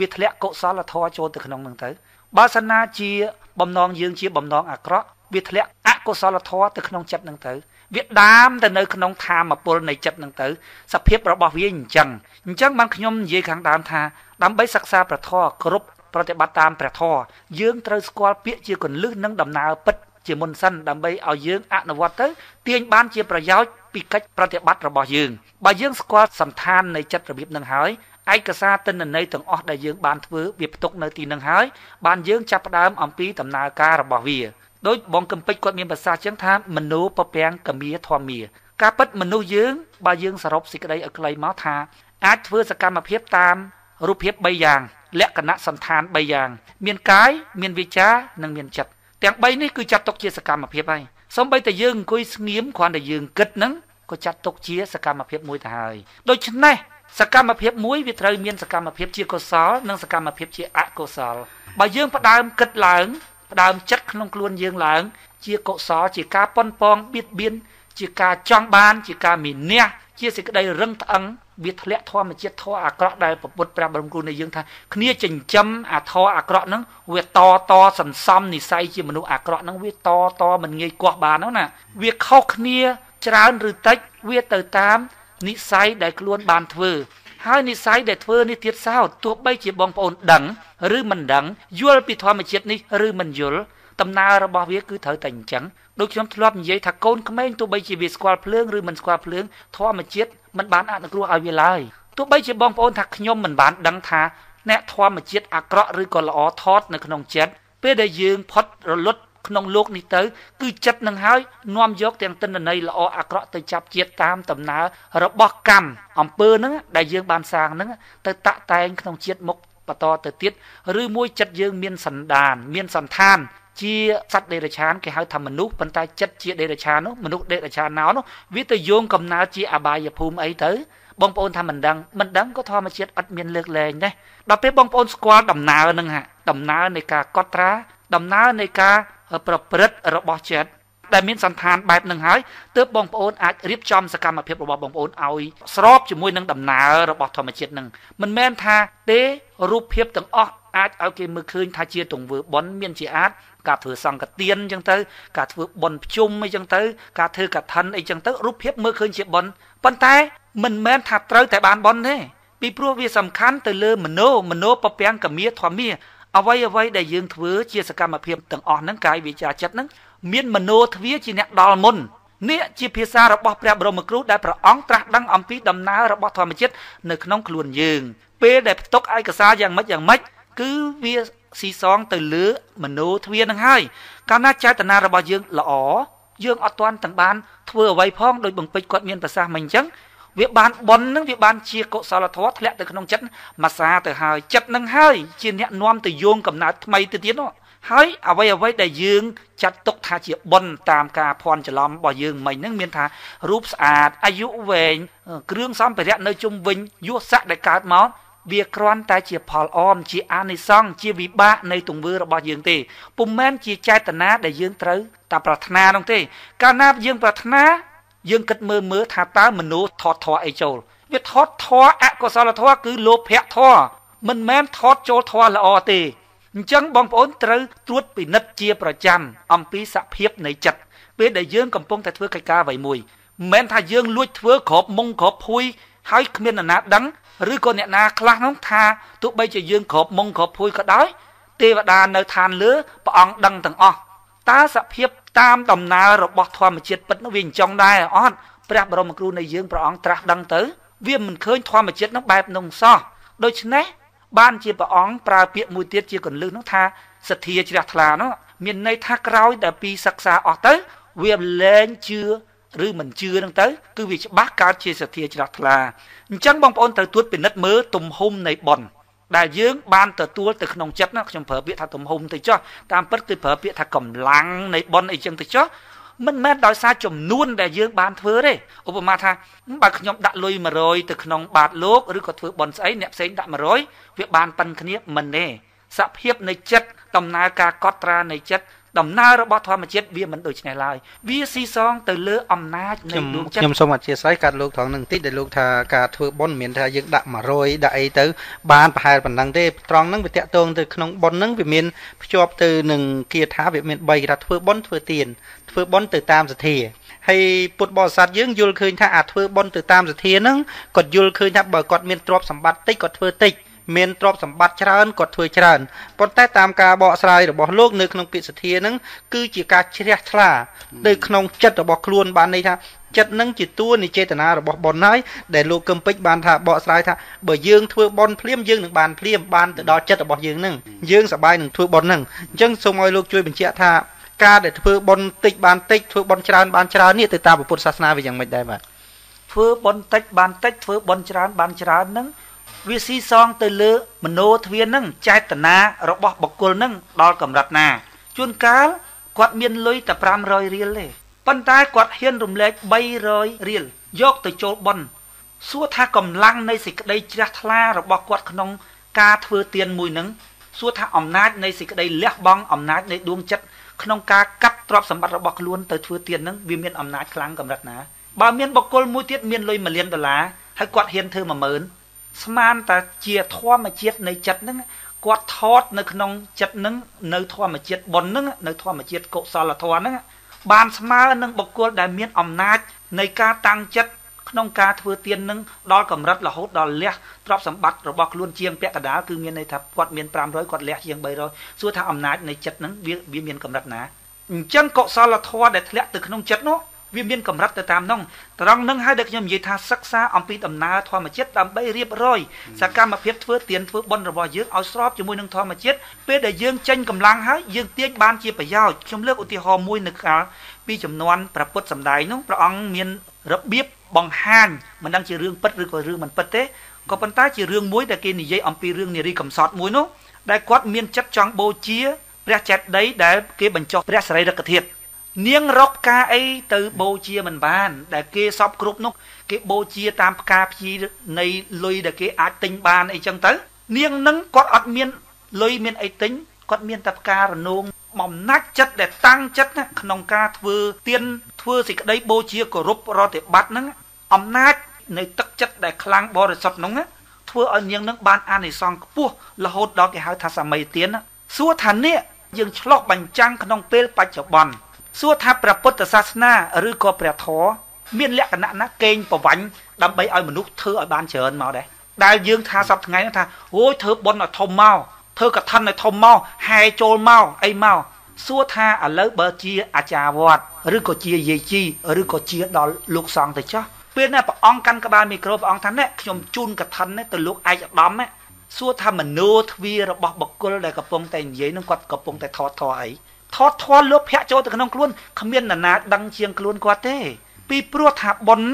វាធ្លាក់កុសលធម៌ចូលទៅក្នុងនឹងទៅបើសិនណាជា បំណងយើងជា បំណងអាក្រក់វាធ្លាក់អកុសលធម៌ទៅក្នុងចិត្តនឹងទៅវាដាមទៅនៅក្នុងធមពលនៃចិត្តនឹងទៅសភាពរបស់វាអញ្ចឹងអញ្ចឹងបានខ្ញុំនិយាយខាងដើមថាដើម្បីសិក្សាព្រះធម៌គ្រប់ប្រតិបត្តិតាមព្រះធម៌យើងត្រូវស្គាល់ពាក្យជាកੁੰលឹះនិងដំណើរពិតជាមុនសិនដើម្បីឲ្យយើងអនុវត្តទៅទាញបានជាប្រយោជន៍ពីកិច្ចប្រតិបត្តិរបស់យើង បើយើងស្គាល់សន្តាននៃចិត្តរបៀបនឹងហើយឯកសារទិន្នន័យទាំងអស់ដែលយើងបានធ្វើវាផ្ទុកនៅទីនឹងហើយបានយើងចាប់ផ្ដើមអំពីដំណើរការរបស់វាដោយបងកំពេចគាត់មានប្រសាសន៍ចឹងថាមនុស្សពពាំងកមាធម្មាការពិតមនុស្សយើងបើយើងសរុបសេចក្តីឲ្យខ្លីមកថា អាចធ្វើសកម្មភាពតាមរូបភាព3យ៉ាង លក្ខណៈសន្តាន3យ៉ាង មានកាយមានវាចានិងមានចិត្តទាំង3នេះគឺចាត់ទុកជាសកម្មភាពហើយសំបីតែយើងអង្គុយស្ងៀមគ្រាន់តែយើងគិតហ្នឹងក៏ចាត់ទុកជាសកម្មភាពមួយទៅហើយដូច្នេះសកម្មភាពមួយវាត្រូវមានសកម្មភាពជាកុសលនិងសកម្មភាពជាអកុសលបើយើងផ្ដើមគិតឡើង ផ្ដើមចិត្តក្នុងខ្លួនយើងឡើង ជាកុសលជាការប៉ុនប៉ងបៀតបៀនជាការចង់បានជាការមានះជាសេចក្តីរឹងត្អឹងវាធ្លាក់ធម្មជាតិធម៌អាក្រក់ដែលប្រពុតប្រាប់បរមគ្រូនៃយើងថាគ្នាចិញ្ចឹមអាធម៌អាក្រក់ហ្នឹងវាតតសន្សំនិស័យជាមនុស្សអាក្រក់ហ្នឹងវាតតមិនងាយគាស់បានហ្នឹងណាវាខុសគ្នាច្រើនឬតិចវាទៅតាមនិស័យដែលខ្លួនបានធ្វើហើយនិស័យដែលធ្វើនេះទៀតសោតទោះបីជាបងប្អូនដឹងឬមិនដឹងយល់ពីធម្មជាតិនេះឬមិនយល់ដំណើររបស់វាគឺត្រូវតែអញ្ចឹងដូចខ្ញុំធ្លាប់និយាយថាកូនក្មេងទោះបីជាវាស្គាល់ភ្លើងឬមិនស្គាល់ភ្លើងធម្មជាតិមិនបានអនុគ្រោះឲ្យវាឡើយទោះបីជាបងប្អូនថាខ្ញុំមិនបាន ដឹងថាអ្នកធម្មជាតិអាក្រក់ឬក៏ល្អថតនៅក្នុងចិត្តពេលដែលយើងផុតរលត់ក្នុងលោកនេះទៅគឺចិត្តនឹងហើយនាំយក ទាំងទិន្នន័យល្អអាក្រក់ទៅចាប់ជាតិតាមដំណើររបស់កម្មអំពើហ្នឹង ដែលយើងបានសាងហ្នឹងទៅតាក់តែងក្នុងជាតិមុខបន្តទៅទៀតឬមួយចិត្តយើងមានសន្តានមានសន្តានជាសត្វដេរឆានគេហៅថាមនុស្សប៉ុន្តែចិត្តជាដេរឆាននោះមនុស្សដេរឆានណោនោះវាទៅយោងកំណើតជាអបាយភូមិអីទៅបងប្អូនថាមិនដឹងមិនដឹងក៏ធម្មជាតិអត់មានលើកលែងដែរដល់ពេលបងប្អូនស្គាល់ដំណើរនឹងហាដំណើរនៃការកត់ត្រាដំណើរនៃការប្រព្រឹត្តរបស់ចិត្តដែលមានសន្តានបែបនឹងហើយទើបបងប្អូនអាចរៀបចំសកម្មភាពរបស់បងប្អូនឲ្យ ស្របជាមួយនឹងដំណើររបស់ធម្មជាតិនឹងមិនមែនថាទេរូបភាពទាំងអស់អាចឲ្យគេមើលឃើញថាជា ទង្វើបន់មានជាអាចការធ្វើសង្កទានអញ្ចឹងទៅ ការធ្វើបន់ភ្ជុំអីចឹងទៅ ការធ្វើកឋិនអីចឹងទៅរូបភាពមើលឃើញជាបន់ប៉ុន្តែមិនមែនថាត្រូវតែបានបន់ទេពីព្រោះវាសំខាន់ទៅលើមโนមโนពពាំងកមាធម្មាអ្វីអ្វីដែលយើងធ្វើជាសកម្មភាពទាំងអស់ហ្នឹងកាយវិចារចិត្តហ្នឹងមានមโนទ្វាជាអ្នកដល់មុននេះជាភាសារបស់ព្រះបរមគ្រូដែលព្រះអង្គត្រាស់ដឹងអំពីដំណើររបស់ធម្មជាតិនៅក្នុងខ្លួនយើងពេលដែលផ្ទុកឯកសារយ៉ាងម៉េចយ៉ាងម៉េចគឺវាស៊ីសងទៅលើមโนទ្វានឹងហើយកាលណាចេតនារបស់យើងល្អយើងអត់ទាន់ទាំងបានធ្វើអ្វីផងដោយបំពេចគាត់មានប្រសាសន៍មិនអញ្ចឹងវាបានប៉ុននឹងវាបានជាកុសលធម៌ធ្លាក់ទៅក្នុងចិត្តម៉ាសាទៅហើយចិត្តនឹងហើយជាអ្នកនាំទៅយងកំណើតថ្មីទៅទៀតនោះហើយអ្វីអ្វីដែលយើងចាត់ទុក ថាជាប៉ុនតាមការភ័ន្តច្រឡំរបស់យើងមិញហ្នឹងមាន ថា រូបស្អាតអាយុវែងគ្រឿងសម្ភារៈនៅជុំវិញយសស័កដែលកើតមកវាគ្រាន់តែជាផលអមជាអានិសង្សជាវិបាកនៃទង្វើរបស់យើងទេពុំមែនជាចេតនាដែលយើងត្រូវតែប្រាថ្នានោះទេកាលណាយើងប្រាថ្នាយើងគិតមើលមើលថាតើមនុស្សថត់ធေါ်អីចូលវាថត់ធေါ်អកុសលធေါ်គឺលោភៈធေါ်មិនមែនថត់ចូលធေါ်ល្អទេអញ្ចឹងបងប្អូនត្រូវត្រួតពិនិត្យជាប្រចាំអំពីសភាពនៃចិត្តពេលដែលយើងកំពុងតែធ្វើកិច្ចការអ្វីមួយមិនមែនថាយើងលួចធ្វើក្របមុងក្របភួយហើយគ្មាននរណាដឹងឬក៏អ្នកណា ខ្លះនោះថាទោះបីជាយើងក្របមុងក្របភួយក៏ដោយ ទេវតានៅឋានលើព្រះអង្គដឹងទាំងអស់តើសភាពតាមដំណើររបស់ធម្មជាតិពិតនោះវាអញ្ចឹងដែរអត់ព្រះបរមគ្រូនៃយើងព្រះអង្គត្រាស់ដឹងទៅ វាមិនឃើញធម្មជាតិនោះបែបនោះសោះដូច្នេះបានជាព្រះអង្គប្រើពាក្យមួយទៀតជាកន្លឹះនោះថាសទ្ធាជ្រះថ្លានោះមានន័យថាក្រោយដែលពីសិក្សាអស់ទៅវាលែងជឿឬមិនជឿនឹងទៅគឺវាច្បាស់កើតជាសទ្ធាច្រោះថ្លាអញ្ចឹងបងប្អូនត្រូវទួតពិនិត្យមើលទំហំនៃប៉ុនដែលយើងបានទទួលទៅក្នុងចិត្តណាខ្ញុំប្រើពាក្យថាទំហំទៅចោះតាមពិតគឺប្រើពាក្យថាកម្លាំងនៃប៉ុនអីចឹងទៅចោះមិនមែនដោយសារចំនួនដែលយើងបានធ្វើទេឧបមាថាបើខ្ញុំដាក់លុយ100ទៅក្នុងបាតលោកឬក៏ធ្វើប៉ុនស្អីអ្នកផ្សេងដាក់100វាបានប៉ុនគ្នាមិនទេសភាពនៃចិត្តដំណើរការកត់ត្រានៃចិត្តដំណើររបស់ធម្មជាតិវាមិនដូច្នេះឡើយវាស៊ីសងទៅលើអំណាចនៃដួងចិត្តខ្ញុំសូមអធិស្ឋានកាត់លោកត្រង់នឹងតិចដែលលោកថាការធ្វើបុណ្យមិនមែនថាយើងដាក់100ដាក់អីទៅ បានប្រហែលប៉ុណ្ណឹងទេត្រង់នឹងវាតាក់ទងទៅក្នុងបុណ្យនឹងវាមានភ្ជាប់ទៅនឹងគាថាវាមាន3គេថាធ្វើបុណ្យធ្វើទានធ្វើបុណ្យទៅតាមសទ្ធាហើយពុទ្ធបរិស័ទយើងយល់ឃើញថាអាចធ្វើបុណ្យទៅតាមសទ្ធានឹងគាត់យល់ឃើញថាបើគាត់មានទ្រព្យសម្បត្តិតិចគាត់ធ្វើតិចមានទ្រព្យសម្បត្តិច្រើនគាត់ធ្វើច្រើនប៉ុន្តែតាមការបកស្រាយរបស់លោក នៅក្នុងពាក្យសទ្ធានឹងគឺជាការជ្រះថ្លានៅក្នុងចិត្តរបស់ខ្លួនបានន័យថាចិត្តនឹងជាតួនៃចេតនារបស់ប៉ុនហើយដែលលោកកឹមពេជ្របានថាបកស្រាយថាបើយើងធ្វើប៉ុនភ្លាមយើងនឹងបានភ្លាមបានទៅដល់ចិត្តរបស់យើងនឹងយើងសប្បាយនឹងធ្វើប៉ុននឹងអញ្ចឹងសូមឲ្យលោកជួយបញ្ជាក់ថាការដែលធ្វើប៉ុនតិចបានតិចធ្វើប៉ុនច្រើនបានច្រើននេះទៅតាមពុទ្ធសាសនាវាយ៉ាងម៉េចដែរបាទធ្វើប៉ុនតិចបានតិចធ្វើប៉ុនច្រើនបានច្រើននឹងវាស៊ីសងទៅលើមโนទ្វានឹងចេតនារបស់បុគ្គលនឹងដល់កម្រិតណាជួនកាលគាត់មានលុយតែ500រៀលទេប៉ុន្តែគាត់ហ៊ាន រំលែក300រៀលយកទៅចូលប៉ុនសួរថាកម្លាំងនៃសេចក្តីជ្រះថ្លារបស់គាត់ក្នុង ការធ្វើទៀនមួយនឹងសួរថាអំណាចនៃសេចក្តីលះបង់អំណាចនៃដួងចិត្តក្នុងការកាត់ទ្រព្យសម្បត្តិរបស់ខ្លួនទៅធ្វើទៀននឹងវាមានអំណាចខ្លាំងកម្រិតណាបើមានបុគ្គលមួយទៀតមានលុយ1លានដុល្លារហើយគាត់ហ៊ានធ្វើ10000ស្មានតែជាធម្មជាតិនៃចិត្តហ្នឹងគាត់ថតនៅក្នុងចិត្តហ្នឹងនៅធម្មជាតិបុណ្យហ្នឹងនៅធម្មជាតិកុសលធម៌ហ្នឹងបានស្មើនឹងបុគ្គលដែលមានអំណាចនៃការតាំងចិត្តក្នុងការធ្វើទាននឹងដល់កម្រិតរហូតដល់លះទ្រព្យសម្បត្តិរបស់ខ្លួនជាងពាក់កណ្ដាលគឺមានន័យថាគាត់មាន500គាត់លះជាង300សួរថាអំណាចនៃចិត្តនឹងវាមានកម្រិតណាអញ្ចឹងកុសលធម៌ដែលធ្លាក់ទៅក្នុងចិត្តនោះវាមានកម្រិតទៅតាមនោះត្រង់នឹងហើយដែលខ្ញុំនិយាយថាសិក្សាអំពីដំណើរធម្មជាតិដើម្បីរៀបរយសកម្មភាពធ្វើទានធ្វើបុណ្យរបស់យើងឲ្យស្របជាមួយនឹងធម្មជាតិពេលដែលយើងចេញកម្លាំងហើយយើងទាញបានជាប្រយោជន៍ខ្ញុំលើកឧទាហរណ៍មួយនៅកាលពីចំនួនប្រពុតសម្ដែងនោះព្រះអង្គមានរបៀបបង្ហាញមិនដឹងជារឿងពិតឬក៏រឿងមិនពិតទេក៏ប៉ុន្តែជារឿងមួយដែលគេនិយាយអំពីរឿងនារីកំសត់មួយនោះដែលគាត់មានចិត្តចង់បូជាព្រះចេតិយដែលគេបញ្ចុះព្រះសរីរកធាតុនាងរកផ្កាអីទៅបូជាមិនបានដែលគេសពគ្រប់នោះ គេបូជាតាមផ្កាភីនៃលុយដែលគេអាចទិញបានអីចឹងទៅ នាងនឹងគាត់អត់មានលុយមានអីទិញគាត់មានតែផ្ការនងបំណាច់ចិត្តដែលតាំងចិត្តណាក្នុងការធ្វើទៀនធ្វើសេចក្តីបូជាគោរពប្រតិបត្តិហ្នឹងអំណាចនៃទឹកចិត្តដែលខ្លាំងបរិសុទ្ធហ្នឹងណាធ្វើឲ្យនាងនឹងបានអានិសង្ឃខ្ពស់រហូតដល់គេហៅថាសម័យទៀនសួរថានេះយើងឆ្លោះបញ្ចាំងក្នុងពេល បច្ចុប្បន្នសួរថាព្រះពុទ្ធសាសនា ឬក៏ព្រះធម៌មានលក្ខណៈណាកេងប្រវាញ់ដើម្បីឲ្យមនុស្សធ្វើឲ្យបានច្រើនមកដែរដែលយើង ថាសប្តាហ៍ថ្ងៃហ្នឹងថាអូយធ្វើប៉ុនឲ្យធំមកធ្វើកឋិនឲ្យធំមកហែចូលមកអីមកសួរថាឥឡូវបើជាអាចារ្យវត្តឬក៏ជាយាយជីឬក៏ជា ដល់លោកសង្ឃទៅចោះពេលណាព្រះអង្គកាន់ក្បាលមីក្រូព្រះអង្គថាណែខ្ញុំជូនកឋិនទៅលោកឯកឧត្តមណាសួរថាមនោទ្វាររបស់បុគ្គលដែលកំពុងតែនិយាយនឹងគាត់កំពុងតែថតថអីថតធន់លោភៈចូលទៅក្នុងខ្លួនគ្មាននរណាដឹងជាងខ្លួនគាត់ទេ ពីព្រោះថាបុណ្យ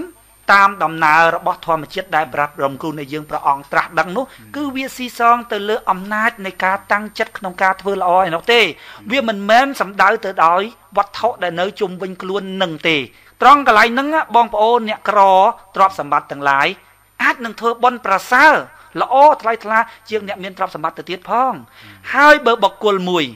តាមដំណើររបស់ធម្មជាតិដែលប្រាប់រំគូនៃយើងព្រះអង្គត្រាស់ដឹងនោះ គឺវាស៊ីសងទៅលើអំណាចនៃការតាំងចិត្តក្នុងការធ្វើល្អឯនោះទេ វាមិនមែនសំដៅទៅដោយវត្ថុដែលនៅជុំវិញខ្លួននឹងទេ ត្រង់កន្លែងហ្នឹងបងប្អូនអ្នកក្រទ្រព្យសម្បត្តិទាំងឡាយអាចនឹងធ្វើបន់ប្រសើរល្អថ្លៃថ្លាជាងអ្នកមានទ្រព្យសម្បត្តិទៅទៀតផង ហើយបើបកគលមួយ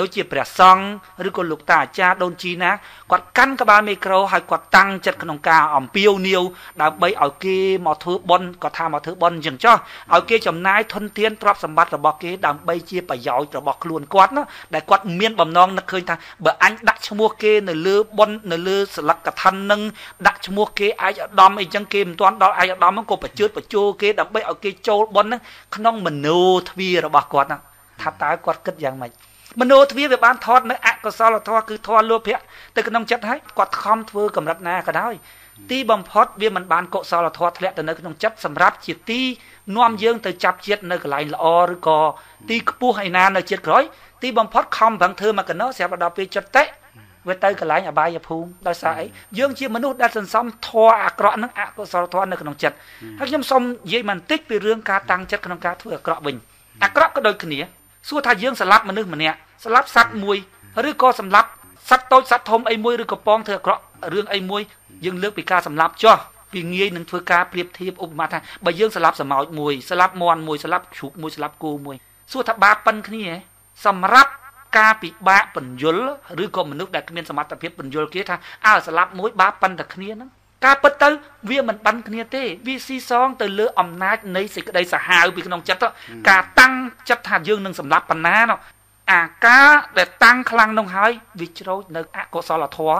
ដូចជាព្រះសង្ឃឬក៏លោកតាអាចារ្យដូនជីណាគាត់កាន់ក្បាលមីក្រូហើយគាត់តាំងចិត្តក្នុងការអំពាវនាវដើម្បីឲ្យគេមកធ្វើបុណ្យគាត់ថាមកធ្វើបុណ្យអញ្ចឹងចោះឲ្យគេចំណាយធនធានទ្រព្យសម្បត្តិរបស់គេដើម្បី ជាប្រយោជន៍របស់ខ្លួនគាត់ណាដែលគាត់មានបំណងនឹកឃើញថាបើអញដាក់ឈ្មោះគេនៅលើបុណ្យនៅលើស្លឹកកឋិននឹងដាក់ឈ្មោះគេឯកឧត្តមអីចឹងគេមិនទាន់ដល់ឯកឧត្តមហ្នឹងក៏បញ្ជឿតបញ្ជោគេដើម្បីឲ្យគេចូលបុណ្យហ្នឹងក្នុងមនោទ្វាររបស់គាត់ណាថាតើគាត់គិតយ៉ាងម៉េចមโนទ្វាវាបានថតនៅអកុសលធម៌គឺធម៌លោភៈទៅក្នុងចិត្តហើយគាត់ខំធ្វើកម្រិតណាក៏ដោយទីបំផុតវាមិនបានកុសលធម៌ធ្លាក់ទៅនៅក្នុងចិត្តសម្រាប់ជាទីនាំយើងទៅចាប់ជាតិនៅកន្លែងល្អឬក៏ទីខ្ពស់ឯណានៅជាតិក្រោយទីបំផុតខំប្រឹងធ្វើមកកណោស្រាប់ដល់ពេលចិត្តតិវាទៅកន្លែងអបាយភូមិដោយសារអីយើងជាមនុស្សដែលសន្សំធម៌អាក្រក់នឹងអកុសលធម៌នៅក្នុងចិត្តហើយខ្ញុំសូមនិយាយបន្តិចពីរឿងការតាំងចិត្តក្នុងការធ្វើអាក្រក់វិញអាក្រក់ក៏ដូចគ្នាសួរថាយើងស្លាប់មនុស្សម្នាក់ស្លាប់សត្វមួយឬក៏សម្លាប់សត្វតូចសត្វធំអីមួយឬក៏ប៉ងធ្វើអាក្រក់រឿងអីមួយយើងលើកពីការសម្លាប់ចោះពីងាយនឹងធ្វើការប្រៀបធៀបឧបមាថាបើយើងស្លាប់សម្ោចមួយស្លាប់មន់មួយស្លាប់ជ្រូកមួយស្លាប់គោមួយសួរថាបាបប៉ុនគ្នាសម្រាប់ការពិបាកបញ្យលឬក៏មនុស្សដែលគ្មានសមត្ថភាពបញ្យលគេថាអើស្លាប់មួយបាបប៉ុនតែគ្នាហ្នឹងការពិតទៅវាមិនបានគ្នាទេវាស៊ីសងទៅលើអំណាចនៃសេចក្តីសាហាវពីក្នុងចិត្តការតាំងចិត្តថាយើងនឹងសម្លាប់បណ្ណានោះអាការដែលតាំងខ្លាំងនោះហើយវាជ្រោចនៅអកុសលធម៌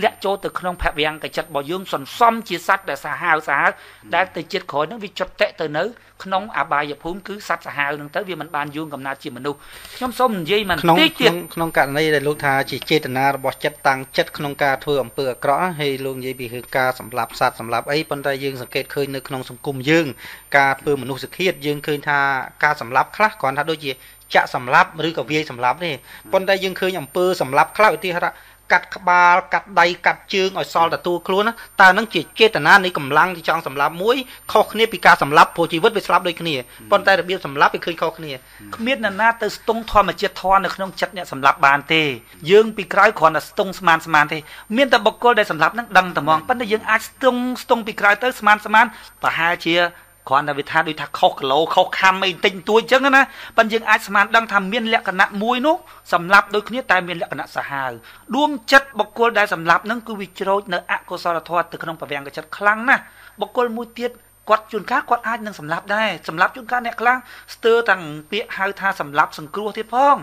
ធ្លាក់ចូលទៅក្នុងភវៀងកចិត្តរបស់យើងសន្សំជាសัตว์ដែលសាហាវសាហាវដែលទៅជាតិក្រោយហ្នឹងវាចុតតេទៅនៅក្នុងអបាយភូមិគឺសัตว์សាហាវហ្នឹងទៅវាមិនបានយងកំណត់ជាមនុស្សខ្ញុំសូមនិយាយមិនតិចទៀតក្នុងករណីដែលលោកថាជាចេតនារបស់ចិត្តតាំងចិត្តក្នុងការធ្វើអំពើអាក្រក់ហើយលោកនិយាយពីរឿងការសម្លាប់សัตว์សម្លាប់អីប៉ុន្តែយើងសង្កេតឃើញនៅក្នុងសង្គមយើង ការធ្វើមនុស្សជាតិយើងឃើញថាការសម្លាប់ខ្លះគ្រាន់ថាដូចជាចាក់សម្លាប់ឬក៏វាយសម្លាប់ទេប៉ុន្តែយើងឃើញអំពើសម្លាប់ខ្លះឧទាហរណ៍កាត់ក្បាលកាត់ដៃកាត់ជើងឲ្យសល់ទទួលខ្លួនតើនឹងជាចេតនានៃកម្លាំងទីចង់សម្លាប់មួយខុសគ្នាពីការសម្លាប់ព្រោះជីវិតវាស្លាប់ដូចគ្នាប៉ុន្តែរបៀបសម្លាប់វាឃើញខុសគ្នាគ្មាននរណាទៅស្ទង់ធម្មជាតិធម៌នៅក្នុងចិត្តអ្នកសម្លាប់បានទេយើងពីក្រៅគ្រាន់តែស្ទង់ស្មានស្មានទេមានតែបុគ្គលដែលសម្លាប់នឹងដឹងតែហ្មងប៉ុន្តែយើងអាចស្ទង់ស្ទង់ពីក្រៅទៅស្មានស្មានប្រហែលជាគ្រាន់តែវាថាដូចថាខុសគីឡូខុសខាំអីទិញទួយអញ្ចឹងណាប៉ិនយើងអាចស្មានដឹងថាមានលក្ខណៈមួយនោះសម្លាប់ដូចគ្នាតែមានលក្ខណៈសាហាវដួងចិត្តបុគ្គលដែលសម្លាប់នឹងគឺវាជ្រោចនៅអកុសលធម៌ទៅក្នុងប្រវាំងកចិត្តខ្លាំងណាស់បុគ្គលមួយទៀតគាត់ជួនកាលគាត់អាចនឹងសម្លាប់ដែរសម្លាប់ជួនកាលអ្នកខ្លះស្ទើរទាំងពាក្យហៅថាសម្លាប់សង្គ្រោះទៀតផង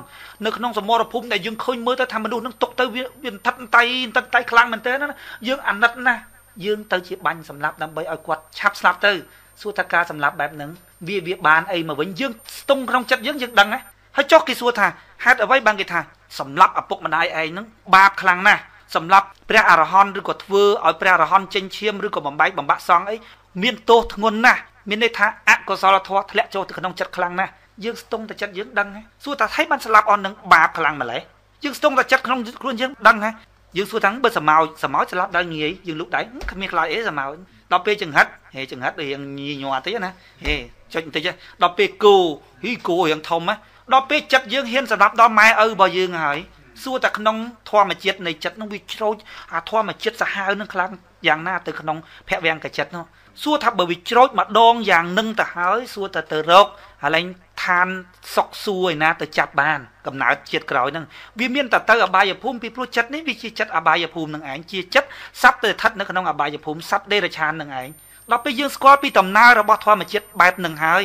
នៅក្នុងសមរភូមិដែលយើងឃើញមើលទៅថាមនុស្សនឹងຕົកទៅវាវាថិតតៃតិតតៃខ្លាំងមែនទែនណាយើងអាណិតណាស់យើងទៅជាបាញ់សម្លាប់ដើម្បីឲ្យគាត់ឆាប់ស្លាប់ទៅសួរថាការសម្លាប់បែបហ្នឹងវាវាបានអីមកវិញយើងស្ទង់ក្នុងចិត្តយើងយើងដឹងហ៎ហើយចុះគេសួរថាហេតុអ្វីបានគេថាសម្លាប់ឪពុកម្ដាយឯងហ្នឹងបាបខ្លាំងណាស់សម្លាប់ព្រះ អរហន្តឬក៏ធ្វើឲ្យព្រះអរហន្តចេញឈាមឬក៏បំបែកបំបាក់សងអីមានទោសធ្ងន់ណាស់មានន័យថាអកុសលធម៌ធ្លាក់ចូលទៅក្នុងចិត្តខ្លាំងណាស់យើងស្ទង់តែចិត្តយើងដឹងហ៎សួរថាហេតុបានស្លាប់អស់នឹងបាបខ្លាំងម្ល៉េះយើងស្ទង់តែចិត្តក្នុងខ្លួនយើងដឹងហ៎យើងសួរថាបើសមោចសមោចស្លាប់ដល់ងាយយើងលុកដៃគ្មានខ្លោចអីសមោចដល់ពេលចង្ហិត ហេចង្ហិតរៀងញីញ័រតិចណាហេចុចបន្តិចដល់ពេលគូហីគូរៀងធំណាដល់ពេលចិត្តយើងហ៊ានស្ដាប់ដល់ម៉ែឪរបស់យើងហើយសួរតែក្នុងធម្មជាតិនៃចិត្តនោះវាជ្រោចអាធម្មជាតិសាហាវនឹងខ្លាំងយ៉ាងណាទៅក្នុងភវង្គចិត្តនោះសួរថាបើវាជ្រោចម្ដងយ៉ាងនឹងទៅហើយ សួរតែទៅរកហើយឡើងឋានសុកសួរឯណាទៅចាប់បានកំណើតជាតិក្រោយហ្នឹងវាមានតទៅអបាយភូមិពីព្រោះចិត្តនេះវាជាចិត្តអបាយភូមិនឹងឯងជាចិត្តសត្វទៅស្ថិតនៅក្នុងអបាយភូមិសត្វដេរឆាននឹងឯងដល់ពេលយើងស្គាល់ពីដំណើររបស់ធម្មជាតិបែបនឹងហើយ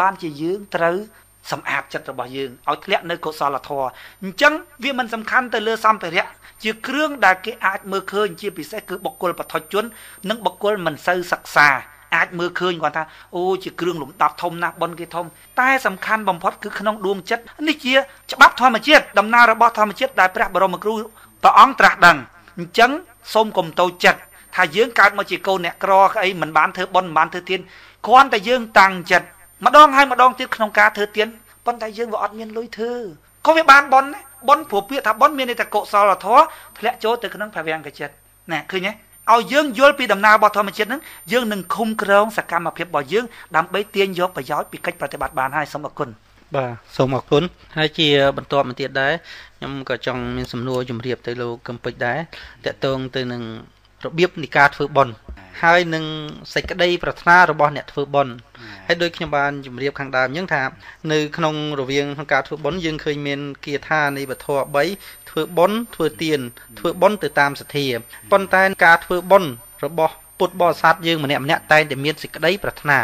បានជាយើងត្រូវសម្អាតចិត្តរបស់យើងឲ្យធ្លាក់នៅកុសលធម៌អញ្ចឹងវាមិនសំខាន់ទៅលើសម្ភារៈជាគ្រឿងដែលគេអាចមើលឃើញជាពិសេសគឺបុគ្គលបឋមជននិងបុគ្គលមិនសូវសិក្សាអាចមើលឃើញគាត់ថាអូជាគ្រឿងលំដាប់ធំណាស់ប៉ុនគេធំតែសំខាន់បំផុតគឺក្នុងដួងចិត្តនេះជាច្បាប់ធម្មជាតិដំណើររបស់ធម្មជាតិដែលព្រះបរមគ្រូព្រះអង្គត្រាស់ដឹងអញ្ចឹងសូមកុំតូចចិត្តថាយើងកើតមកជាកូនអ្នកក្រអីមិនបានធ្វើប៉ុនមិនបានធ្វើទៀនគ្រាន់តែយើងតាំងចិត្តម្ដងហើយម្ដងទៀតក្នុងការធ្វើទៀនប៉ុន្តែយើងវាអត់មានលុយធ្វើក៏វាបានប៉ុនណាប៉ុនព្រោះពាក្យថាប៉ុនមានន័យថាកុសលធម៌ធ្លាក់ចូលទៅក្នុងភវង្គចិត្តណែឃើញទេឲ្យយើងយល់ពីដំណើររបស់ធម្មជាតិហ្នឹងយើងនឹងឃុំក្រងសកម្មភាពរបស់យើង ដើម្បីទាញយកប្រយោជន៍ពីកិច្ចប្រតិបត្តិបានហើយសូមអរគុណបាទសូមអរគុណហើយជាបន្តមកទៀតដែរខ្ញុំក៏ចង់មាន សំណួរជម្រាបទៅលោកកឹមពេជ្រដែរតកតងទៅនឹងរបៀបនៃការធ្វើបន់ហើយនឹងសេចក្តី ប្រាថ្នារបស់ អ្នកធ្វើបន់ហើយដូចខ្ញុំបានជម្រាប ខាងដើមអញ្ចឹងថា នៅក្នុងរវាងក្នុងការធ្វើបន់យើងឃើញមានគាថានៃវធ3ធ្វើបុណ្យធ្វើទានធ្វើបុណ្យទៅតាមសទ្ធាប៉ុន្តែ ការធ្វើបុណ្យរបស់ពុទ្ធបរិស័ទយើងម្នាក់ម្នាក់តែងតែមានសេចក្តី ប្រាថ្នា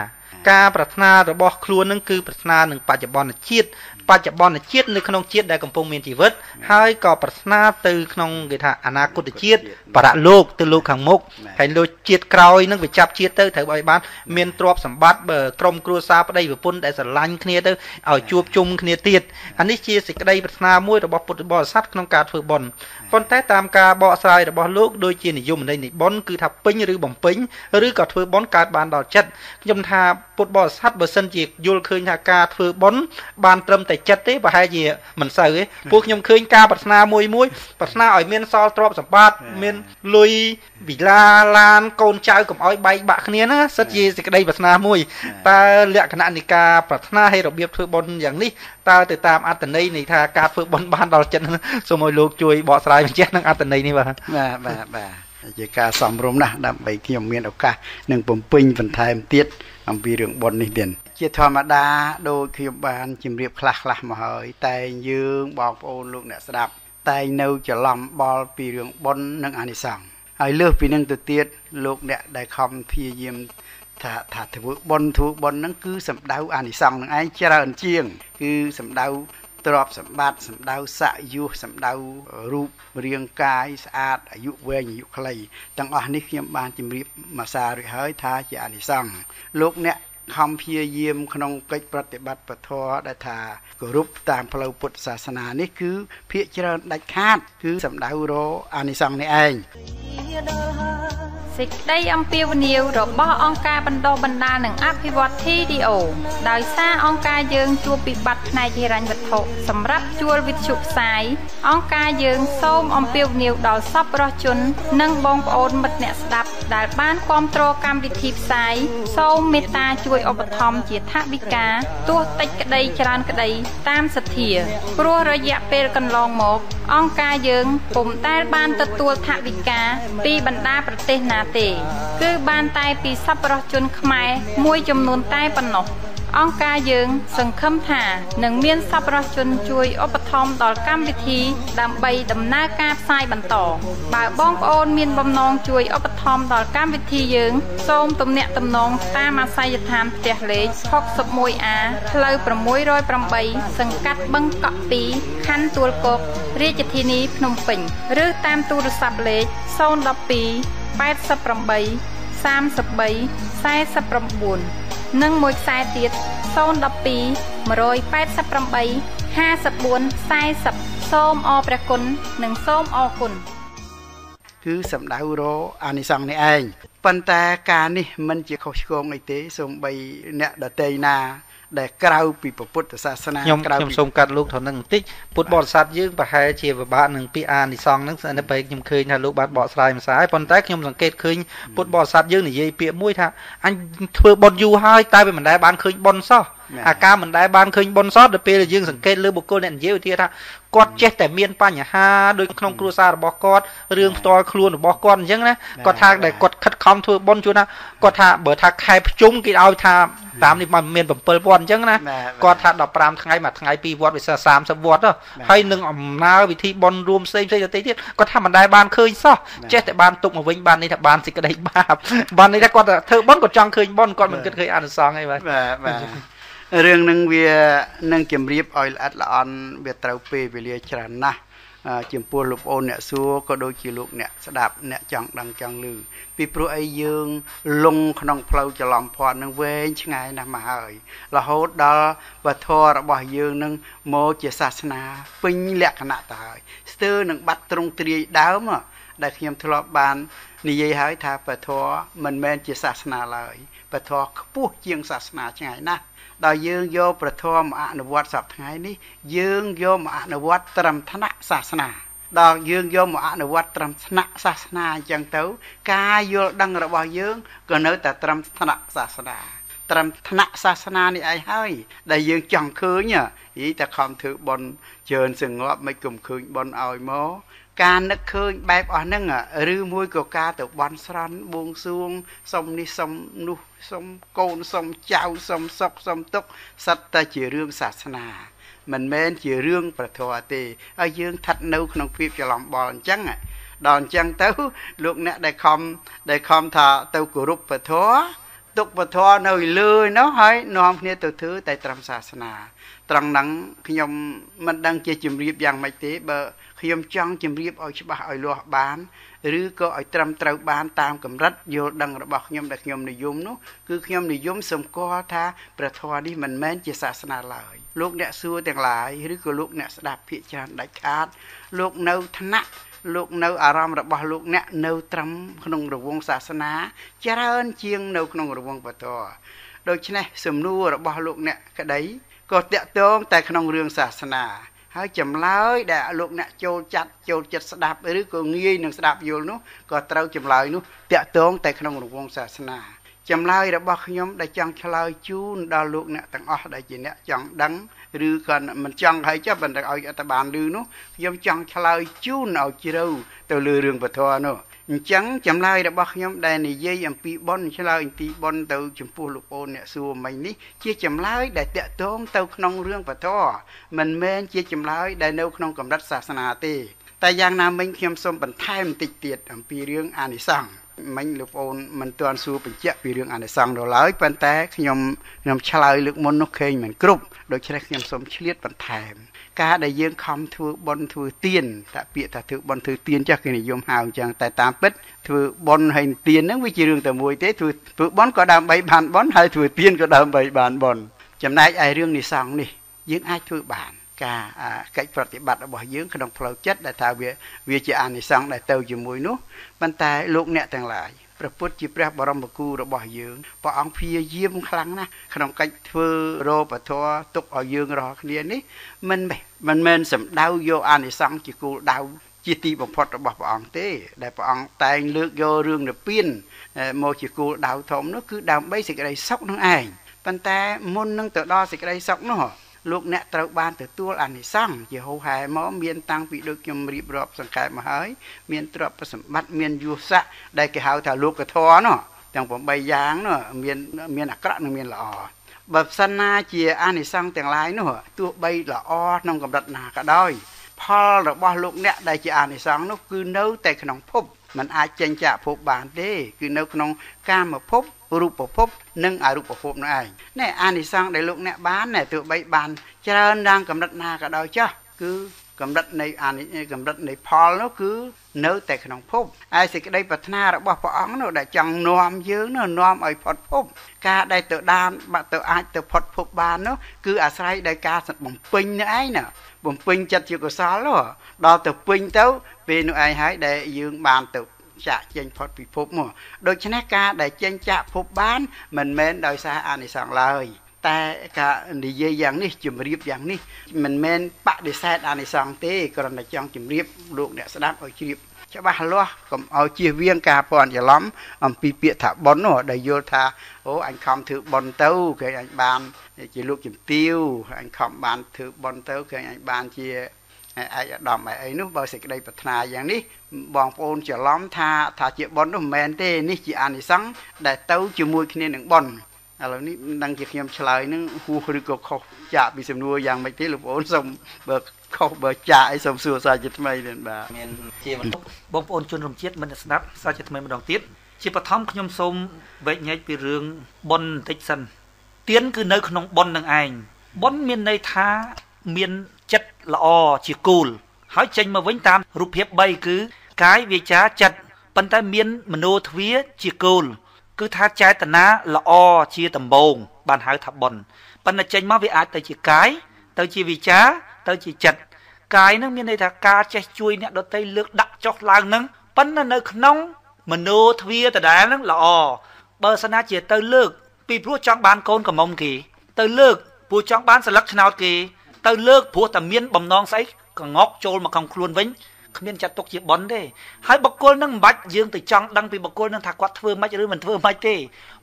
ការប្រាថ្នារបស់ខ្លួននឹងគឺប្រាថ្នានឹងបច្ចុប្បន្នជាតិបច្ចុប្បន្នជាតិនៅក្នុងជាតិដែលកំពុងមានជីវិតហើយក៏ប្រាថ្នាទៅក្នុងគេថាអនាគតជាតិបរលោកទៅលោកខាងមុខហើយលោកជាតិក្រោយនឹងវាចាប់ជាតិទៅត្រូវឲ្យបាន មានទ្រព្យសម្បត្តិក្រុមគ្រួសារប្តីប្រពន្ធដែលស្រឡាញ់គ្នាទៅឲ្យជួបជុំគ្នាទៀតអានេះជាសេចក្តីប្រាថ្នាមួយរបស់ពុទ្ធបរិស័ទក្នុងការធ្វើបុណ្យប៉ុន្តែតាមការបកស្រាយរបស់លោកដូចជានិយមន័យនៃបុណ្យគឺថាពេញឬបំពេញឬក៏ធ្វើបុណ្យកើតបានដល់ចិត្តខ្ញុំថាពុទ្ធបរិស័ទបើសិនជាយល់ឃើញថាការធ្វើបុណ្យបានត្រឹមតែតែចិត្តទេប្រហែលជាមិនសូវទេពួកខ្ញុំឃើញការប្រាថ្នាមួយមួយប្រាថ្នាឲ្យមានសល់ទ្រព្យសម្បត្តិមានលុយវិឡាឡាន កូនចៅកុំឲ្យបែកបាក់គ្នាណាសិតជាសេចក្តីប្រាថ្នាមួយតើលក្ខណៈនៃការប្រាថ្នាហើយរបៀបធ្វើបុណ្យយ៉ាងនេះតើទៅតាមអត្តន័យនៃថាការធ្វើបុណ្យបានដល់ចិត្តសូមឲ្យលោកជួយបកស្រាយបញ្ជាក់នឹងអត្តន័យនេះបាទបាទបាទបាទជាការសំរុំណាស់ដើម្បីខ្ញុំមានឱកាសនឹងបំពេញបន្ថែមទៀតអំពីរឿងបុណ្យនេះទៀតជាធម្មតាដូចខ្ញុំបានជម្រាបខ្លះខ្លះមកហើយ តែយើង បងប្អូនលោកអ្នកស្ដាប់តែនៅច្រឡំបល់ពីរឿងបុណ្យនិងអានិសង្សហើយលើសពីនឹងទៅទៀតលោកអ្នកដែលខំព្យាយាមថាថាធ្វើបុណ្យធ្វើបុណ្យហ្នឹងគឺសំដៅអានិសង្សនឹងឯងច្រើន ជាង គឺសំដៅទ្រព្យសម្បត្តិសម្ដៅស័ក្តិយុសសម្ដៅរូបរាងកាយស្អាតអាយុវែងអាយុខ្លីទាំងអស់នេះខ្ញុំបាន ជម្រាបមកសាររួចហើយថាជាអានិសង្សលោកអ្នកខំព្យាយាមក្នុងកិច្ចប្រតិបត្តិពធដែលថាគោរពតាមផ្លូវពុទ្ធសាសនានេះគឺភាកច្រើនដាច់ខាត គឺសំដៅរអានិសង្សនេះឯងសេចក្តីអំពាវនាវរបស់អង្គការបណ្ដុះបណ្ដាលនិងអភិវឌ្ឍ TDO ដោយសារអង្គការយើងជួបពិបត្តិផ្នែកហិរញ្ញវត្ថុសម្រាប់ជួលវិទ្យុផ្សាយ អង្គការយើង សូមអំពាវនាវដល់សប្បុរសជននិងបងប្អូនមិត្តអ្នកស្ដាប់ដែលបានគ្រប់គ្រងកម្មវិធីផ្សាយសូមមេត្តាជួយឧបត្ថម្ភជាថវិកាទោះតិចក្តីច្រើនក្តីតាមសទ្ធាព្រោះរយៈពេលកន្លងមក អង្គការយើងពុំតែ បាន ទទួលថវិកាពីបណ្ដាប្រទេសណាទេ គឺ បានតែពីសប្បុរសជនខ្មែរមួយចំនួនតែប៉ុណ្ណោះអង្គការយើងសង្ឃឹមថានឹងមានសប្បុរសជនជួយឧបត្ថម្ភដល់កម្មវិធីដើម្បីដំណើរការផ្សាយបន្តបើបងប្អូនមានបំណងជួយឧបត្ថម្ភដល់កម្មវិធីយើង សូមទំនាក់ទំនងតាមអាស័យដ្ឋានផ្ទះលេខ 61A ផ្លូវ608សង្កាត់បឹងកក់2ខណ្ឌទួលគោករាជធានីភ្នំពេញឬតាមទូរស័ព្ទលេខ012 88 33 49និងមួយខ្សែទៀត012 188 5440សូមអរព្រះគុណនិងសូមអរគុណគឺសម្ដៅរអានិសង្សនេះឯងប៉ុន្តែការ នេះមិនជាខុសឆ្គងអីទេសូម្បីអ្នកដតីណាដែលក្រៅពីពុទ្ធសាសនាខ្ញុំខ្ញុំសូមកាត់លោកធននឹងបន្តិចពុទ្ធបរិស័ទយើងប្រហែលជាពិបាកនឹងពាក្យអានិសង្ឃហ្នឹងស្អិនទៅពេលខ្ញុំឃើញថាលោកបានបកស្រាយមិនស្អាតប៉ុន្តែខ្ញុំសង្កេតឃើញពុទ្ធបរិស័ទយើងនិយាយពាក្យមួយថាអញធ្វើបុណ្យយូរហើយតែវាមិនដែលបានឃើញបុណ្យសោះអាការមិនដែលបានឃើញបុណ្យសពដល់ពេលដែលយើងសង្កេតលើបុគ្គលអ្នកនិយាយឧទាហរណ៍ថាគាត់ចេះតែមានបញ្ហាដូចក្នុងគ្រួសាររបស់គាត់រឿងផ្ទាល់ខ្លួនរបស់គាត់អញ្ចឹងណាគាត់ថាដែលគាត់ខិតខំធ្វើបុណ្យជួនណាគាត់ថាបើថាខែភ្ជុំគេឲ្យថាតាមនេះមិនមាន7000អញ្ចឹងណាគាត់ថា15ថ្ងៃមួយថ្ងៃ2វត្តវា30វត្តហើយនឹងអំណើវិធីបន់រួមផ្សេងផ្សេងទៅទៀតគាត់ថាមិនដែលបានឃើញសោះចេះតែបានទុកមកវិញបាននេះថាបានសេចក្តីបាបបាននេះថាគាត់ធ្វើបន់គាត់ចង់ឃើញបន់គាត់មិនគិតឃើញអនុសង្ឃអីបាទបាទរឿងនឹងវានឹងជម្រាបឲ្យល្អិតល្អន់វាត្រូវពេលវេលាច្រើនណាស់ចំពោះលោកអូនអ្នកសួរក៏ដូចជាលោកអ្នកស្ដាប់អ្នកចង់ដឹងចង់ឮពីព្រោះអីយើងលងក្នុងផ្លូវច្រឡំភាន់នឹងវែងឆ្ងាយណាស់មកហើយរហូតដល់វធររបស់យើងនឹងមកជាសាសនាពេញលក្ខណៈទៅហើយស្ទើរនឹងបាត់ទ្រង់ទ្រាយដើម ដែលខ្ញុំធ្លាប់បាននិយាយហើយថាពធមិនមែនជាសាសនាឡើយពធខ្ពស់ជាងសាសនាឆ្ងាយណាស់ដល់យើងយកប្រធមអនុវត្តសប្តាហ៍នេះយើងយកមកអនុវត្តត្រឹមថ្នាក់សាសនាដល់យើងយកមកអនុវត្តត្រឹមថ្នាក់សាសនាអញ្ចឹងទៅ ការយល់ដឹងរបស់យើងក៏នៅតែ ត្រឹមថ្នាក់សាសនាត្រឹមថ្នាក់សាសនានេះឯងហើយ ដែលយើងចង់ឃើញនិយាយតែខំធ្វើបន់ជឿនសង្ងប់មិនគុំឃើញបន់ឲ្យមកការនឹកឃើញបែបអស់ហ្នឹងឬមួយក៏ការទៅបន់ស្រន់បួងសួង សុំនេះសុំនោះសុំកូនសុំចៅសុំសុខសុំទុក្ខសិតតែជារឿងសាសនា មិនមែនជារឿងប្រធរទេហើយយើងស្ថិតនៅក្នុងភាពច្រឡំបល់អញ្ចឹងដល់អញ្ចឹងទៅ លោកអ្នកដែលខំដែលខំថាទៅគោរពប្រធរទុកពធនៅលើនោះហើយ នាំគ្នាទៅធ្វើតែ ត្រឹមសាសនាត្រង់ហ្នឹងខ្ញុំមិនដឹង ជាជំរាបយ៉ាងម៉េចទេបើខ្ញុំចង់ជំរាបឲ្យច្បាស់ឲ្យលាស់បានឬក៏ឲ្យត្រឹមត្រូវបានតាមកម្រិតយល់ដឹងរបស់ខ្ញុំដែលខ្ញុំនិយមនោះគឺខ្ញុំនិយមសម្គាល់ថាព្រះធម៌នេះមិនមែនជាសាសនាឡើយលោកអ្នកសួរទាំងឡាយឬក៏លោកអ្នកស្ដាប់ភាគច្រើនដាច់ខាតលោកនៅថ្នាក់លោកនៅ អារម្មណ៍របស់លោកអ្នកនៅត្រឹមក្នុងរវងសាសនាច្រើនជាងនៅក្នុងរវងពធដូច្នេះសំណួររបស់លោកអ្នកក្តីក៏តាក់ទងតែក្នុងរឿងសាសនាហើយចម្លើយដែលលោកអ្នកចូលចាត់ចូលចិត្តស្ដាប់ឬក៏ងាយនឹងស្ដាប់យល់នោះក៏ត្រូវចម្លើយនោះតាក់ទងតែក្នុងរង្វង់សាសនា ចម្លើយរបស់ខ្ញុំដែលចង់ឆ្លើយជូន ដល់លោកអ្នកទាំងអស់ដែលជាអ្នកចង់ដឹងឬក៏មិនចង់ហើយចុះប៉ុន្តែឲ្យអត្តបានឮនោះខ្ញុំចង់ឆ្លើយជូនឲ្យជ្រៅទៅលើរឿងពធនោះអញ្ចឹងចម្លើយរបស់ខ្ញុំដែលនិយាយអំពីប៉ុនឆ្លើយទីប៉ុនទៅចំពោះលោកអូនអ្នកសួរមិញនេះជាចម្លើយដែលតកតងទៅក្នុងរឿងវធមិនមែនជាចម្លើយដែលនៅ ក្នុងកម្រិតសាសនាទេតែយ៉ាងណាមិញខ្ញុំសូមបន្ថែមបន្តិចទៀតអំពីរឿងអានិសង្ឃមិញលោកអូនមិនទាន់សួរបញ្ជាក់ពីរឿងអានិសង្ឃដល់ឡើយប៉ុន្តែខ្ញុំខ្ញុំឆ្លើយលើកមុននោះឃើញមិនគ្រប់ដូច្នេះខ្ញុំសូមឆ្លៀតបន្ថែម ការដែលយើងខំធ្វើបុណ្យធ្វើទានតាពាក្យថាធ្វើបុណ្យធ្វើទានចាស់គេនិយមហៅអញ្ចឹងតែតាមពិតធ្វើបុណ្យហើយទានហ្នឹងវាជារឿងតែមួយទេធ្វើធ្វើបុណ្យក៏ដើម្បីបានបុណ្យហើយធ្វើទានក៏ដើម្បីបានបុណ្យចំណែកឯរឿងនិសងនេះយើងអាចធ្វើបានការកិច្ចប្រតិបត្តិរបស់យើងក្នុងផ្លូវចិត្តដែលថាវា វាជាអានិសង្សដែលទៅជាមួយនោះប៉ុន្តែលោកអ្នកទាំងឡាយព្រះពុទ្ធជាព្រះបរមគូរបស់យើងព្រះអង្គព្យាយាមខ្លាំងណាស់ក្នុងកិច្ចធ្វើរោបធរទុកឲ្យយើងរាល់គ្នានេះ មិនមិនមែនសំដៅយកអានិសង្ឃជាគោលដៅជាទីបំផុតរបស់ព្រះអង្គទេ ដែលព្រះអង្គតែង លើកយករឿងនិព្វានមកជាគោលដៅធំនោះគឺដើម្បីសេចក្តីសុខនឹងឯងប៉ុន្តែមុននឹងទៅដល់សេចក្តីសុខនោះលោកអ្នកត្រូវបានទទួលអានិសង្សយេហូហែមកមានតាំងពីដូចខ្ញុំរៀបរាប់សង្ខេបមកហើយមានទ្រព្យសម្បត្តិមានយស័កដែលគេហៅ ថាលោកធរនោះទាំង8យ៉ាងនោះមានមានអាក្រក់និងមានល្អបើសិនណាជាអានិសង្សទាំងឡាយនោះទោះបីល្អក្នុងកម្រិតណាក៏ដោយផលរបស់លោកអ្នកដែលជាអានិសង្សនោះគឺនៅតែក្នុងភពมันអាចចេញចាកភពបានទេគឺនៅក្នុងកាមភពរូបភព និងអរូបភពនោះឯងណែអានិសង្ឃដែលលោកអ្នកបានណែទោះបីបានច្រើនយ៉ាងកម្រិតណាក៏ដោយចាស់គឺកម្រិតនៃអានិកម្រិតនៃផលនោះគឺនៅតែក្នុងភពហើយសេចក្តីប្រាថ្នារបស់ព្រះអង្គនោះដែលចង់នាំយើងនោះនាំឲ្យផុតភពការដែលទៅដានបាក់ទៅអាចទៅផុតភពបាននោះគឺអាស្រ័យដោយការបំពេញនោះឯងណាបំពេញចិត្តជាកុសលនោះដល់ទៅពេញទៅ ពេលនោះឯងហើយដែលយើងបានទៅចាក់ចេញផុតពីភពមកដូច្នេះការដែលចេញចាក់ភពបាន មិនមែនដោយសារអានិសង្សឡើយតែការនិយាយយ៉ាង នេះជំរាបយ៉ាងនេះមិនមែនបដិសេធអានិសង្សទេគ្រាន់តែចង់ជំរាបលោកអ្នកស្ដាប់ឲ្យជ្រាប ច្បាស់លាស់កុំឲ្យជៀសវាងការពាន់ច្រឡំអំពីពាក្យថាប៉ុននោះដែលយល់ថាអូអញខំធ្វើប៉ុនទៅគេអញបានជាលោកជំទាវអញខំបានធ្វើប៉ុនទៅគេអញបានជាឯកឧត្តមឯអីនោះបើសេចក្តីប្រាថ្នាយ៉ាងនេះបងប្អូនច្រឡំថាថាជាប៉ុននោះមិនមែនទេនេះជាអានិសង្សដែលទៅជាមួយគ្នានឹងប៉ុនឥឡូវនេះដឹងជាខ្ញុំឆ្លើយនឹងហួសឬក៏ខុសចាក់ពីសំណួរយ៉ាងម៉េចទេលោកប្អូនសូមបើខុសបើចាក់អីសូមសួរសាជាថ្មីទៀតបាទមានជាបន្ទុកបងប្អូនជនរំជាតិមិនស្ដាប់សាជាថ្មីម្ដងទៀតជាបឋមខ្ញុំសូមវែកញែកពីរឿងប៉ុនបន្តិចសិនទៀនគឺនៅ ក្នុងប៉ុននឹងឯងប៉ុនមានន័យថាមានចិត្តល្អជាគូលហើយចេញមកវិញតាមរូបភាព3គឺ កាយវាចាចិត្តប៉ុន្តែមានមโนទ្វាជាគោលគឺថាចេតនាល្អជាដំបងបានហៅថាបុណ្យប៉ុន្តែចេញមកវាអាចទៅ ជាកាយទៅជាវិចាទៅជាចិត្តកាយនឹងមានន័យថាការចេះជួយអ្នកដទៃលើកដាក់ចុះឡើងនឹងប៉ុន្តែនៅក្នុងមโนទ្វាដដែលនឹងល្អបើសិនណាជាទៅលើក ពីព្រោះចង់បានកូនកំមុំគេទៅលើកព្រោះចង់បានសិលឹកឆ្នោតគេទៅលើកព្រោះតែមានបំណងស្អីកងកចូលមកក្នុងខ្លួនវិញគ្មានចាត់ទុកជាប៉ុនទេហើយបកគលនឹងមិនបាច់យើងទៅចង់ដឹងពីបកគលនឹងថាគាត់ធ្វើម៉េចឬមិនធ្វើម៉េចទេ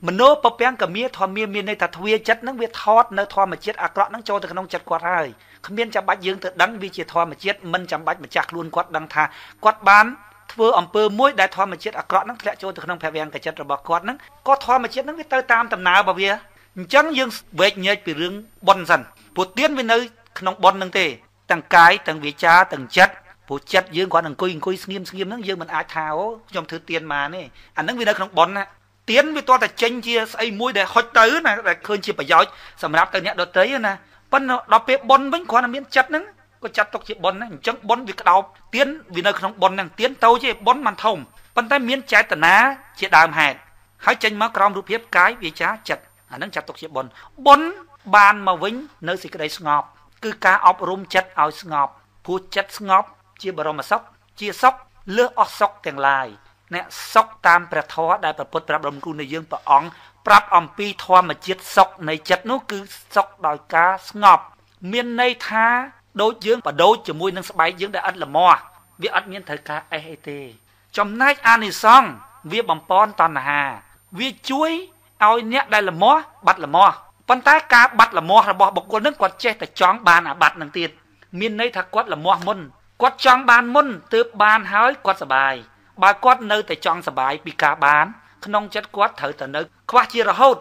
មโนពពាំងកមាធម្មាមានន័យថាទ្វាចិត្តនឹងវាថត់នៅធម្មជាតិអាក្រក់នឹងចូលទៅក្នុងចិត្តគាត់ហើយគ្មានចាំបាច់យើងទៅដឹងវាជាធម្មជាតិមិនចាំបាច់ម្ចាស់ខ្លួនគាត់ដឹងថាគាត់បានធ្វើអំពើមួយដែលធម្មជាតិអាក្រក់នឹងធ្លាក់ចូលទៅក្នុងភវង្គចិត្តរបស់គាត់នឹងក៏ធម្មជាតិនឹងវាទៅតាមដំណើររបស់វាអញ្ចឹងយើងវែកញែកពីរឿងប៉ុនសិនព្រោះទៀនវានៅក្នុងប៉ុននឹងទេទាំងកាយទាំងវាចាទាំងចិត្តព្រោះចិត្តយើងគាត់អង្គុយអង្គុយស្ងៀមស្ងៀមហ្នឹងយើងមិនអាចថាអូខ្ញុំធ្វើទៀនបានទេអាហ្នឹងវានៅក្នុងប៉ុនណាទៀនវាទាល់តែចេញជាស្អីមួយដែលហុចទៅណាដែលឃើញជាប្រយោជន៍សម្រាប់ទៅអ្នកដទៃណាប៉ុន្តែដល់ពេលប៉ុនវិញគ្រាន់តែមានចិត្តហ្នឹងក៏ចាត់ទុកជាប៉ុនណាអញ្ចឹងប៉ុនវាក្តោបទៀនវានៅក្នុងប៉ុនហ្នឹងទៀនតូចទេប៉ុនមិនធំប៉ុន្តែមានចេតនាជាដើមហេតុហើយចេញមកក្រោមរូបភាព កាយវាចាចិត្តអានឹងចាត់ទុកជាប៉ុនប៉ុនបានមកវិញនៅសេចក្តីស្ងប់គឺការអប់រំចិត្តឲ្យស្ងប់ព្រោះចិត្តស្ងប់ជាបរមសុខជាសុខលើសអស់សុខទាំងឡាយអ្នកសុខតាមព្រះធម៌ដែលប្រពុតប្រាប់រំគូនៃយើងព្រះអង្គប្រាប់អំពីធម្មជាតិសុខនៃ ចិត្តនោះគឺសុខដោយការស្ងប់មានន័យថាដូចយើងបដូរជាមួយនឹងស្បែកយើងដែលអត់ល្មមវាអត់មានត្រូវការអេសអីទេចំណែកអានិសង្ឃវាបំពន់តណ្ហា វាជួយឲ្យអ្នកដែលល្មមបាត់ល្មមប៉ុន្តែការបាត់ល្មោះរបស់បុគ្គលនឹងគាត់ចេះតែចង់បានអាបត្តិនឹងទៀតមានន័យថាគាត់ល្មោះមុនគាត់ចង់បានមុនទើបបានហើយគាត់សបាយបើគាត់នៅតែចង់សបាយពីការបានក្នុងចិត្តគាត់ត្រូវតែនៅខ្វះជារហូត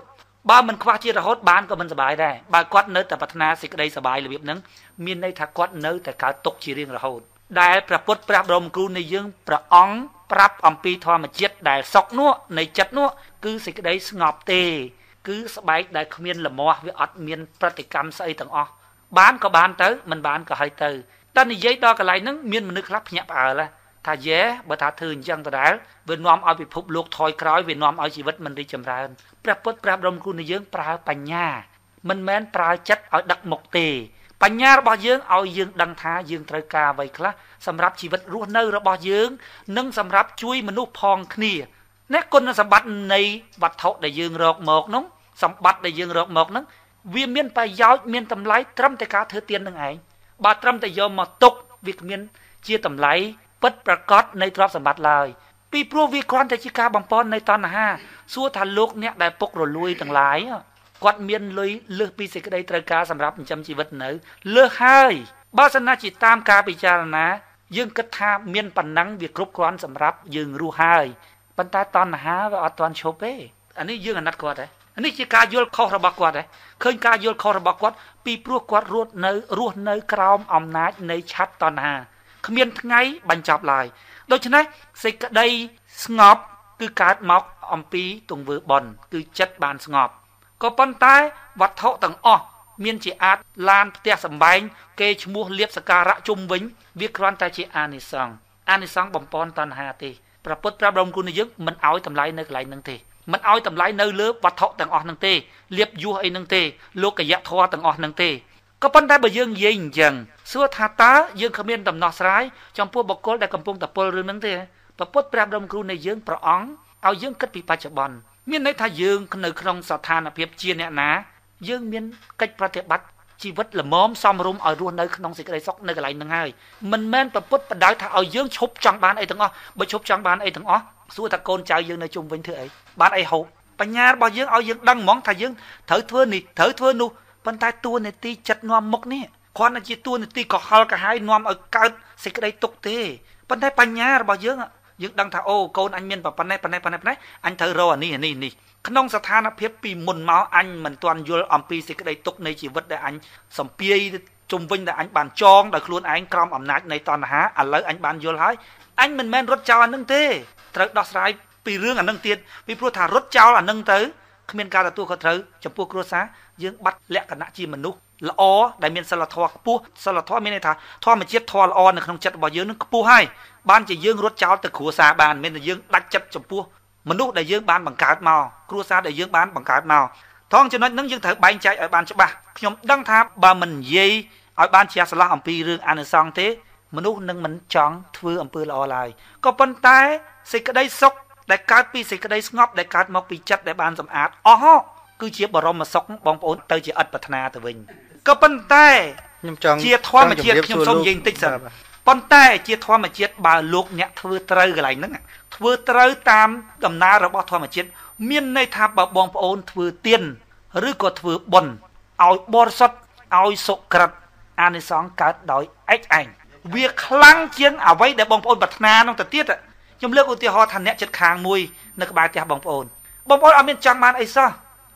បើមិនខ្វះជារហូតបានក៏មិនសบายដែរបើគាត់នៅតែប្រាថ្នាសេចក្តីសบายរបៀបហ្នឹងមានន័យថាគាត់នៅតែកើតទុកជារៀងរហូត ដែលព្រះពុទ្ធព្រះបរមគ្រូនៃយើងព្រះអង្គប្រាប់អំពីធម្មជាតិដែលសក់នោះនៃចិត្តនោះគឺសេចក្តីស្ងប់ទេគឺស្បែកដែលគ្មានលមាស់វាអត់មានប្រតិកម្មស្អីទាំងអស់បានក៏បានទៅមិនបានក៏ហើយទៅតែនិយាយដល់កន្លែងហ្នឹងមានមនុស្សខ្លះភ្ញាក់ផ្អើលថាយេបើថាធ្វើអញ្ចឹងដដែលវានាំឲ្យពិភពលោកថយក្រោយវានាំឲ្យជីវិតមិនរីកចម្រើនព្រះពុទ្ធព្រះបរមគ្រូនៃយើងប្រើបញ្ញា មិនមែនប្រើចិត្តឲ្យដឹកមុខទេបញ្ញារបស់យើងឲ្យយើងដឹងថាយើងត្រូវការអ្វីខ្លះសម្រាប់ជីវិតរស់នៅរបស់យើង និងសម្រាប់ជួយមនុស្សផងគ្នាណាគុណសម្បត្តិនៃវត្ថុដែលយើងរកមកនោះសម្បត្តិដែលយើងរកមកនោះវាមានប្រយោជន៍មានតម្លៃត្រឹមតែការធ្វើទាននឹងឯងបើត្រឹមតែយកមកទុកវាគ្មានជាតម្លៃពិតប្រកបនៃទ្រព្យសម្បត្តិឡើយពីព្រោះវាគ្រាន់តែជាការបំពន់នៃតណ្ហាសួរថាលោកអ្នកដែលពុករលួយទាំងឡាយគាត់មានលុយលើសពីសេចក្តីត្រូវការសម្រាប់ចិញ្ចឹមជីវិតនៅលើសហើយបើសិនណាជាតាមការពិចារណា យើងគិតថាមានប៉ុណ្ណឹងវាគ្រប់គ្រាន់សម្រាប់យើងរស់ហើយប៉ុន្តែតណ្ហាវាអត់ទាន់ឈប់ទេអានេះយើងអាណិតគាត់ដែរនេះជាការយល់ខុសរបស់គាត់ដែរឃើញការយល់ខុសរបស់គាត់ពីព្រោះគាត់រត់នៅរស់នៅក្រោម អំណាចនៃឆាត់តណ្ហាគ្មាន ថ្ងៃបញ្ចប់ឡើយ ដូច្នេះសេចក្តីស្ងប់គឺកើតមកអំពីទង្វើបន់គឺចិត្តបានស្ងប់ក៏ប៉ុន្តែវត្ថុទាំងអស់មានជាអាចឡានផ្ទះសម្បែងគេឈ្មោះលៀបសការៈជុំវិញ វាគ្រាន់តែជាអានិសង្សអានិសង្សបំពន់តណ្ហាទេប្រពុតប្រាប់រំគុណយើងមិនឲ្យតម្លៃនៅកន្លែងហ្នឹងទេមិនឲ្យតម្លៃនៅលើវត្ថុទាំងអស់ហ្នឹងទេលៀបយោះអីហ្នឹងទេលោកយធម៌ទាំងអស់ហ្នឹងទេក៏ប៉ុន្តែបើយើងនិយាយអញ្ចឹងសួរថាតើយើងគ្មានដំណោះស្រាយចំពោះបុគ្គលដែលកំពុងតពុលរឿងហ្នឹងទេប្រពុតប្រាប់រំគ្រូនៃយើងប្រអងឲ្យយើងគិតពីបច្ចុប្បន្នមានន័យថាយើងនៅក្នុងស្ថានភាពជាអ្នកណា យើងមានកិច្ចប្រតិបត្តិជីវិតល្មមសមរម្យឲ្យរស់នៅក្នុងសេចក្តីសុខនៅកន្លែងហ្នឹងហើយមិនមែនប្រពុតបដៅថាឲ្យយើងឈប់ចង់បានអីទាំងអស់បើឈប់ចង់បានអីទាំងអស់សួរថាកូនចៅយើងនៅជុំវិញធ្វើអីបានអីហូបបញ្ញារបស់យើងឲ្យយើងដឹងហ្មងថាយើងត្រូវធ្វើនេះត្រូវធ្វើនោះប៉ុន្តែតួនាទីចិត្តនាំមុខនេះគ្រាន់តែជាតួនាទីកុហលកាហាយនាំឲ្យកើតសេចក្តីទុកទេប៉ុន្តែបញ្ញារបស់យើងយើងដឹងថាអូកូនអញមានប៉ុណ្ណេះប៉ុណ្ណេះប៉ុណ្ណេះអញត្រូវរកអានេះអានេះនេះក្នុងស្ថានភាពពីមុនមកអញមិនទាន់យល់អំពីសេចក្តីទុក្ខនៃជីវិតដែលអញសំភាយជំវិញដែលអញបានចងដោយខ្លួនឯងក្រោមអំណាចនៃតណ្ហាឥឡូវអញបានយល់ហើយអញមិនមែនរត់ចោលអានឹងទេត្រូវដោះស្រាយពីរឿងអានឹងទៀតពីព្រោះថារត់ចោលអានឹងទៅគ្មានការទទួលខុសត្រូវចំពោះគ្រួសារយើងបាត់លក្ខណៈជាមនុស្សល្អដែលមានសិលធម៌ខ្ពស់សិលធម៌មានន័យថាធម្មជាតិធម៌ល្អនៅក្នុងចិត្តរបស់យើងនឹងខ្ពស់ហើយបានជាយើងរត់ចោលទៅគ្រួសារបានមានតែយើងដាច់ចិត្តចំពោះមនុស្សដែលយើងបានបង្កើតមកគ្រួសារដែលយើងបានបង្កើតមកថងចំណុចហ្នឹងយើងត្រូវបែងចែកឲ្យបានច្បាស់ខ្ញុំដឹងថាបើមិននិយាយឲ្យបានជ្រះឆ្លាស់អំពីរឿងអនុសង្ឃទេមនុស្សនឹងមិនចង់ធ្វើអំពើល្អឡើយក៏ប៉ុន្តែសេចក្តីសុខដែលកើតពីសេចក្តីស្ងប់ដែលកើតមកពីចិត្តដែលបានសម្អាតអស់គឺជាបរមសុខបងប្អូនទៅជាអត្តប្រាថ្នាទៅវិញក៏ប៉ុន្តែខ្ញុំចង់ជាធម្មជាតិខ្ញុំសូមនិយាយបន្តិចសិនប៉ុន្តែជាធម្មជាតិបើលោកអ្នកធ្វើត្រូវកន្លែងហ្នឹងធ្វើត្រូវតាមដំណើររបស់ធម្មជាតិមានន័យថាបើបងប្អូនធ្វើទៀនឬក៏ធ្វើបុណ្យឲ្យបរិសុទ្ធឲ្យសុក្រិតអានិសង្សកើតដោយឯកឯងវាខ្លាំងជាង អ្វីដែលបងប្អូនប្រាថ្នានោះទៅទៀតខ្ញុំលើកឧទាហរណ៍ថាអ្នកចិត្តខាងមួយនៅក្បែរផ្ទះបងប្អូនបងប្អូនអត់មានចង់បានអីសោះ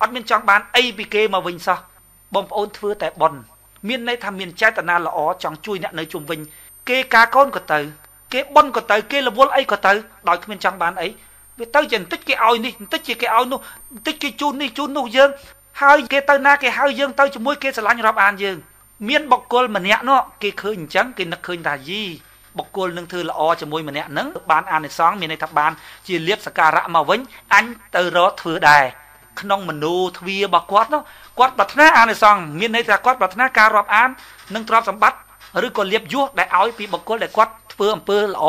អត់មានចង់បានអីពីគេមកវិញសោះបងប្អូនធ្វើតែបុណ្យមានន័យថាមានចេតនាល្អចង់ជួយអ្នកនៅជុំវិញគេការកូនក៏ទៅគេបន់ក៏ទៅគេរវល់អីក៏ទៅដោយគ្មានចង់បានអីវាទៅជាបន្តិចគេឲ្យនេះបន្តិចជាគេឲ្យនោះបន្តិចគេជូននេះជូននោះយើងហើយគេទៅណាគេហៅយើងទៅជាមួយគេស្រឡាញ់រាប់អានយើង មានបុគ្គលម្នាក់នោះគេឃើញអញ្ចឹងគេនឹកឃើញថាយីបុគ្គលនឹងធ្វើល្អជាមួយម្នាក់នឹងបានអានិសង្សមានន័យថាបានជាលៀបសការៈមកវិញអញទៅរកធ្វើដែរក្នុងមនោទ្វារបស់គាត់នោះគាត់ប្រាថ្នាអានិសង្សមានន័យថាគាត់ប្រាថ្នាការរាប់អាននិងទ្រព្យសម្បត្តិឬក៏លៀបយោសដែលឲ្យពីបុគ្គលដែលគាត់ធ្វើអំពើល្អ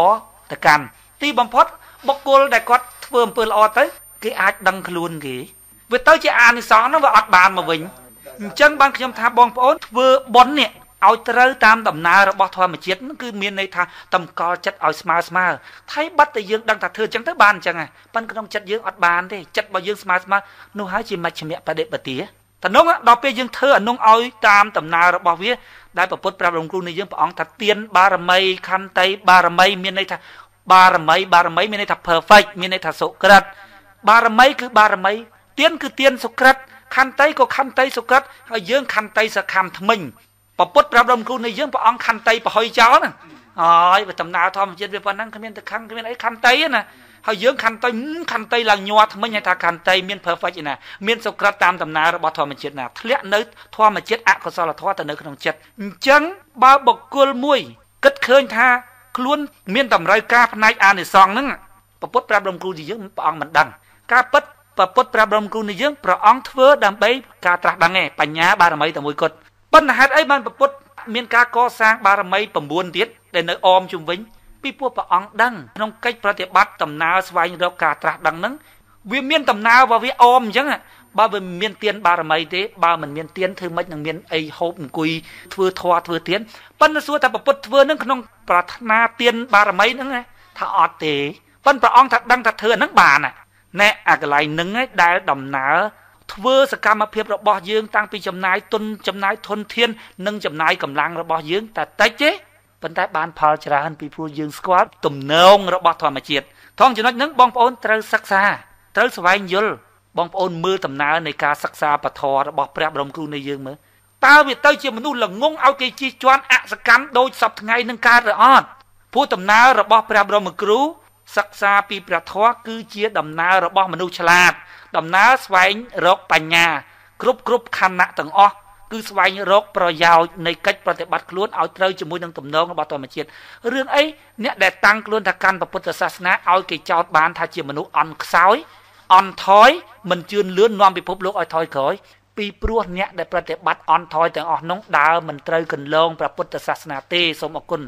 ទៅកាន់ទីបំផុតបុគ្គលដែលគាត់ធ្វើអំពើល្អទៅគេអាចដឹងខ្លួនគេវាទៅជាអានិសង្សហ្នឹងវាអត់បានមកវិញអញ្ចឹងបានខ្ញុំថាបងប្អូនធ្វើបុណ្យនេះឲ្យត្រូវតាមដំណើររបស់ធម្មជាតិគឺមានន័យថាតម្កល់ចិត្តឲ្យស្មើស្មើថៃបាត់តែយើងដឹងថាធ្វើអញ្ចឹងទៅបានអញ្ចឹងហ៎ប៉ុន្តែក្នុងចិត្តយើងអត់បានទេចិត្តរបស់យើងស្មើស្មើនោះហើយជាមជ្ឈមៈបដិបទាតំណងដល់ពេលយើងធ្វើអនុងឲ្យតាមដំណើររបស់វាដែលប្រពុតប្រាប់លោកគ្រូនេះយើងព្រះអង្គថាទាន បារមីខន្តីបារមី មានន័យថាបារមី បារមីមានន័យថា perfect មានន័យថាសុក្រិតបារមីគឺបារមី ទានគឺទានសុក្រិតខន្តីក៏ខន្តីសុក្រិតហើយយើងខន្តីសកម្មថ្មិញប្រពុតប្រាប់លោកគ្រូនេះយើងព្រះអង្គខន្តីប្រហុយចោលណាអើយវាដំណើរធម្មជាតិវាប៉ុណ្ណឹងគ្មានតខឹងគ្មានអីខន្តីណាហើយយើងខន្តីខន្តីឡើងញ័រថ្មិញហៅថាខន្តីមាន perfect ណាមានសុក្រិតតាមដំណើររបស់ធម្មជាតិណាធ្លាក់នៅធម្មជាតិអកុសលធម៌ទៅនៅក្នុងចិត្តអញ្ចឹងបើបុគ្គលមួយគិតឃើញថាខ្លួនមានតម្រូវការផ្នែកអានិសង្សហ្នឹងប្រពុតប្រាប់រំគ្រូនិយើងព្រះអង្គមិនដឹង ការពិតប្រពុតប្រាប់រំគ្រូនិយើងព្រះអង្គធ្វើដើម្បីការត្រាស់ដឹងឯងបញ្ញាបារមីតែមួយគត់ប៉ុន្តែហេតុអីបានប្រពុត មានការកសាងបារមី9ទៀតដែលនៅអមជុំវិញពីព្រោះព្រះអង្គដឹងក្នុងកិច្ចប្រតិបត្តិដំណើរស្វែងរកការត្រាស់ដឹងហ្នឹងវាមានដំណើររបស់វាអមអញ្ចឹងបើវាមានទៀនបារមីទេបើមិនមានទៀនធ្វើម៉េចនឹងមានអីហូបអង្គុយធ្វើធွာធ្វើទៀនប៉ិនសួរថាប្រពុតធ្វើនឹងក្នុងប្រាថ្នាទៀនបារមីហ្នឹងថាអត់ទេប៉ិនព្រះអង្គថាដឹងថាធ្វើហ្នឹងបានណែអាកន្លែងហ្នឹងដែលដំណើរធ្វើសកម្មភាពរបស់យើងតាំងពីចំណាយទុនចំណាយធនធាននិងចំណាយកម្លាំងរបស់យើងតែតិចទេប៉ុន្តែបានផលច្រើនពីព្រោះយើងស្គាល់ទំនងរបស់ធម្មជាតិថងចំណុចហ្នឹងបងប្អូនត្រូវសិក្សាត្រូវស្វែងយល់បងប្អូនមើលដំណើរនៃការសិក្សាពធរបស់ព្រះបរមគ្រូនៃយើងមើលតើវាទៅ ជាមនុស្សល្ងងឲ្យគេជិះជាន់អសកម្មដូចសពថ្ងៃនឹងកើតឬអត់ព្រោះដំណើររបស់ព្រះបរមគ្រូសិក្សាពីព្រះធម៌គឺជា ដំណើររបស់មនុស្សឆ្លាតដំណើរស្វែងរកបញ្ញាគ្រប់គ្រប់ខណៈទាំងអស់គឺស្វែងរកប្រយោជន៍នៃកិច្ចប្រតិបត្តិខ្លួនឲ្យត្រូវជាមួយនឹងទំនងរបស់ធម្មជាតិរឿងអីអ្នកដែលតាំងខ្លួនថាកាន់ពុទ្ធសាសនាឲ្យគេចោទបាន ថាជាមនុស្សអន់ខ្សោយ អន់ថយមិនជឿនលឿននាំពិភពលោកឲ្យថយក្រោយពីព្រោះអ្នកដែលប្រតិបត្តិអន់ថយទាំងអស់នោះដើរមិនត្រូវកន្លងព្រះពុទ្ធសាសនាទេសូមអរគុណ